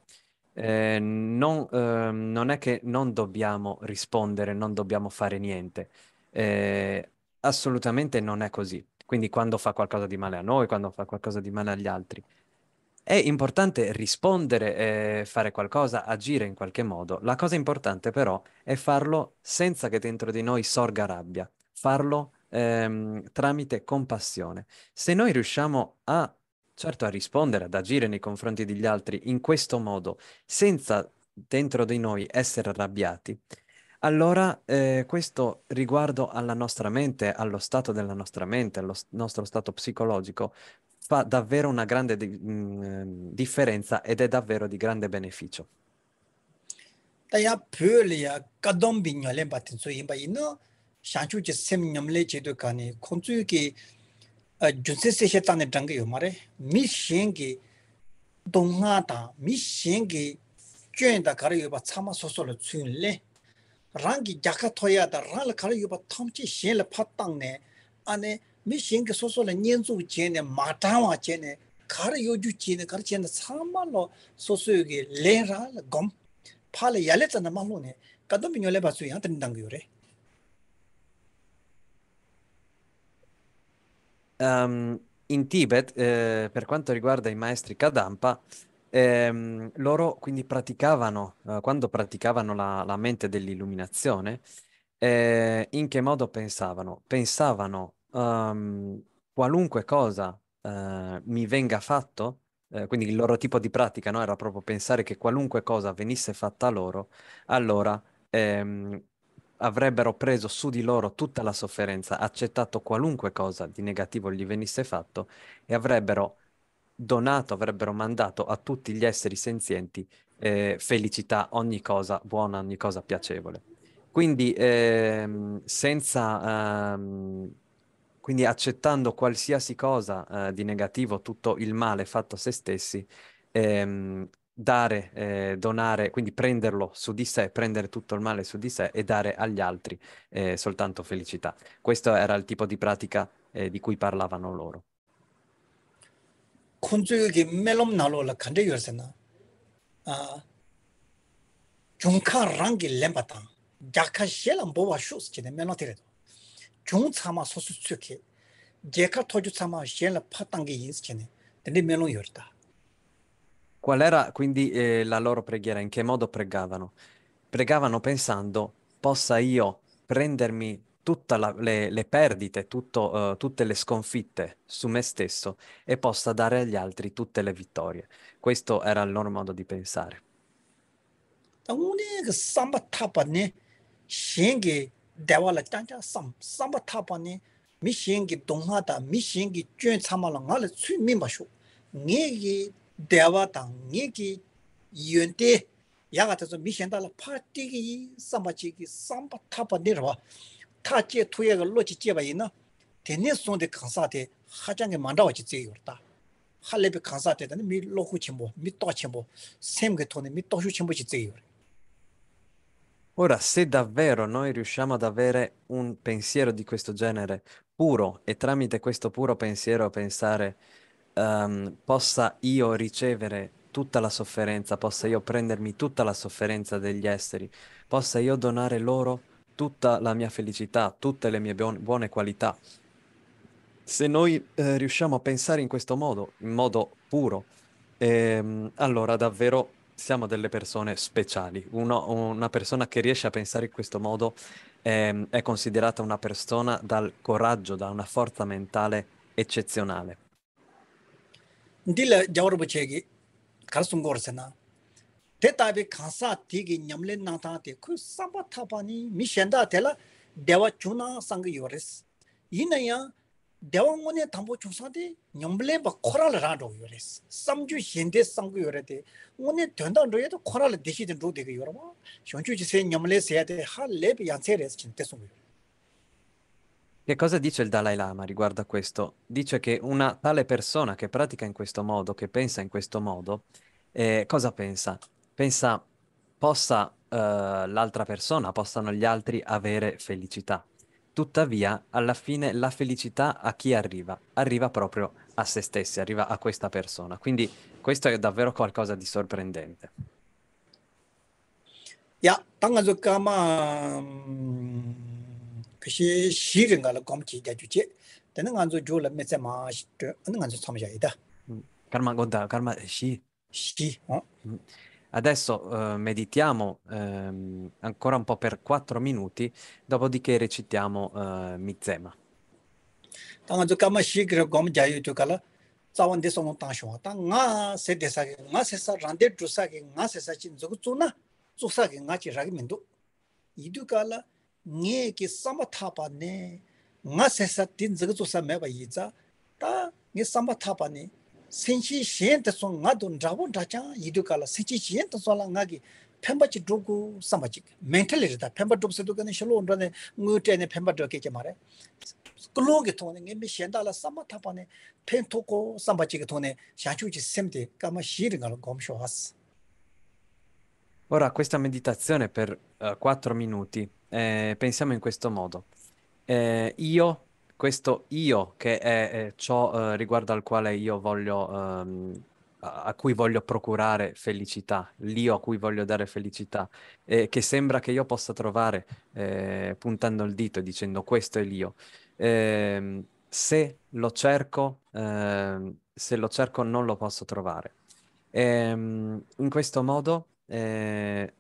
eh, non, eh, non, è che non dobbiamo rispondere, non dobbiamo fare niente. Eh, assolutamente non è così. Quindi quando fa qualcosa di male a noi, quando fa qualcosa di male agli altri, è importante rispondere e fare qualcosa, agire in qualche modo. La cosa importante però è farlo senza che dentro di noi sorga rabbia, farlo ehm, tramite compassione. Se noi riusciamo a, certo, a rispondere, ad agire nei confronti degli altri in questo modo, senza dentro di noi essere arrabbiati, allora, eh, questo riguardo alla nostra mente, allo stato della nostra mente, allo st- nostro stato psicologico, fa davvero una grande di, mh, mm, differenza ed è davvero di grande beneficio. Da ya pöle ya kadom binyo le batin so yin ba no shanchu che sem nyam le che do kane khonchu ki junse se se chetan ne dang yo mare mi shen ki dong na mi shen ki chuen da kar yo ba chama so so le chuen le rang gi jaka thoya da ral kar yo ba thom chi shen le phat tang ne ane mi shingi soso la nyenzu jene, matawa jene, kar yoju jene, kar jene tsama lo soso yogi len ra la gom, pa la yale tsana mahlo ne, kado mi nyole basu yang tani dangi yore. Um, in Tibet, eh, per quanto riguarda i maestri Kadampa, ehm, loro quindi praticavano, eh, quando praticavano la, la mente dell'illuminazione, eh, in che modo pensavano? Pensavano um, qualunque cosa uh, mi venga fatto, uh, quindi il loro tipo di pratica no, era proprio pensare che qualunque cosa venisse fatta loro, allora ehm, avrebbero preso su di loro tutta la sofferenza, accettato qualunque cosa di negativo gli venisse fatto e avrebbero donato, avrebbero mandato a tutti gli esseri senzienti eh, felicità, ogni cosa buona, ogni cosa piacevole. Quindi ehm, senza ehm, quindi accettando qualsiasi cosa eh, di negativo, tutto il male fatto a se stessi, ehm, dare, eh, donare, quindi prenderlo su di sé, prendere tutto il male su di sé e dare agli altri eh, soltanto felicità. Questo era il tipo di pratica eh, di cui parlavano loro. 콘주기 멜롬 나로라 간데 요르세나 아 종카랑기 렘바타 자카 셸람 중 참아 소수 쪽에 제가 토주 참아 셴라 파탄게 인스케네 근데 멜론 요르다 Qual era quindi eh, la loro preghiera? In che modo pregavano? Pregavano pensando possa io prendermi tutte le, le, perdite, tutto, uh, tutte le sconfitte su me stesso e possa dare agli altri tutte le vittorie. Questo era il loro modo di pensare. dewa la chancha sam, samba thapa ni mi shengi donga ta, mi shengi chun chama la nga la mi ma shu. Nge ki dewa ta, nge mi shenda la pa tiki yi samba chi ki samba thapa ni rwa, ta che tuya ka lo chi che bayi na, teni son de kansa te, ha changi manda wa chi tse yor ta. Ha lebi kansa te, mi mi Ora, se davvero noi riusciamo ad avere un pensiero di questo genere puro e tramite questo puro pensiero pensare ehm, possa io ricevere tutta la sofferenza, possa io prendermi tutta la sofferenza degli esseri, possa io donare loro tutta la mia felicità, tutte le mie buone, buone qualità. Se noi eh, riusciamo a pensare in questo modo, in modo puro, ehm, allora davvero siamo delle persone speciali. Uno, una persona che riesce a pensare in questo modo eh, è considerata una persona dal coraggio, da una forza mentale eccezionale. Dil jawrbuchegi karsung gorsena. Te tabi khansa tigi nyamle na ta te mi shenda tela dewa chuna sang yores. Ina dewa ngone tambo chuksaade nyamble ba koral raan rogo yores. Samju hende sangu yorade, ngone tuandan roye to koral deshi den rogo dega yorwa. Shonchu jise Che cosa dice il Dalai Lama riguardo a questo? Dice che una tale persona che pratica in questo modo, che pensa in questo modo, eh, cosa pensa? Pensa possa eh, l'altra persona, possano gli altri avere felicità. Tuttavia, alla fine la felicità a chi arriva? Arriva proprio a se stessi, arriva a questa persona. Quindi questo è davvero qualcosa di sorprendente. Ya, tanga zo kama 야, 당가서 까마 그시 시린가라 검지 대주지. 되는 간조 조라 메세 마시트. 어느 간조 참셔야다. karma goda karma shi shi Adesso eh, meditiamo ehm, ancora un po' per quattro minuti, dopodiché recitiamo eh, Mizema. Tama jo kama shigra ta nga se de sa nga se sa rande tu sa ge nga se sa chin zugu tu na zu sa ge nga chi ra ge mendu idu kala nge ki sama tha pa ne nga se sa tin zugu tu sa me ba yi za ta nge sama tha pa ne senchi shen te so nga do drawo dra cha yidu kala senchi shen te so la nga gi phemba chi dro samba chi mentally da phemba dro se do ga ne shlo ndra ne ngu te ne phemba dro ke ke mare klo ge to ne shen da la samba ta ne pen to ko samba chi ge to ne sha chu chi sem de ka ma lo gom sho has Ora questa meditazione per uh, eh, 4 minuti, eh, pensiamo in questo modo. Eh, io questo io che è, è ciò eh, riguardo al quale io voglio, ehm, a, cui voglio procurare felicità, l'io a cui voglio dare felicità, e che sembra che io possa trovare eh, puntando il dito e dicendo questo è l'io. Ehm, se lo cerco, ehm, se lo cerco non lo posso trovare. Ehm, in questo modo eh,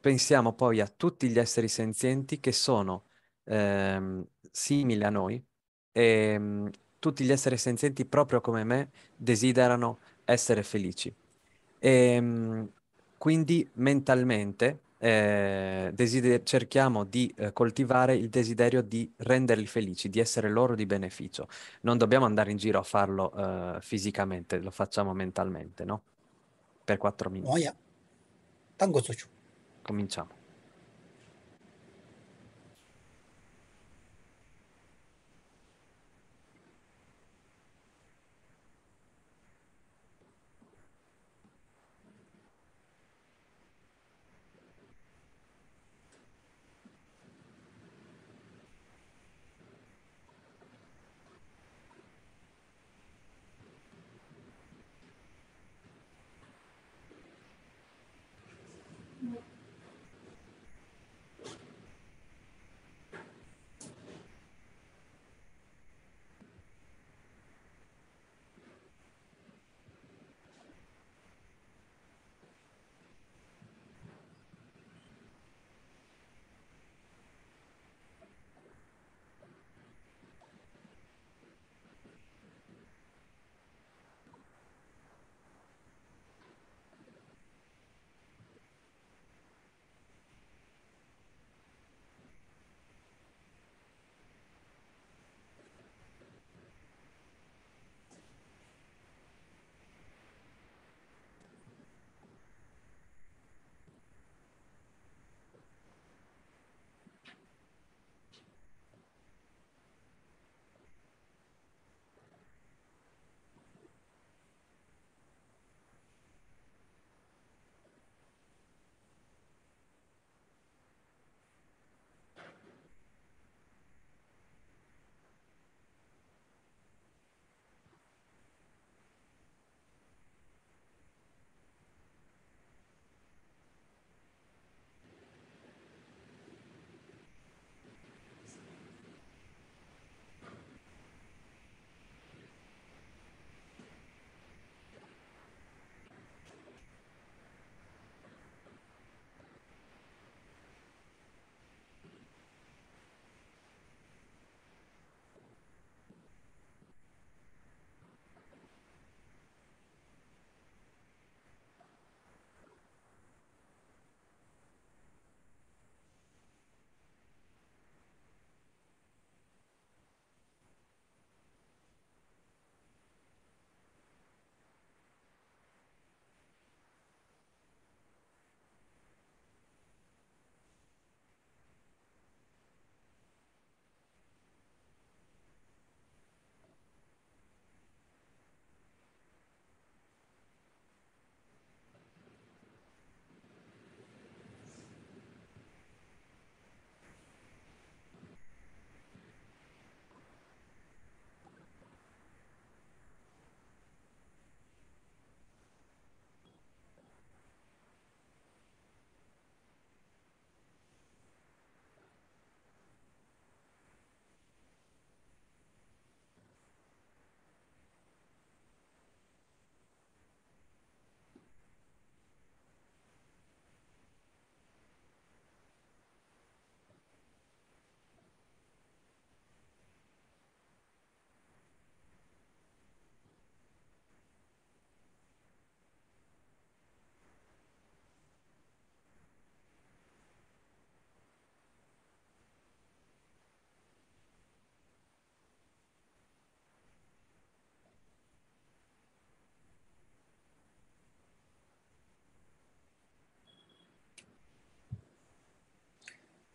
pensiamo poi a tutti gli esseri senzienti che sono ehm, simili a noi, e, ehm, tutti gli esseri senzienti, proprio come me, desiderano essere felici. E, ehm, quindi mentalmente eh, desider- cerchiamo di eh, coltivare il desiderio di renderli felici, di essere loro di beneficio. Non dobbiamo andare in giro a farlo eh, fisicamente, lo facciamo mentalmente, no? Per quattro minuti. Cominciamo.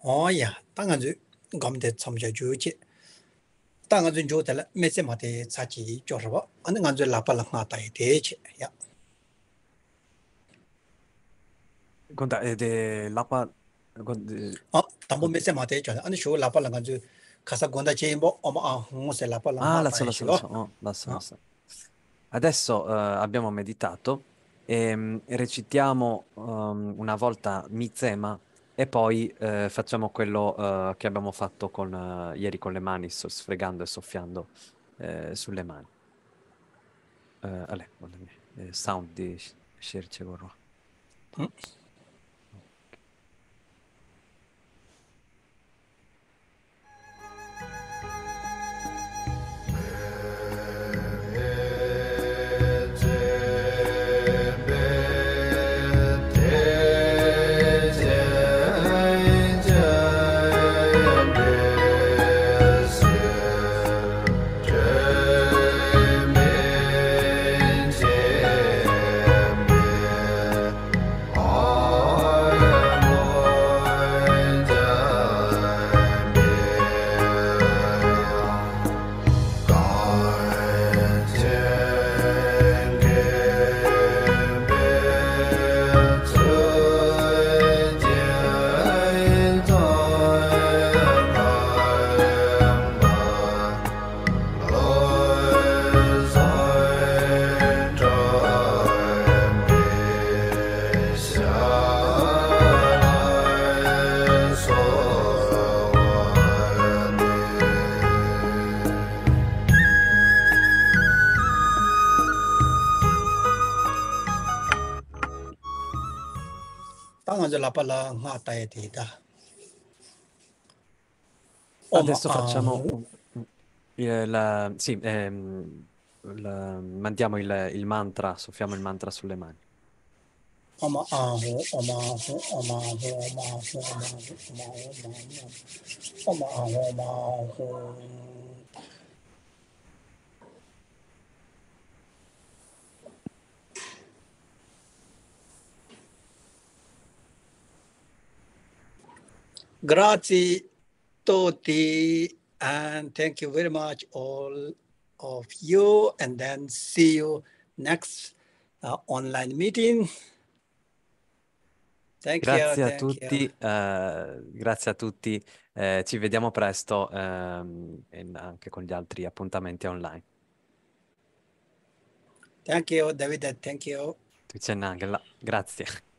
어야 땅아주 감데 참제 주지 땅아주 조달 메세마데 자지 줘서 아니 간주 라팔라 나타이 대체 야 건다 에데 라파 건데 아 담보 메세마데 줘 아니 쇼 라팔라 간주 가사 건다 제임보 어마 아 홍세 라팔라 아 라서 라서 라서 라서 라서 Adesso uh, abbiamo meditato e um, recitiamo um, una volta Mizema e poi eh, facciamo quello eh, che abbiamo fatto con, eh, ieri con le mani, so, sfregando e soffiando eh, sulle mani. Uh, ale, eh, sound di Sherce Gorro. Mm. mangia palla ngata e tita. Adesso facciamo la, sì, ehm, la, mandiamo il, il, mantra, soffiamo il mantra sulle mani. Grazie a tutti and thank you very much all of you and then see you next uh, online meeting. Thank grazie, you, a tutti, uh, grazie a tutti, eh, ci vediamo presto um, anche con gli altri appuntamenti online. Thank you Davide, thank you. Tu c'è Nangela, grazie.